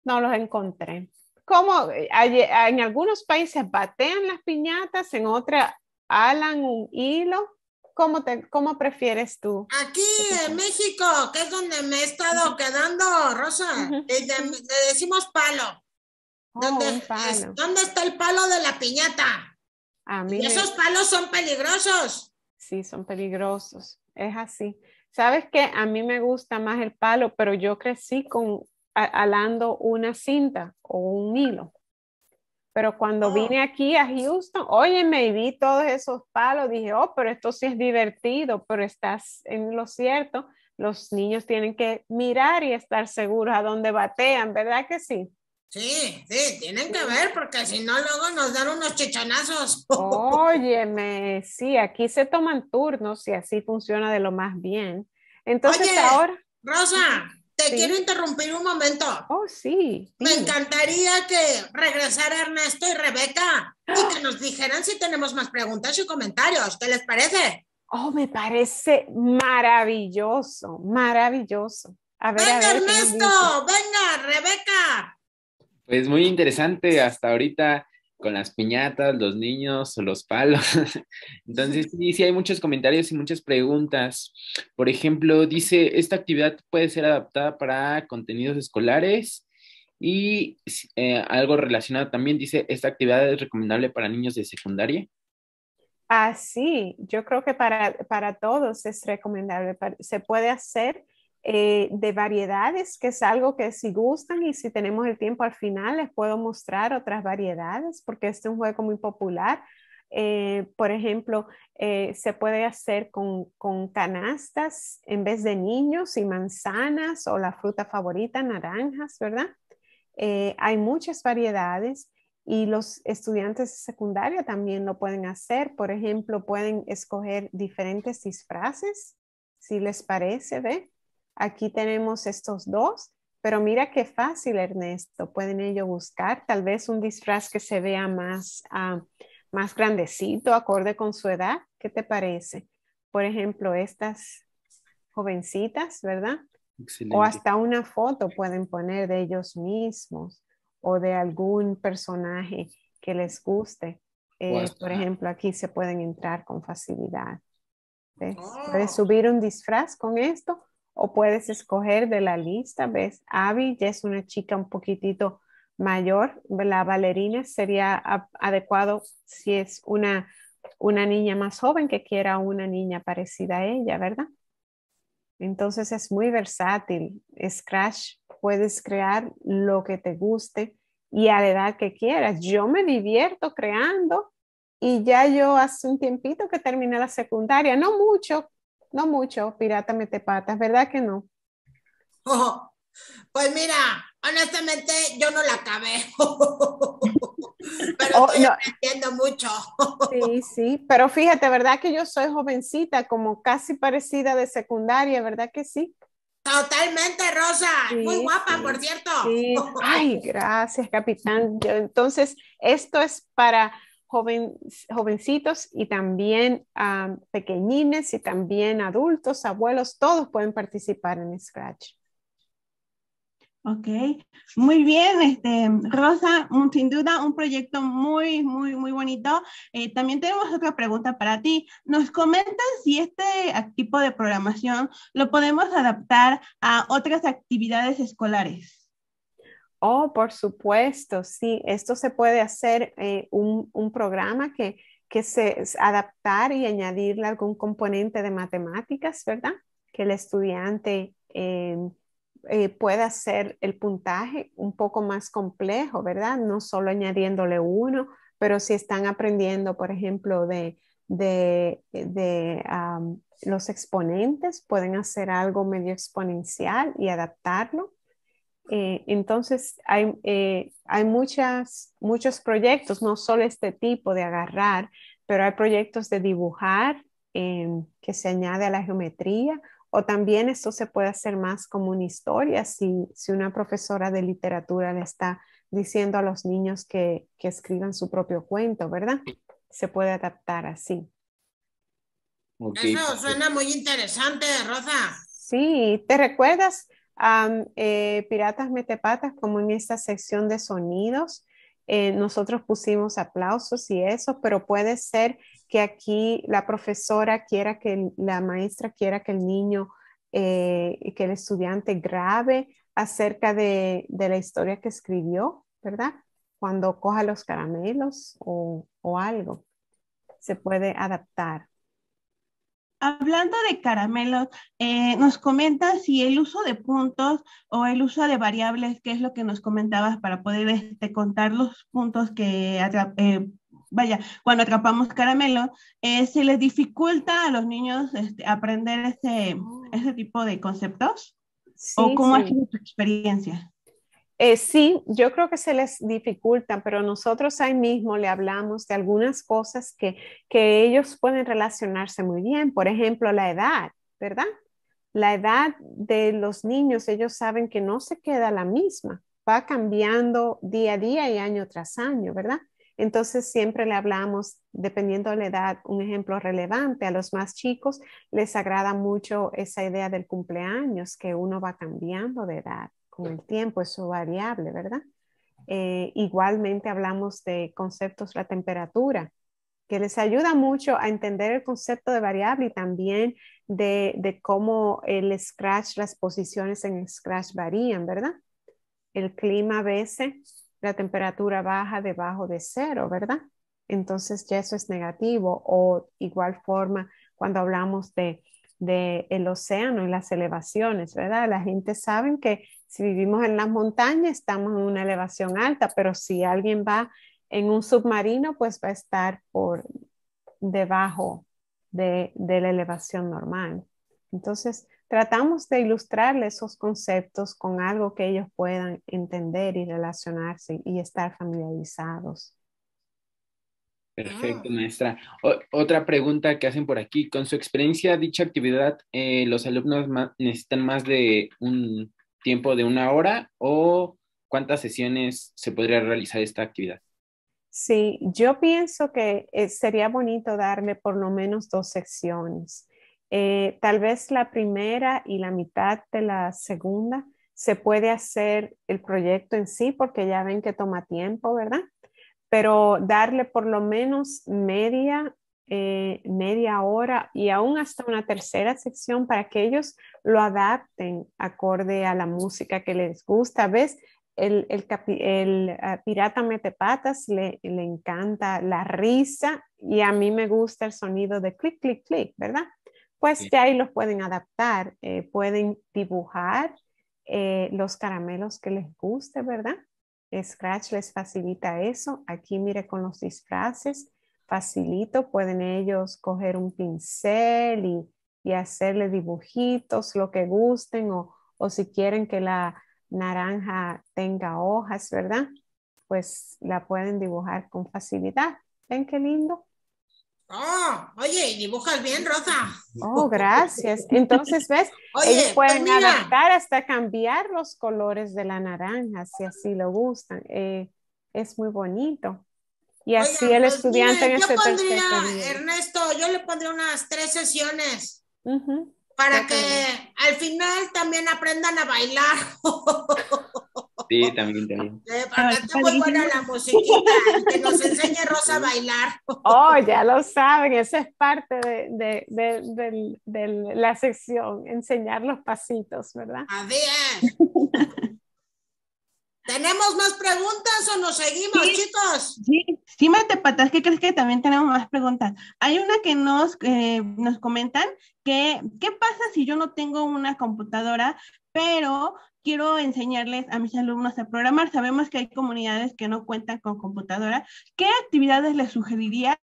no los encontré. Como en algunos países batean las piñatas, en otra alan un hilo ¿Cómo, te, prefieres tú? Aquí en México, que es donde me he estado quedando, Rosa, le, decimos oh, palo. ¿Dónde, está el palo de la piñata? Ah, esos palos son peligrosos. Sí, son peligrosos. Es así. Sabes qué? a mí me gusta más el palo, pero yo crecí con alando una cinta o un hilo. Pero cuando oh. vine aquí a Houston, oye, me vi todos esos palos, dije, oh, pero esto sí es divertido, pero estás en lo cierto, los niños tienen que mirar y estar seguros a dónde batean, ¿verdad que sí? Sí, sí, tienen que ver, porque si no, luego nos dan unos chichonazos. Óyeme, sí, aquí se toman turnos y así funciona de lo más bien. Entonces ahora. Rosa, te quiero interrumpir un momento. Oh, sí, Me encantaría que regresara Ernesto y Rebeca y que nos dijeran si tenemos más preguntas y comentarios. ¿Qué les parece? Oh, me parece maravilloso, maravilloso. venga, Ernesto, venga, Rebeca. Pues muy interesante hasta ahorita con las piñatas, los niños, los palos. Entonces, sí, sí hay muchos comentarios y muchas preguntas. Por ejemplo, dice, esta actividad puede ser adaptada para contenidos escolares y eh, algo relacionado también, dice, esta actividad es recomendable para niños de secundaria. Ah, sí, yo creo que para, para todos es recomendable. se puede hacer eh, de variedades, que es algo que si gustan y si tenemos el tiempo al final les puedo mostrar otras variedades, porque este es un juego muy popular. Eh, por ejemplo, eh, se puede hacer con, con, canastas en vez de niños y manzanas o la fruta favorita, naranjas, ¿verdad? hay muchas variedades y los estudiantes de secundaria también lo pueden hacer. Por ejemplo, pueden escoger diferentes disfraces, si les parece, ¿ve? Aquí tenemos estos dos, pero mira qué fácil, Ernesto. Pueden ellos buscar tal vez un disfraz que se vea más, ah, más grandecito, acorde con su edad. ¿Qué te parece? Por ejemplo, estas jovencitas, ¿verdad? O hasta una foto pueden poner de ellos mismos o de algún personaje que les guste. Eh, por ejemplo, aquí se pueden entrar con facilidad. ¿Ves? Puedes oh. subir un disfraz con esto o puedes escoger de la lista, ¿ves? Abby ya es una chica un poquitito mayor, la bailarina sería adecuado si es una, una niña más joven que quiera una niña parecida a ella, ¿verdad? Entonces es muy versátil. Scratch puedes crear lo que te guste y a la edad que quieras. Yo me divierto creando y ya yo hace un tiempito que terminé la secundaria, no mucho, no mucho, pirata mete patas, ¿verdad que no? pues mira, honestamente yo no la acabé. pero oh, estoy mucho. sí, sí, pero fíjate, ¿verdad que yo soy jovencita, como casi parecida de secundaria, ¿verdad que sí? Totalmente, Rosa. Muy guapa, por cierto. Ay, gracias, capitán. Entonces, esto es para jovencitos y también pequeñines y también adultos, abuelos, todos pueden participar en Scratch. Ok, muy bien, este, Rosa, sin duda un proyecto muy, muy, muy bonito. Eh, también tenemos otra pregunta para ti. ¿Nos comentas si este tipo de programación lo podemos adaptar a otras actividades escolares? Oh, por supuesto, sí, esto se puede hacer eh, un, programa que, que se adaptar y añadirle algún componente de matemáticas, ¿verdad? Que el estudiante eh, eh, pueda hacer el puntaje un poco más complejo, ¿verdad? No solo añadiéndole uno, pero si están aprendiendo, por ejemplo, de, los exponentes, pueden hacer algo medio exponencial y adaptarlo eh, entonces, eh, hay, muchas, muchos proyectos, no solo este tipo de agarrar, pero hay proyectos de dibujar em, que se añade a la geometría o también esto se puede hacer más como una historia si, una profesora de literatura le está diciendo a los niños que, escriban su propio cuento, ¿verdad? Se puede adaptar así. Eso suena muy interesante, Rosa. Sí, ¿te recuerdas? um, Piratas Metepatas, como en esta sección de sonidos, eh, nosotros pusimos aplausos y eso, pero puede ser que aquí la profesora quiera que la maestra quiera que el niño, eh, que el estudiante grabe acerca de, la historia que escribió, ¿verdad? Cuando coja los caramelos o algo, se puede adaptar. Hablando de caramelos, eh, nos comenta si el uso de puntos o el uso de variables, que es lo que nos comentabas para poder este, contar los puntos que eh, vaya, cuando atrapamos caramelo, eh, ¿se les dificulta a los niños este, aprender oh. ese, tipo de conceptos? ¿O cómo ha sido tu experiencia? Eh, sí, yo creo que se les dificulta, pero nosotros ahí mismo le hablamos de algunas cosas que, que ellos pueden relacionarse muy bien, por ejemplo, la edad, ¿verdad? La edad de los niños, ellos saben que no se queda la misma, va cambiando día a día y año tras año, ¿verdad? Entonces siempre le hablamos, dependiendo de la edad, un ejemplo relevante. A los más chicos les agrada mucho esa idea del cumpleaños, que uno va cambiando de edad con el tiempo, eso variable, ¿verdad? Eh, igualmente hablamos de conceptos, la temperatura, que les ayuda mucho a entender el concepto de variable y también de, cómo el scratch, las posiciones en scratch varían, ¿verdad? El clima a veces, la temperatura baja debajo de cero, ¿verdad? Entonces ya eso es negativo o igual forma cuando hablamos de del océano y las elevaciones, ¿verdad? La gente sabe que si vivimos en las montañas estamos en una elevación alta, pero si alguien va en un submarino, pues va a estar por debajo de, de la elevación normal. Entonces, tratamos de ilustrarle esos conceptos con algo que ellos puedan entender y relacionarse y estar familiarizados. Ah. Perfecto, maestra. otra pregunta que hacen por aquí. Con su experiencia, dicha actividad, eh, ¿los alumnos necesitan más de un tiempo de una hora o cuántas sesiones se podría realizar esta actividad? Sí, yo pienso que eh, sería bonito darle por lo menos dos sesiones. Eh, tal vez la primera y la mitad de la segunda se puede hacer el proyecto en sí porque ya ven que toma tiempo, ¿verdad? pero darle por lo menos media, eh, media hora y aún hasta una tercera sección para que ellos lo adapten acorde a la música que les gusta. ¿Ves? El, el, ah, pirata mete le, le encanta la risa y a mí me gusta el sonido de clic, clic, clic, ¿verdad? Pues que ahí los pueden adaptar, eh, pueden dibujar eh, los caramelos que les guste, ¿verdad? Scratch les facilita eso. Aquí mire con los disfraces, facilito, pueden ellos coger un pincel y, hacerle dibujitos, lo que gusten o, o si quieren que la naranja tenga hojas, ¿verdad? Pues la pueden dibujar con facilidad. ¿Ven qué lindo? Oh, oye, dibujas bien, Rosa. Oh, gracias. Entonces, ¿ves? Ellos pueden pues adaptar hasta cambiar los colores de la naranja, si así lo gustan. Eh, es muy bonito. Y así el pues estudiante en este yo pondría, Ernesto, yo le pondría unas tres sesiones para que al final también aprendan a bailar. Sí, también, también. Eh, muy buena la musiquita que nos enseñe Rosa a bailar. Oh, ya lo saben, esa es parte de, de, la sección, enseñar los pasitos, ¿verdad? A ¿Tenemos más preguntas o nos seguimos, chicos? Sí, sí, patas ¿qué crees que también tenemos más preguntas? Hay una que nos, eh, nos comentan que, ¿qué pasa si yo no tengo una computadora, pero quiero enseñarles a mis alumnos a programar. Sabemos que hay comunidades que no cuentan con computadora. ¿Qué actividades les sugerirías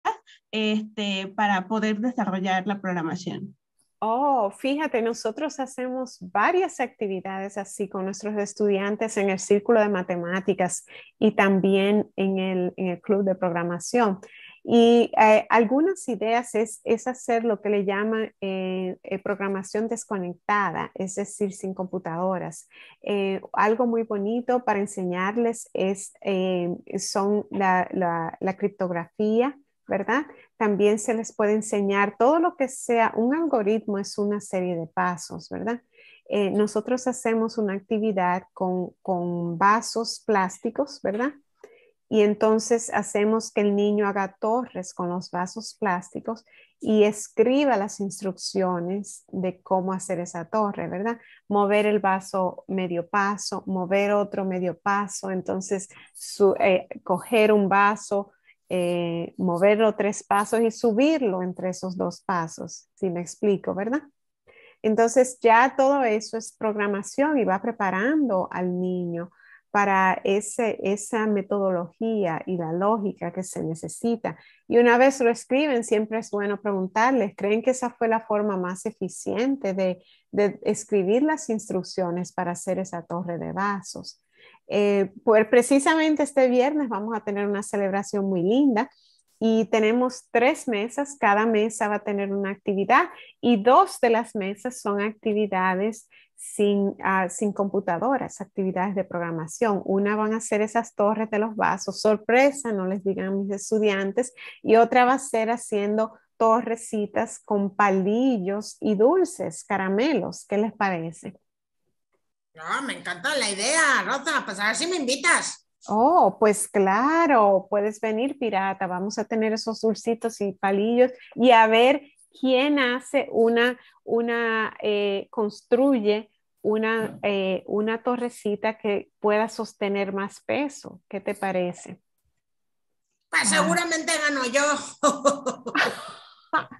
este, para poder desarrollar la programación? Oh, fíjate, nosotros hacemos varias actividades así con nuestros estudiantes en el Círculo de Matemáticas y también en en el Club de Programación. Y eh, algunas ideas es, hacer lo que le llaman eh, eh, programación desconectada, es decir, sin computadoras. algo muy bonito para enseñarles es, son la, criptografía, ¿verdad? También se les puede enseñar todo lo que sea un algoritmo, es una serie de pasos, ¿verdad? nosotros hacemos una actividad con, vasos plásticos, ¿verdad? y entonces hacemos que el niño haga torres con los vasos plásticos y escriba las instrucciones de cómo hacer esa torre, ¿verdad? Mover el vaso medio paso, mover otro medio paso, entonces eh, coger un vaso, eh, moverlo tres pasos y subirlo entre esos dos pasos, si me explico, ¿verdad? Entonces ya todo eso es programación y va preparando al niño para esa metodología y la lógica que se necesita. Y una vez lo escriben, siempre es bueno preguntarles, ¿creen que esa fue la forma más eficiente de, escribir las instrucciones para hacer esa torre de vasos? Eh, pues precisamente este viernes vamos a tener una celebración muy linda y tenemos tres mesas, cada mesa va a tener una actividad y dos de las mesas son actividades sin, ah, sin computadoras, actividades de programación. Una van a ser esas torres de los vasos, sorpresa, no les digan a mis estudiantes, y otra va a ser haciendo torrecitas con palillos y dulces, caramelos. ¿Qué les parece? No, me encanta la idea, Rosa. Pues a ver si me invitas. Oh, pues claro, puedes venir pirata, vamos a tener esos dulcitos y palillos y a ver quién hace una, una eh, construye una, eh, una torrecita que pueda sostener más peso. ¿Qué te parece? Pues ah. seguramente gano yo.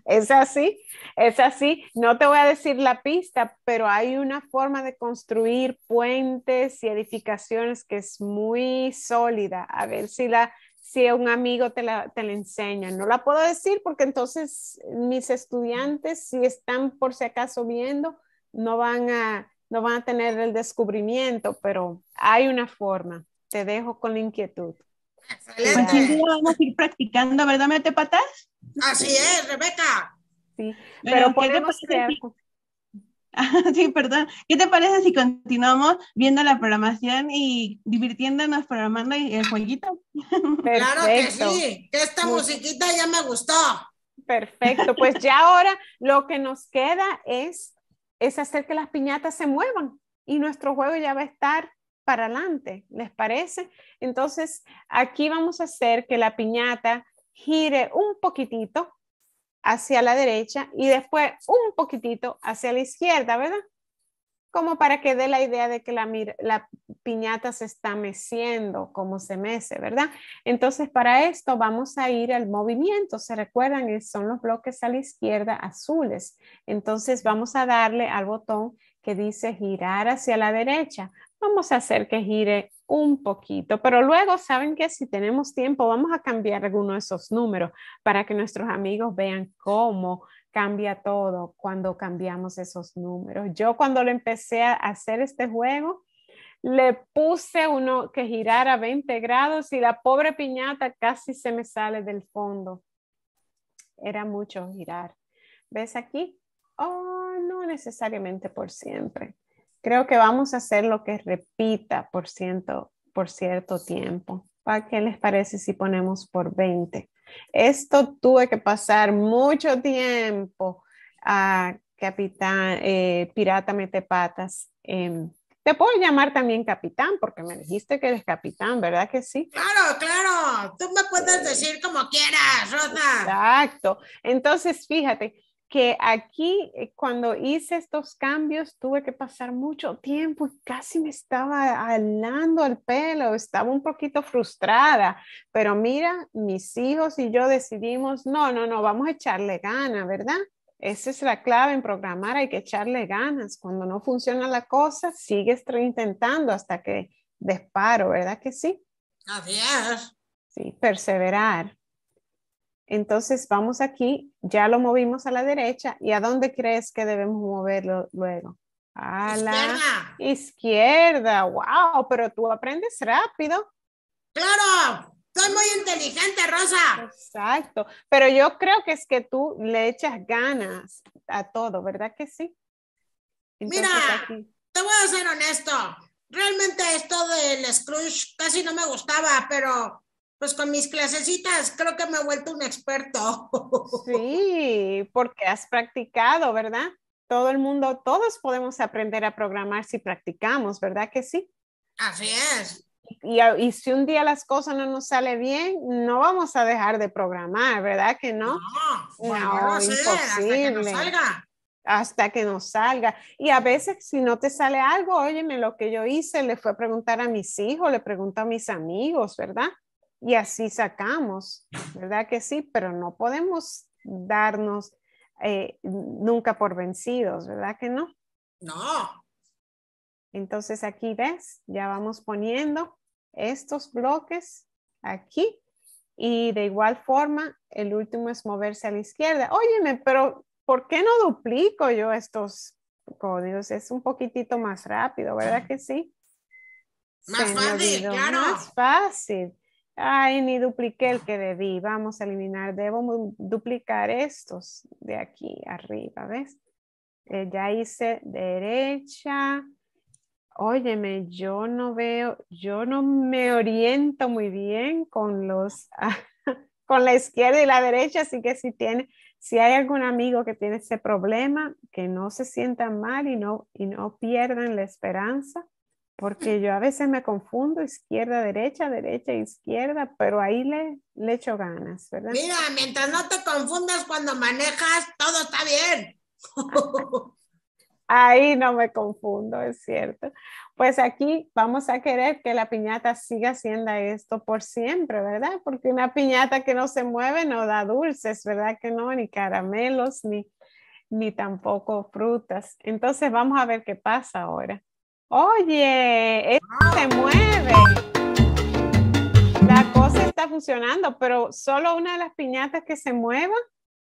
Es así, es así. No te voy a decir la pista, pero hay una forma de construir puentes y edificaciones que es muy sólida. A ver si la, si un amigo te la, te enseña. No la puedo decir porque entonces mis estudiantes, si están por si acaso viendo, no van a, no van a tener el descubrimiento, pero hay una forma. Te dejo con la inquietud. Excelente. Pues, vamos a ir practicando, ¿verdad, Mete Patas? Así es, Rebeca. Sí, pero, podemos ser... sí, perdón. ¿Qué te parece si continuamos viendo la programación y divirtiéndonos programando el jueguito? Claro que sí, que esta musiquita ya me gustó. Perfecto, pues ya ahora lo que nos queda es, es hacer que las piñatas se muevan y nuestro juego ya va a estar para adelante, ¿les parece? Entonces, aquí vamos a hacer que la piñata gire un poquitito hacia la derecha y después un poquitito hacia la izquierda, ¿verdad? Como para que dé la idea de que la, piñata se está meciendo, como se mece, ¿verdad? Entonces, para esto vamos a ir al movimiento. ¿Se recuerdan? Eh, son los bloques a la izquierda azules. Entonces, vamos a darle al botón que dice girar hacia la derecha. Vamos a hacer que gire un poquito, pero luego saben que si tenemos tiempo vamos a cambiar alguno de esos números para que nuestros amigos vean cómo cambia todo cuando cambiamos esos números. Yo cuando lo empecé a hacer este juego, le puse uno que girara 20 grados y la pobre piñata casi se me sale del fondo. Era mucho girar. ¿Ves aquí? Oh, no necesariamente por siempre. Creo que vamos a hacer lo que repita por, ciento, por cierto tiempo. ¿Para qué les parece si ponemos por 20? Esto tuve que pasar mucho tiempo a capitán, eh, pirata Mete Patas. te puedo llamar también capitán porque me dijiste que eres capitán, ¿verdad que sí? Claro, claro. Tú me puedes decir como quieras, Rosa. Exacto. Entonces, fíjate, que aquí eh, cuando hice estos cambios tuve que pasar mucho tiempo y casi me estaba alando el pelo, estaba un poquito frustrada, pero mira, mis hijos y yo decidimos, no, no, no, vamos a echarle ganas, ¿verdad? Esa es la clave en programar, hay que echarle ganas. Cuando no funciona la cosa, sigues intentando hasta que desparo, ¿verdad que sí? Sí, perseverar. Entonces vamos aquí, ya lo movimos a la derecha y ¿a dónde crees que debemos moverlo luego? A la izquierda. Wow, pero tú aprendes rápido. Claro, soy muy inteligente, Rosa. Exacto, pero yo creo que es que tú le echas ganas a todo, ¿verdad que sí? Mira, te voy a ser honesto. Realmente esto del scrunch casi no me gustaba, pero pues con mis clasecitas creo que me he vuelto un experto. Sí, porque has practicado, ¿verdad? Todo el mundo, todos podemos aprender a programar si practicamos, ¿verdad que sí? Así es. Y, si un día las cosas no nos sale bien, no vamos a dejar de programar, ¿verdad que no? No, no, imposible. Hasta que nos salga. Hasta que nos salga. Y a veces si no te sale algo, óyeme, lo que yo hice, le fue a preguntar a mis hijos, le pregunto a mis amigos, ¿verdad? y así sacamos, ¿verdad que sí? Pero no podemos darnos eh, nunca por vencidos, ¿verdad que no? No. Entonces aquí ves, ya vamos poniendo estos bloques aquí y de igual forma el último es moverse a la izquierda. Óyeme, pero ¿por qué no duplico yo estos códigos? Es un poquitito más rápido, ¿verdad mm. que sí? Más fácil, claro. Más fácil. Ay, ni dupliqué el que debí. Vamos a eliminar. Debo duplicar estos de aquí arriba, ¿ves? Eh, ya hice derecha. Óyeme, yo no veo, yo no me oriento muy bien con los, con la izquierda y la derecha, así que si tiene, si hay algún amigo que tiene ese problema, que no se sientan mal y no pierdan la esperanza porque yo a veces me confundo izquierda, derecha, derecha, izquierda, pero ahí le, le echo ganas, ¿verdad? Mira, mientras no te confundas cuando manejas, todo está bien. ahí no me confundo, es cierto. Pues aquí vamos a querer que la piñata siga haciendo esto por siempre, ¿verdad? Porque una piñata que no se mueve no da dulces, ¿verdad? Que no, ni caramelos, ni, ni tampoco frutas. Entonces vamos a ver qué pasa ahora. Oye, esto se mueve. La cosa está funcionando, pero solo una de las piñatas que se mueva.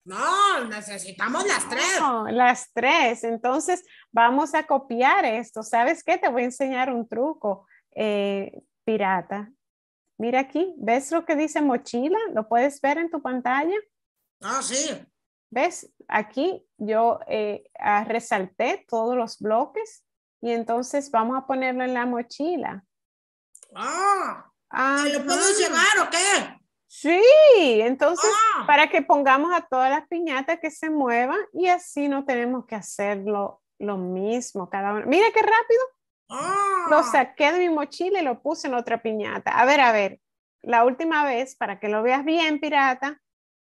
No, necesitamos las tres. las tres. Entonces, vamos a copiar esto. ¿Sabes qué? Te voy a enseñar un truco eh, pirata. Mira aquí, ¿ves lo que dice mochila? ¿Lo puedes ver en tu pantalla? Ah, sí. ¿Ves? Aquí yo eh, ah, resalté todos los bloques y entonces vamos a ponerlo en la mochila. Ah, ah, lo puedo llevar o qué? Sí, entonces ah. para que pongamos a todas las piñatas que se muevan y así no tenemos que hacerlo lo mismo cada uno. Mira qué rápido. Ah. Lo saqué de mi mochila y lo puse en otra piñata. A ver, a ver, la última vez, para que lo veas bien, pirata,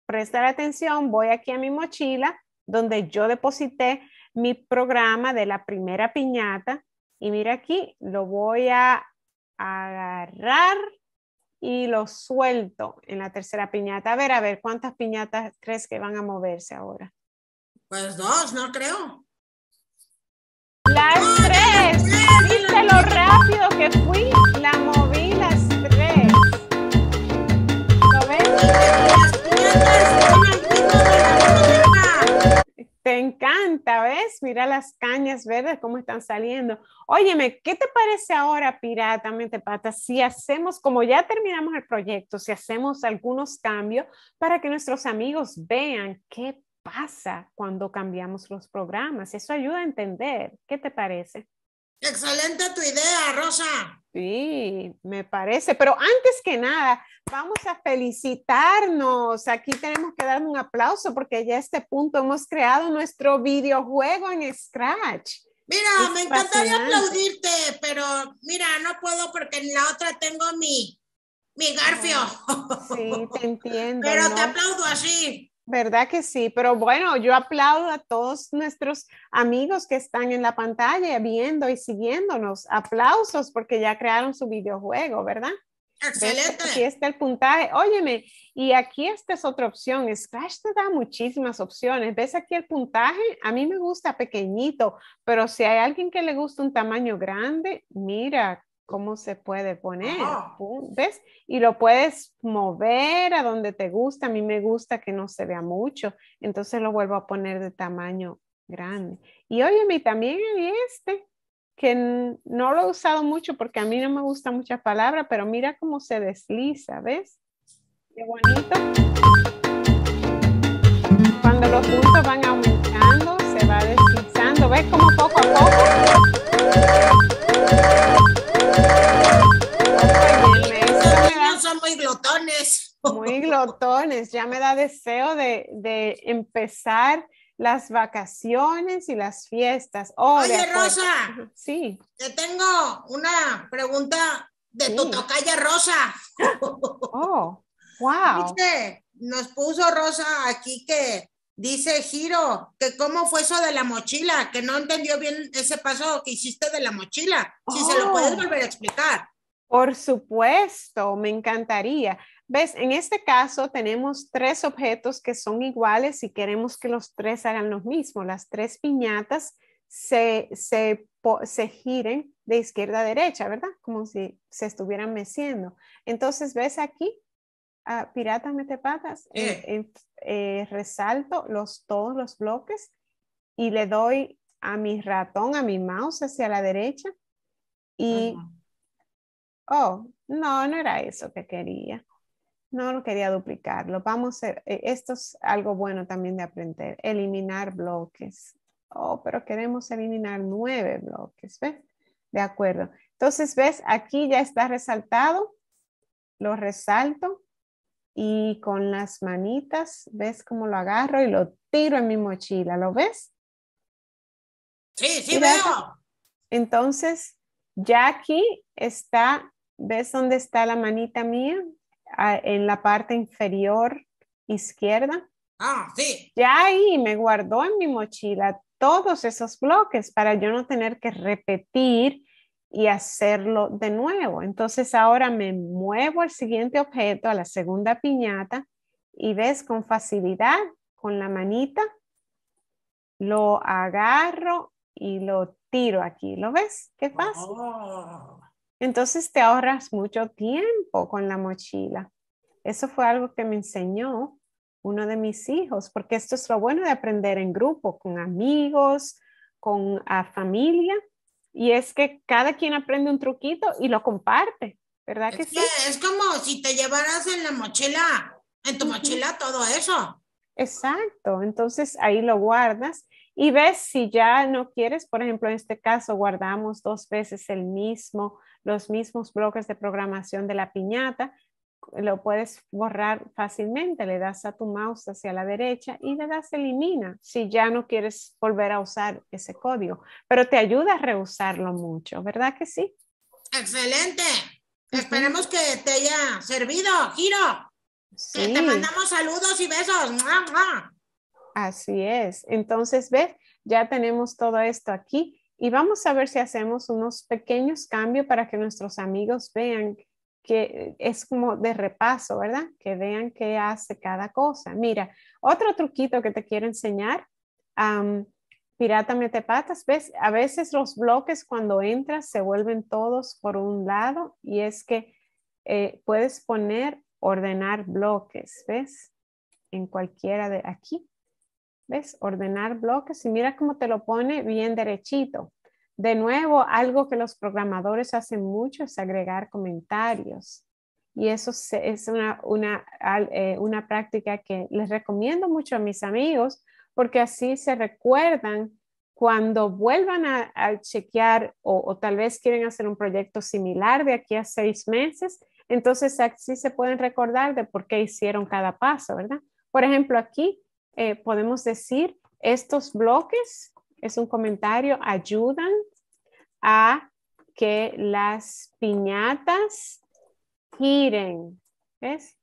prestar atención, voy aquí a mi mochila donde yo deposité mi programa de la primera piñata. Y mira aquí, lo voy a agarrar y lo suelto en la tercera piñata. A ver, a ver, ¿cuántas piñatas crees que van a moverse ahora? Pues dos, no creo. Las tres. Viste lo rápido que fui. La moví las tres. Te encanta, ¿ves? Mira las cañas verdes, cómo están saliendo. Óyeme, ¿qué te parece ahora, Pirata Mente Pata, si hacemos, como ya terminamos el proyecto, si hacemos algunos cambios para que nuestros amigos vean qué pasa cuando cambiamos los programas? Eso ayuda a entender. ¿Qué te parece? Excelente tu idea, Rosa. Sí, me parece, pero antes que nada, vamos a felicitarnos. Aquí tenemos que dar un aplauso porque ya a este punto hemos creado nuestro videojuego en Scratch. Mira, me encantaría aplaudirte, pero mira, no puedo porque en la otra tengo mi, mi Garfio. Ah, sí, te entiendo. pero te aplaudo así. ¿Verdad que sí? Pero bueno, yo aplaudo a todos nuestros amigos que están en la pantalla viendo y siguiéndonos. Aplausos porque ya crearon su videojuego, ¿verdad? Excelente. Aquí está el puntaje. Óyeme, y aquí esta es otra opción. Scratch te da muchísimas opciones. ¿Ves aquí el puntaje? A mí me gusta pequeñito, pero si hay alguien que le gusta un tamaño grande, mira, cómo se puede poner, ¿ves? Y lo puedes mover a donde te gusta. A mí me gusta que no se vea mucho, entonces lo vuelvo a poner de tamaño grande. Y óyeme, también hay este, que no lo he usado mucho porque a mí no me gusta mucha palabra, pero mira cómo se desliza, ¿ves? Qué bonito. Cuando los puntos van aumentando, se va deslizando, ¿ves? Como poco a poco. Muy glotones, ya me da deseo de, empezar las vacaciones y las fiestas. Oh, Oye, Rosa, sí. te tengo una pregunta de tu tocaya Rosa. Oh, wow. nos puso Rosa aquí que dice Giro, que cómo fue eso de la mochila, que no entendió bien ese paso que hiciste de la mochila. Si se lo oh. puedes volver a explicar. Por supuesto, me encantaría. ¿Ves? En este caso tenemos tres objetos que son iguales y queremos que los tres hagan lo mismo. Las tres piñatas se, se, giren de izquierda a derecha, ¿verdad? Como si se estuvieran meciendo. Entonces, ¿ves aquí? Ah, pirata mete patas. Eh. Eh, resalto los, todos los bloques y le doy a mi ratón, a mi mouse hacia la derecha y oh, no, no era eso que quería. No lo quería duplicarlo. Vamos a, eh, esto es algo bueno también de aprender, eliminar bloques. Oh, pero queremos eliminar nueve bloques, ¿ves? De acuerdo. Entonces, ¿ves? Aquí ya está resaltado. Lo resalto y con las manitas, ¿ves cómo lo agarro y lo tiro en mi mochila? ¿Lo ves? Sí, sí veo. Entonces, ya aquí está ¿Ves dónde está la manita mía? Ah, en la parte inferior izquierda. Ah, sí. Ya ahí me guardó en mi mochila todos esos bloques para yo no tener que repetir y hacerlo de nuevo. Entonces ahora me muevo al siguiente objeto, a la segunda piñata, y ves con facilidad, con la manita, lo agarro y lo tiro aquí. ¿Lo ves? ¿Qué pasa? Oh. Entonces te ahorras mucho tiempo con la mochila. Eso fue algo que me enseñó uno de mis hijos, porque esto es lo bueno de aprender en grupo, con amigos, con ah, familia, y es que cada quien aprende un truquito y lo comparte, ¿verdad es que, sí? es como si te llevaras en la mochila, en tu mochila todo eso. Exacto, entonces ahí lo guardas y ves si ya no quieres, por ejemplo, en este caso guardamos dos veces el mismo, los mismos bloques de programación de la piñata, lo puedes borrar fácilmente, le das a tu mouse hacia la derecha y le das elimina si ya no quieres volver a usar ese código, pero te ayuda a reusarlo mucho, ¿verdad que sí? Excelente. Esperemos que te haya servido, Giro. te mandamos saludos y besos. mamá. Así es. Entonces, ¿ves? Ya tenemos todo esto aquí y vamos a ver si hacemos unos pequeños cambios para que nuestros amigos vean que es como de repaso, ¿verdad? Que vean qué hace cada cosa. Mira, otro truquito que te quiero enseñar, pirata mete patas, ¿ves? A veces los bloques cuando entras se vuelven todos por un lado y es que eh, puedes poner ordenar bloques, ¿ves? En cualquiera de aquí. ¿Ves? Ordenar bloques y mira cómo te lo pone bien derechito. De nuevo, algo que los programadores hacen mucho es agregar comentarios. Y eso es eh, una, práctica que les recomiendo mucho a mis amigos porque así se recuerdan cuando vuelvan a, chequear o, o, tal vez quieren hacer un proyecto similar de aquí a seis meses, entonces así se pueden recordar de por qué hicieron cada paso, ¿verdad? Por ejemplo, aquí eh, podemos decir, estos bloques, es un comentario, ayudan a que las piñatas giren. ¿Ves?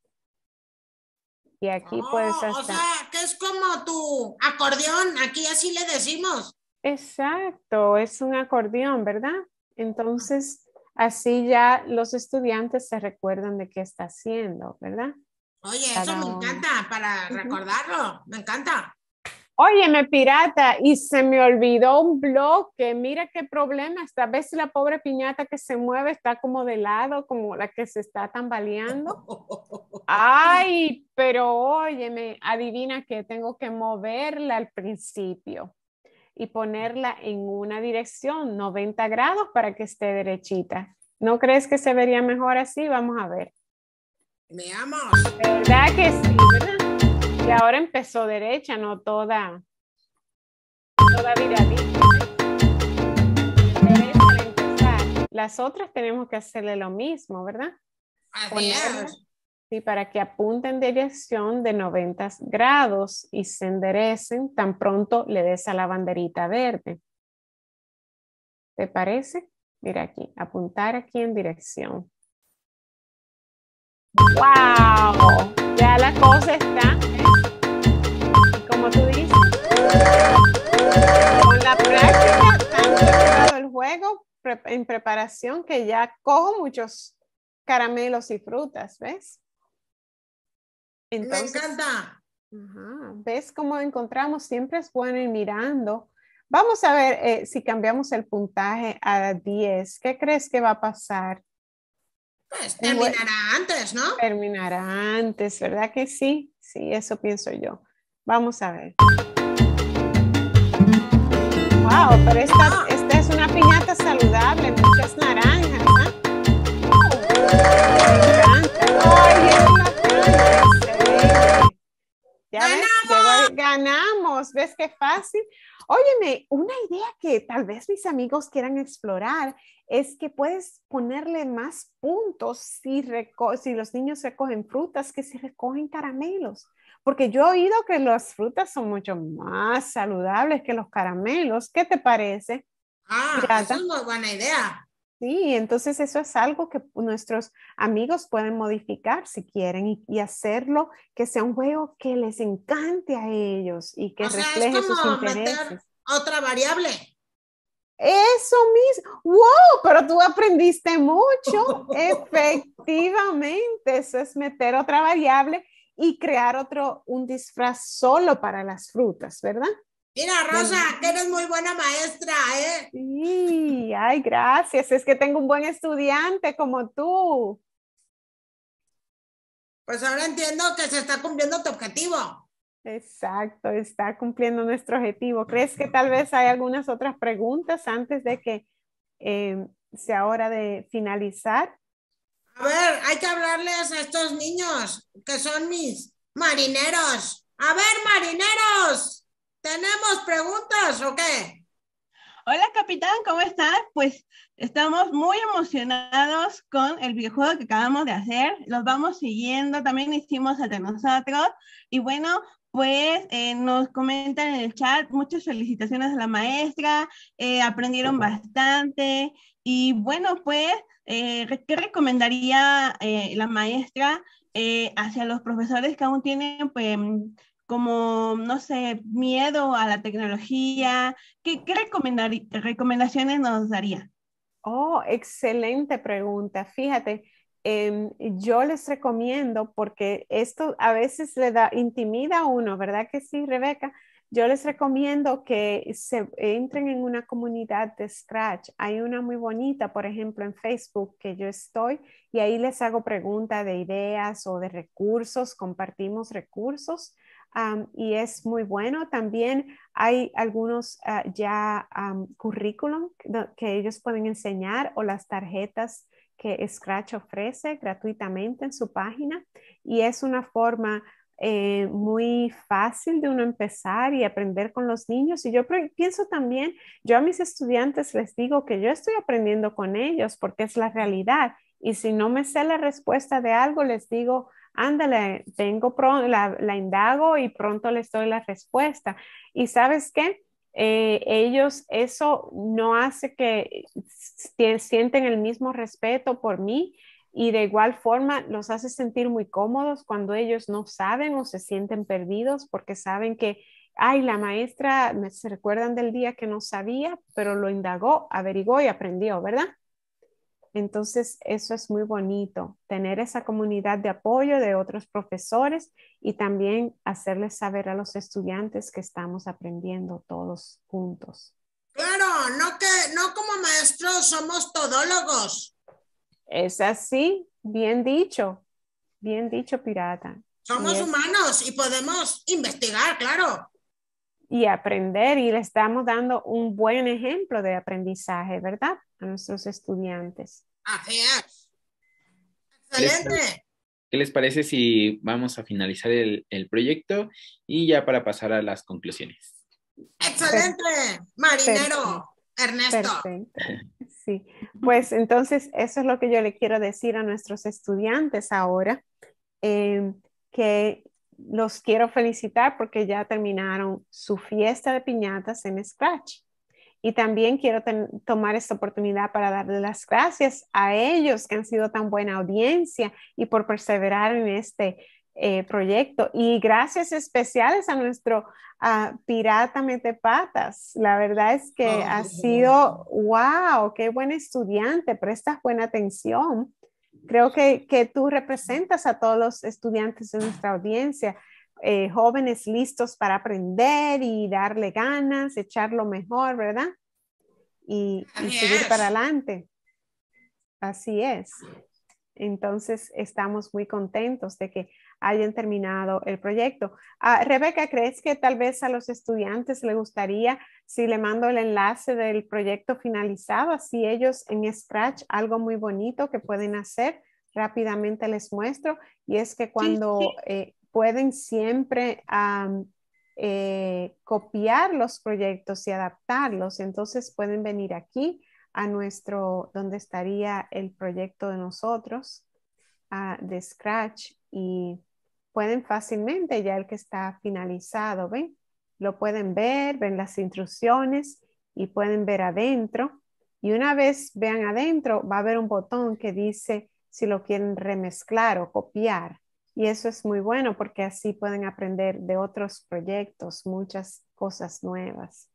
Y aquí oh, puedes hasta... O sea, que es como tu acordeón, aquí así le decimos. Exacto, es un acordeón, ¿verdad? Entonces, así ya los estudiantes se recuerdan de qué está haciendo, ¿verdad? Oye, eso me encanta, para recordarlo, me encanta. Óyeme, pirata, y se me olvidó un bloque. Mira qué problema. Esta vez la pobre piñata que se mueve está como de lado, como la que se está tambaleando. Ay, pero me, adivina que tengo que moverla al principio y ponerla en una dirección, 90 grados, para que esté derechita. ¿No crees que se vería mejor así? Vamos a ver. Me amo. ¿Verdad que sí? ¿verdad? Y ahora empezó derecha, no toda. Toda ¿eh? Las otras tenemos que hacerle lo mismo, ¿verdad? Así Sí, para que apunten en dirección de 90 grados y se enderecen tan pronto le des a la banderita verde. ¿Te parece? Mira aquí, apuntar aquí en dirección. ¡Wow! Ya la cosa está, ¿eh? como tú dices, con la práctica han el juego en preparación que ya cojo muchos caramelos y frutas, ¿ves? Entonces, encanta! ¿Ves cómo encontramos? Siempre es bueno ir mirando. Vamos a ver eh, si cambiamos el puntaje a 10. ¿Qué crees que va a pasar? Pues terminará antes, ¿no? Terminará antes, ¿verdad que sí? Sí, eso pienso yo. Vamos a ver. Wow, pero ah. esta, es una piñata saludable, muchas naranjas. ¿ah? ¿no? ¡Ganamos! ¿Ya ves? ¡Ganamos! ¿Ves qué fácil? Óyeme, una idea que tal vez mis amigos quieran explorar es que puedes ponerle más puntos si, si los niños recogen frutas que si recogen caramelos. Porque yo he oído que las frutas son mucho más saludables que los caramelos. ¿Qué te parece? Ah, es una buena idea. Sí, entonces eso es algo que nuestros amigos pueden modificar si quieren y, hacerlo que sea un juego que les encante a ellos y que refleje sea, es como Meter otra variable. Eso mismo. ¡Wow! Pero tú aprendiste mucho. Efectivamente, eso es meter otra variable y crear otro, un disfraz solo para las frutas, ¿verdad? Mira, Rosa, que eres muy buena maestra, ¿eh? ay, gracias. Es que tengo un buen estudiante como tú. Pues ahora entiendo que se está cumpliendo tu objetivo. Exacto, está cumpliendo nuestro objetivo. ¿Crees que tal vez hay algunas otras preguntas antes de que em, sea hora de finalizar? A ver, hay que hablarles a estos niños que son mis marineros. A ver, marineros. ¿Tenemos preguntas o qué? Hola capitán, ¿cómo estás? Pues estamos muy emocionados con el videojuego que acabamos de hacer. Los vamos siguiendo, también hicimos entre nosotros. Y bueno, pues eh, nos comentan en el chat muchas felicitaciones a la maestra, eh, aprendieron bastante. Y bueno, pues, eh, ¿qué recomendaría eh, la maestra hacia los profesores que aún tienen pues, como, no sé, miedo a la tecnología? ¿Qué, recomendaciones nos daría? Oh, excelente pregunta. Fíjate, em, yo les recomiendo, porque esto a veces le da, intimida a uno, ¿verdad que sí, Rebeca? Yo les recomiendo que se entren en una comunidad de Scratch. Hay una muy bonita, por ejemplo, en Facebook que yo estoy y ahí les hago preguntas de ideas o de recursos, compartimos recursos y es muy bueno. También hay algunos ah, ya currículum que ellos pueden enseñar o las tarjetas que Scratch ofrece gratuitamente en su página y es una forma eh, muy fácil de uno empezar y aprender con los niños. Y yo pienso también, yo a mis estudiantes les digo que yo estoy aprendiendo con ellos porque es la realidad. Y si no me sé la respuesta de algo, les digo, ándale, tengo la, la, indago y pronto les doy la respuesta. Y sabes qué? Eh, ellos, eso no hace que sienten el mismo respeto por mí y de igual forma los hace sentir muy cómodos cuando ellos no saben o se sienten perdidos porque saben que, ay, la maestra, me se recuerdan del día que no sabía, pero lo indagó, averiguó y aprendió, ¿verdad? Entonces, eso es muy bonito, tener esa comunidad de apoyo de otros profesores y también hacerles saber a los estudiantes que estamos aprendiendo todos juntos. Claro, no, que, no como maestros somos todólogos. Es así, bien dicho, bien dicho, pirata. Somos humanos y podemos investigar, claro. Y aprender y le estamos dando un buen ejemplo de aprendizaje, ¿verdad? a nuestros estudiantes. Excelente. ¿Qué les parece si vamos a finalizar el, proyecto y ya para pasar a las conclusiones? Excelente, marinero. Ernesto. Sí, pues entonces eso es lo que yo le quiero decir a nuestros estudiantes ahora, em, que los quiero felicitar porque ya terminaron su fiesta de piñatas en Scratch. Y también quiero tomar esta oportunidad para darle las gracias a ellos que han sido tan buena audiencia y por perseverar en este eh, proyecto. Y gracias especiales a nuestro ah, pirata Metepatas. La verdad es que ha sido, wow, qué buen estudiante, prestas buena atención. Creo que tú representas a todos los estudiantes de nuestra audiencia eh, jóvenes listos para aprender y darle ganas, echarlo mejor, ¿verdad? Y, seguir para adelante. Así es. Entonces, estamos muy contentos de que hayan terminado el proyecto. Ah, Rebeca, ¿crees que tal vez a los estudiantes les gustaría si le mando el enlace del proyecto finalizado? Así ellos en Scratch, algo muy bonito que pueden hacer, rápidamente les muestro. Y es que cuando eh, pueden siempre eh, copiar los proyectos y adaptarlos. Entonces pueden venir aquí a nuestro, donde estaría el proyecto de nosotros ah, de Scratch y pueden fácilmente, ya el que está finalizado, ¿ven? Lo pueden ver, ven las instrucciones y pueden ver adentro. Y una vez vean adentro, va a haber un botón que dice si lo quieren remezclar o copiar. Y eso es muy bueno porque así pueden aprender de otros proyectos muchas cosas nuevas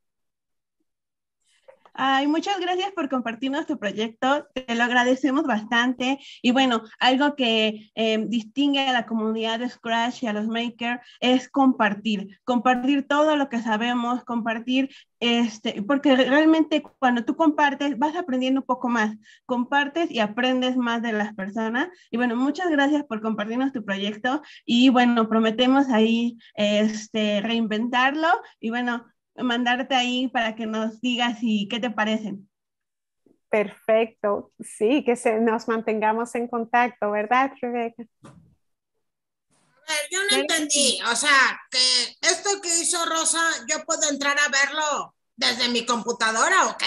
muchas gracias por compartirnos tu proyecto, te lo agradecemos bastante. Y bueno, algo que em, distingue a la comunidad de Scratch y a los makers es compartir, compartir todo lo que sabemos, compartir este, porque realmente cuando tú compartes vas aprendiendo un poco más, compartes y aprendes más de las personas. Y bueno, muchas gracias por compartirnos tu proyecto y bueno, prometemos ahí este, reinventarlo y bueno, mandarte ahí para que nos digas y qué te parecen. Perfecto, sí, que se, nos mantengamos en contacto, ¿verdad, Rebeca? A ver, yo no entendí, o sea, que esto que hizo Rosa, ¿yo puedo entrar a verlo desde mi computadora o qué?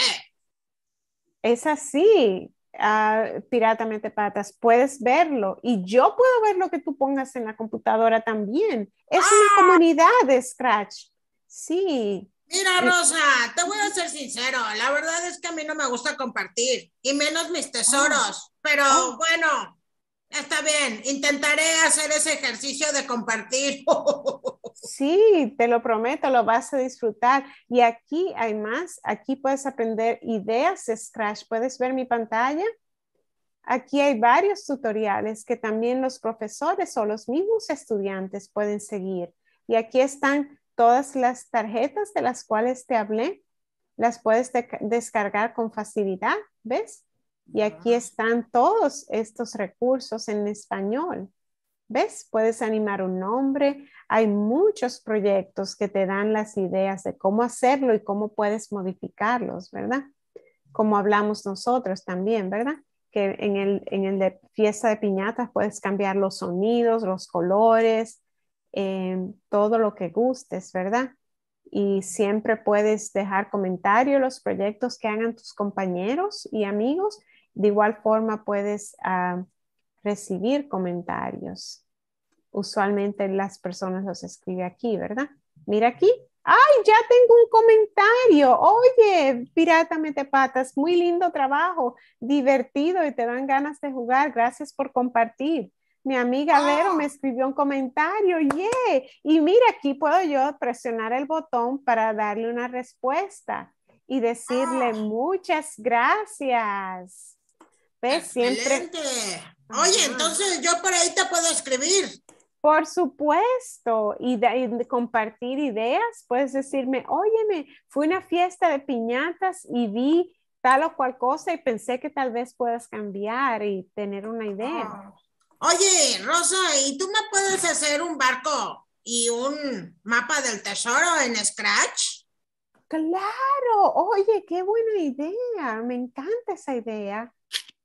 Es así, ah, Pirata Mete Patas, puedes verlo y yo puedo ver lo que tú pongas en la computadora también. Es una ah. comunidad de Scratch, sí. Mira, eh, Rosa, te voy a ser sincero. La verdad es que a mí no me gusta compartir, y menos mis tesoros. Ah, pero ah. bueno, está bien. Intentaré hacer ese ejercicio de compartir. Sí, te lo prometo, lo vas a disfrutar. Y aquí hay más. Aquí puedes aprender ideas Scratch. ¿Puedes ver mi pantalla? Aquí hay varios tutoriales que también los profesores o los mismos estudiantes pueden seguir. Y aquí están todas las tarjetas de las cuales te hablé, las puedes descargar con facilidad, ¿ves? Y aquí ah. están todos estos recursos en español. ¿Ves? Puedes animar un nombre. Hay muchos proyectos que te dan las ideas de cómo hacerlo y cómo puedes modificarlos, ¿verdad? Como hablamos nosotros también, ¿verdad? Que en el, en el de fiesta de piñatas puedes cambiar los sonidos, los colores, todo lo que gustes, ¿verdad? Y siempre puedes dejar comentarios, los proyectos que hagan tus compañeros y amigos. De igual forma puedes ah, recibir comentarios. Usualmente las personas los escriben aquí, ¿verdad? Mira aquí. ¡Ay, ya tengo un comentario! Oye, pirata metepatas, muy lindo trabajo, divertido y te dan ganas de jugar. Gracias por compartir mi amiga Vero me ¡Ah! escribió un comentario, yeah. Y mira, aquí puedo yo presionar el botón para darle una respuesta y decirle ¡Ah! muchas gracias. Oye, entonces yo por ahí te puedo escribir. Por supuesto, y, de, compartir ideas, puedes decirme, óyeme, fue una fiesta de piñatas y vi tal o cual cosa y pensé que tal vez puedas cambiar y tener una idea. ¡Ah! Oye, Rosa, ¿y tú me puedes hacer un barco y un mapa del tesoro en Scratch? Claro, oye, qué buena idea, me encanta esa idea.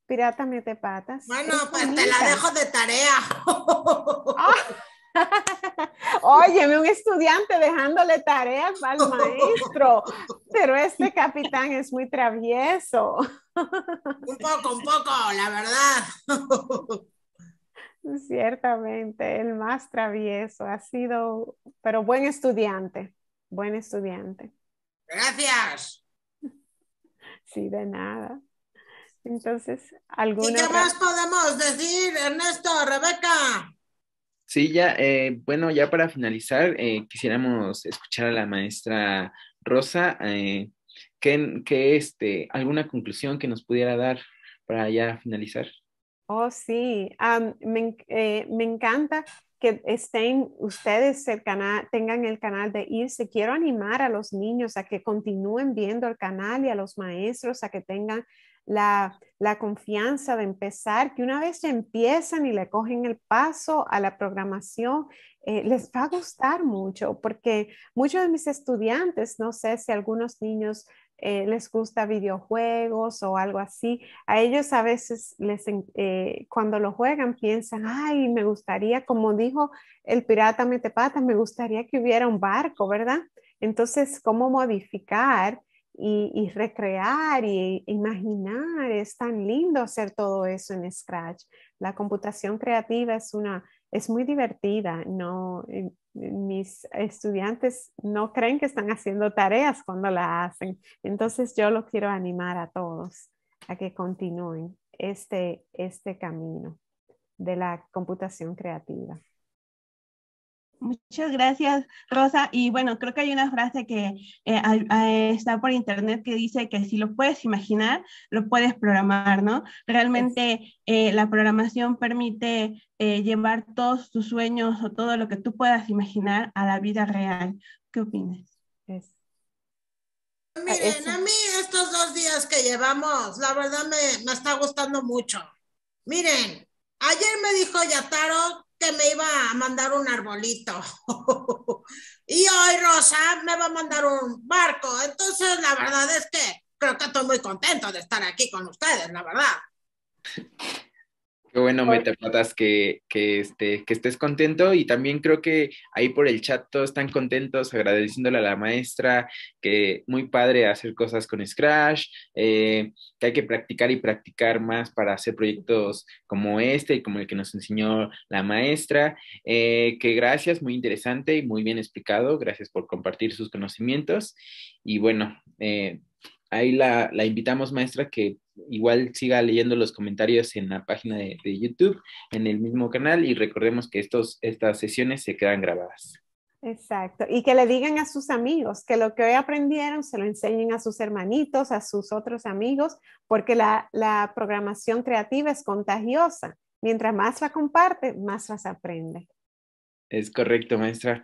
Pirata mete patas. Bueno, pues te la dejo de tarea. Ah, oye, Óyeme, un estudiante dejándole tareas al maestro, pero este capitán es muy travieso. un poco, un poco, la verdad. Ciertamente, el más travieso ha sido, pero buen estudiante, buen estudiante. Gracias. Sí, de nada. Entonces, ¿alguna ¿Y qué más podemos decir, Ernesto, Rebeca? Sí, ya, eh, bueno, ya para finalizar, eh, quisiéramos escuchar a la maestra Rosa, eh, este, alguna conclusión que nos pudiera dar para ya finalizar. Oh, sí, eh, me, encanta que estén ustedes el tengan el canal de irse. Quiero animar a los niños a que continúen viendo el canal y a los maestros a que tengan la, confianza de empezar, que una vez ya empiezan y le cogen el paso a la programación, eh, les va a gustar mucho, porque muchos de mis estudiantes, no sé si algunos niños eh, les gusta videojuegos o algo así. A ellos a veces les, eh, cuando lo juegan piensan, ay, me gustaría, como dijo el pirata Metepata, me gustaría que hubiera un barco, ¿verdad? Entonces, ¿cómo modificar y, y recrear y imaginar? Es tan lindo hacer todo eso en Scratch. La computación creativa es una es muy divertida. No, eh, eh, mis estudiantes no creen que están haciendo tareas cuando la hacen. Entonces yo lo quiero animar a todos a que continúen este, este camino de la computación creativa. Muchas gracias, Rosa. Y bueno, creo que hay una frase que eh, está por internet que dice que si lo puedes imaginar, lo puedes programar, ¿no? Realmente eh, la programación permite eh, llevar todos tus sueños o todo lo que tú puedas imaginar a la vida real. ¿Qué opinas? Ah, miren, a mí estos dos días que llevamos, la verdad me, me está gustando mucho. Miren, ayer me dijo Yataro que me iba a mandar un arbolito. y hoy Rosa me va a mandar un barco. Entonces, la verdad es que creo que estoy muy contento de estar aquí con ustedes, la verdad. Qué bueno, Metaplatas, que, que, este, que estés contento y también creo que ahí por el chat todos están contentos, agradeciéndole a la maestra, que muy padre hacer cosas con Scratch, eh, que hay que practicar y practicar más para hacer proyectos como este y como el que nos enseñó la maestra, eh, que gracias, muy interesante y muy bien explicado, gracias por compartir sus conocimientos y bueno, eh, ahí la, invitamos, maestra, que igual siga leyendo los comentarios en la página de, YouTube, en el mismo canal, y recordemos que estos, estas sesiones se quedan grabadas. Exacto, y que le digan a sus amigos que lo que hoy aprendieron se lo enseñen a sus hermanitos, a sus otros amigos, porque la, la programación creativa es contagiosa. Mientras más la comparte, más las aprende. Es correcto, maestra.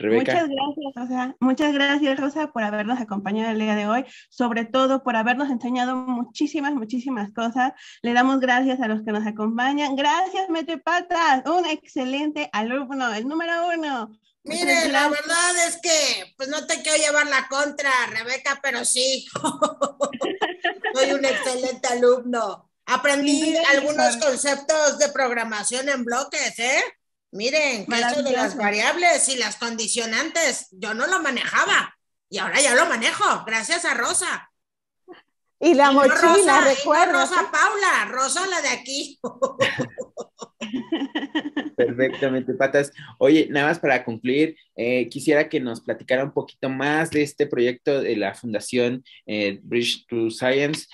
Muchas gracias, Rosa. Muchas gracias, Rosa, por habernos acompañado el día de hoy, sobre todo por habernos enseñado muchísimas, muchísimas cosas. Le damos gracias a los que nos acompañan. Gracias, Mete Patas, un excelente alumno, el número uno. Mire, la verdad es que pues no te quiero llevar la contra, Rebeca, pero sí. Soy un excelente alumno. Aprendí algunos conceptos de programación en bloques, ¿eh? Miren, que de las variables y las condicionantes, yo no lo manejaba y ahora ya lo manejo, gracias a Rosa. Y la mochila, Rosa, recuerdo. Rosa ¿eh? Paula, Rosa la de aquí. Perfectamente, Patas. Oye, nada más para concluir, eh, quisiera que nos platicara un poquito más de este proyecto de la Fundación eh, Bridge to Science.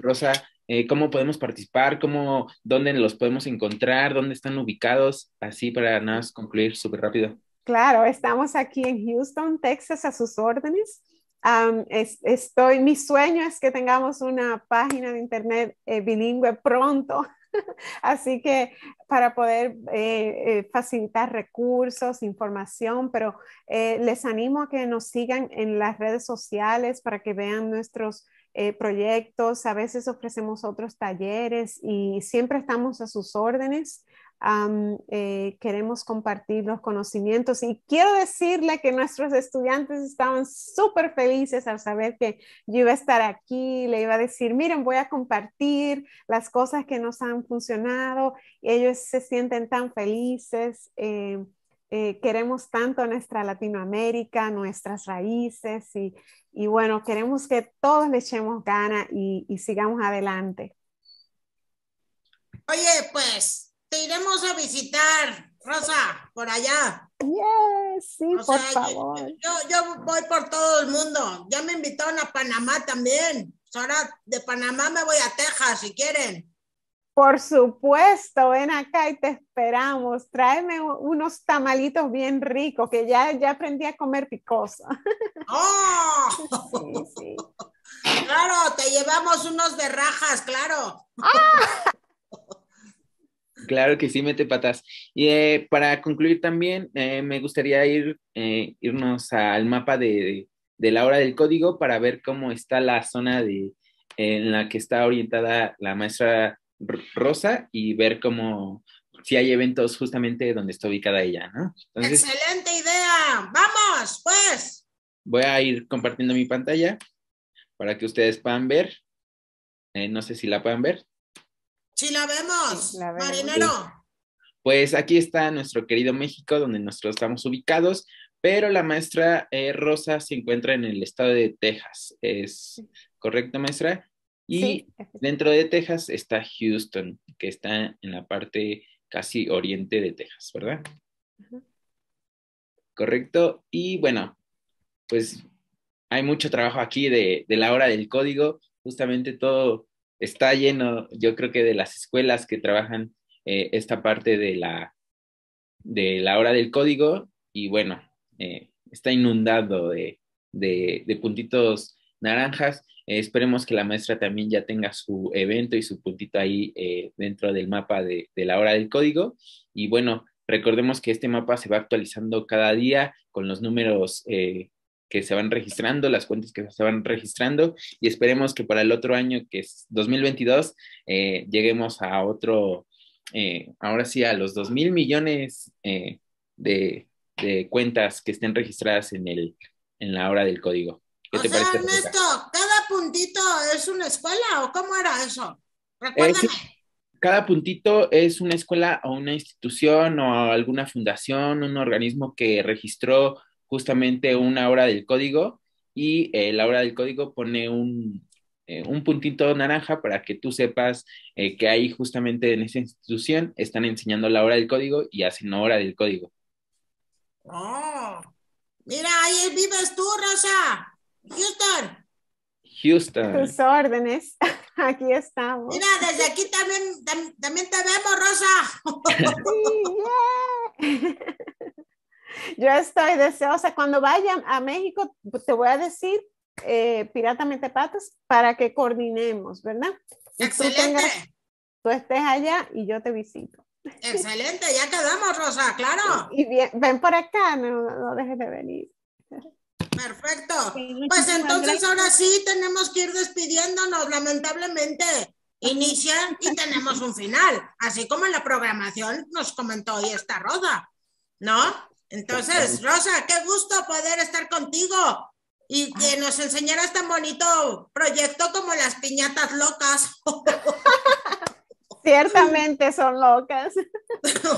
Rosa, eh, cómo podemos participar, cómo, dónde los podemos encontrar, dónde están ubicados, así para nada concluir súper rápido. Claro, estamos aquí en Houston, Texas, a sus órdenes. estoy, mi sueño es que tengamos una página de internet eh, bilingüe pronto. Así que para poder eh, facilitar recursos, información, pero les animo a que nos sigan en las redes sociales para que vean nuestros eh, proyectos, a veces ofrecemos otros talleres y siempre estamos a sus órdenes. Eh, queremos compartir los conocimientos y quiero decirle que nuestros estudiantes estaban súper felices al saber que yo iba a estar aquí, le iba a decir, miren, voy a compartir las cosas que nos han funcionado, y ellos se sienten tan felices. Eh, eh, queremos tanto nuestra Latinoamérica, nuestras raíces y, y, bueno, queremos que todos le echemos gana y, y sigamos adelante. Oye, pues te iremos a visitar, Rosa, por allá. Yes, sí, por favor. Yo, yo, voy por todo el mundo. Ya me invitaron a Panamá también. Pues ahora de Panamá me voy a Texas si quieren. Por supuesto, ven acá y te esperamos. Tráeme unos tamalitos bien ricos, que ya, ya aprendí a comer picosa. ¡Oh! Sí, sí. Claro, te llevamos unos de rajas, claro. ¡Ah! Claro que sí, mete patas. Y eh, para concluir también, eh, me gustaría ir, eh, irnos al mapa de, de, la hora del código para ver cómo está la zona de, en la que está orientada la maestra rosa y ver cómo si hay eventos justamente donde está ubicada ella, ¿no? Excelente idea. Vamos, pues. Voy a ir compartiendo mi pantalla para que ustedes puedan ver. Eh, no sé si la puedan ver. Sí, la vemos, marinero. Pues aquí está nuestro querido México, donde nosotros estamos ubicados, pero la maestra eh, Rosa se encuentra en el estado de Texas. ¿Es correcto, maestra? Y dentro de Texas está Houston, que está en la parte casi oriente de Texas, ¿verdad? Correcto. Y bueno, pues hay mucho trabajo aquí de, de la hora del código. Justamente todo está lleno, yo creo que de las escuelas que trabajan eh, esta parte de la, de la hora del código y bueno, eh, está inundado de, de, de puntitos naranjas. Eh, esperemos que la maestra también ya tenga su evento y su puntito ahí eh, dentro del mapa de, la hora del código. Y bueno, recordemos que este mapa se va actualizando cada día con los números eh, que se van registrando, las cuentas que se van registrando y esperemos que para el otro año, que es 2022, lleguemos a otro, ahora sí, a los 2 mil millones de, de, cuentas que estén registradas en, el, en la hora del código. ¿Qué ¿cada puntito es una escuela o cómo era eso? Eh, Recuérdame. Cada puntito es una escuela o una institución o alguna fundación, un organismo que registró justamente una hora del código y eh, la hora del código pone un, eh, un puntito naranja para que tú sepas que ahí justamente en esa institución están enseñando la hora del código y hacen hora del código. Oh, mira, ahí vives tú, Rosa. Houston. Houston. Tus órdenes. Aquí estamos. Mira, desde aquí también, también te vemos, Rosa. Yo estoy deseosa. Cuando vayan a México, te voy a decir, eh, Piratamente Patas, para que coordinemos, ¿verdad? Excelente. Tú, estés allá y yo te visito. Excelente, ya quedamos, Rosa, claro. Y bien, ven por acá, no dejes de venir. Perfecto. Pues entonces ahora sí tenemos que ir despidiéndonos, lamentablemente. Inician y tenemos un final, así como la programación nos comentó hoy esta Rosa, ¿no? Entonces, Rosa, qué gusto poder estar contigo y que nos enseñaras tan bonito proyecto como las piñatas locas. Ciertamente son locas.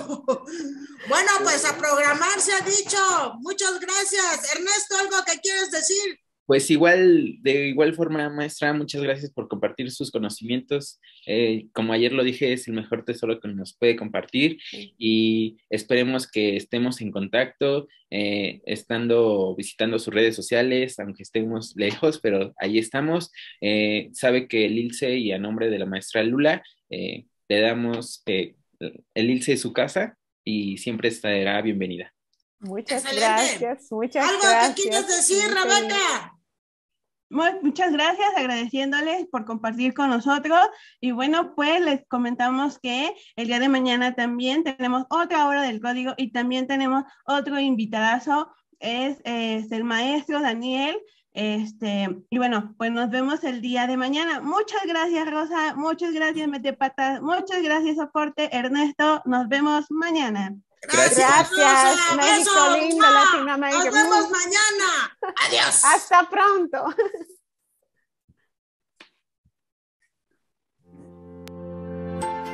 bueno, pues a programar se ha dicho. Muchas gracias. Ernesto, ¿algo que quieres decir? Pues igual, de igual forma, maestra, muchas gracias por compartir sus conocimientos. Eh, como ayer lo dije, es el mejor tesoro que nos puede compartir y esperemos que estemos en contacto, eh, estando visitando sus redes sociales, aunque estemos lejos, pero ahí estamos. Eh, sabe que el ILCE y a nombre de la maestra Lula, eh, le damos eh, el ILSE de su casa y siempre estará bienvenida. Muchas gracias, muchas gracias. ¿Algo que quieras decir, Rebeca. Muchas gracias, agradeciéndoles por compartir con nosotros. Y bueno, pues les comentamos que el día de mañana también tenemos otra hora del código y también tenemos otro invitadazo, es el maestro Daniel este, y bueno, pues nos vemos el día de mañana. Muchas gracias, Rosa. Muchas gracias, Metepatas. Muchas gracias, Soporte. Ernesto, nos vemos mañana. Gracias. Gracias, México lindo, Nos vemos mm. mañana. Adiós. Hasta pronto.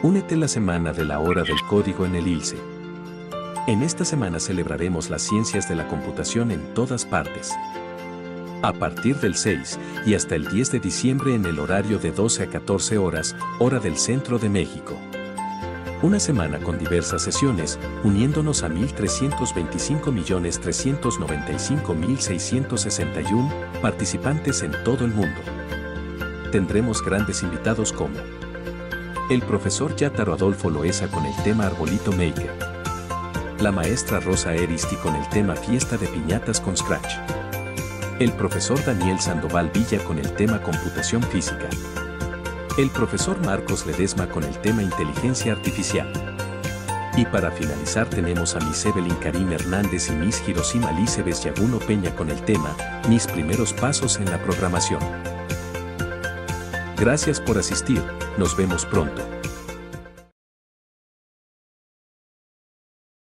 Únete la semana de la hora del código en el ILSE. En esta semana celebraremos las ciencias de la computación en todas partes a partir del 6 y hasta el 10 de diciembre en el horario de 12 a 14 horas, hora del centro de México. Una semana con diversas sesiones, uniéndonos a 1.325.395.661 participantes en todo el mundo. Tendremos grandes invitados como el profesor Yátaro Adolfo Loesa con el tema Arbolito Maker, la maestra Rosa Eristi con el tema Fiesta de Piñatas con Scratch. El profesor Daniel Sandoval Villa con el tema Computación Física. El profesor Marcos Ledesma con el tema Inteligencia Artificial. Y para finalizar tenemos a Miss Evelyn Karim Hernández y Miss Hiroshima Licebes Yaguno Peña con el tema Mis primeros pasos en la programación. Gracias por asistir, nos vemos pronto.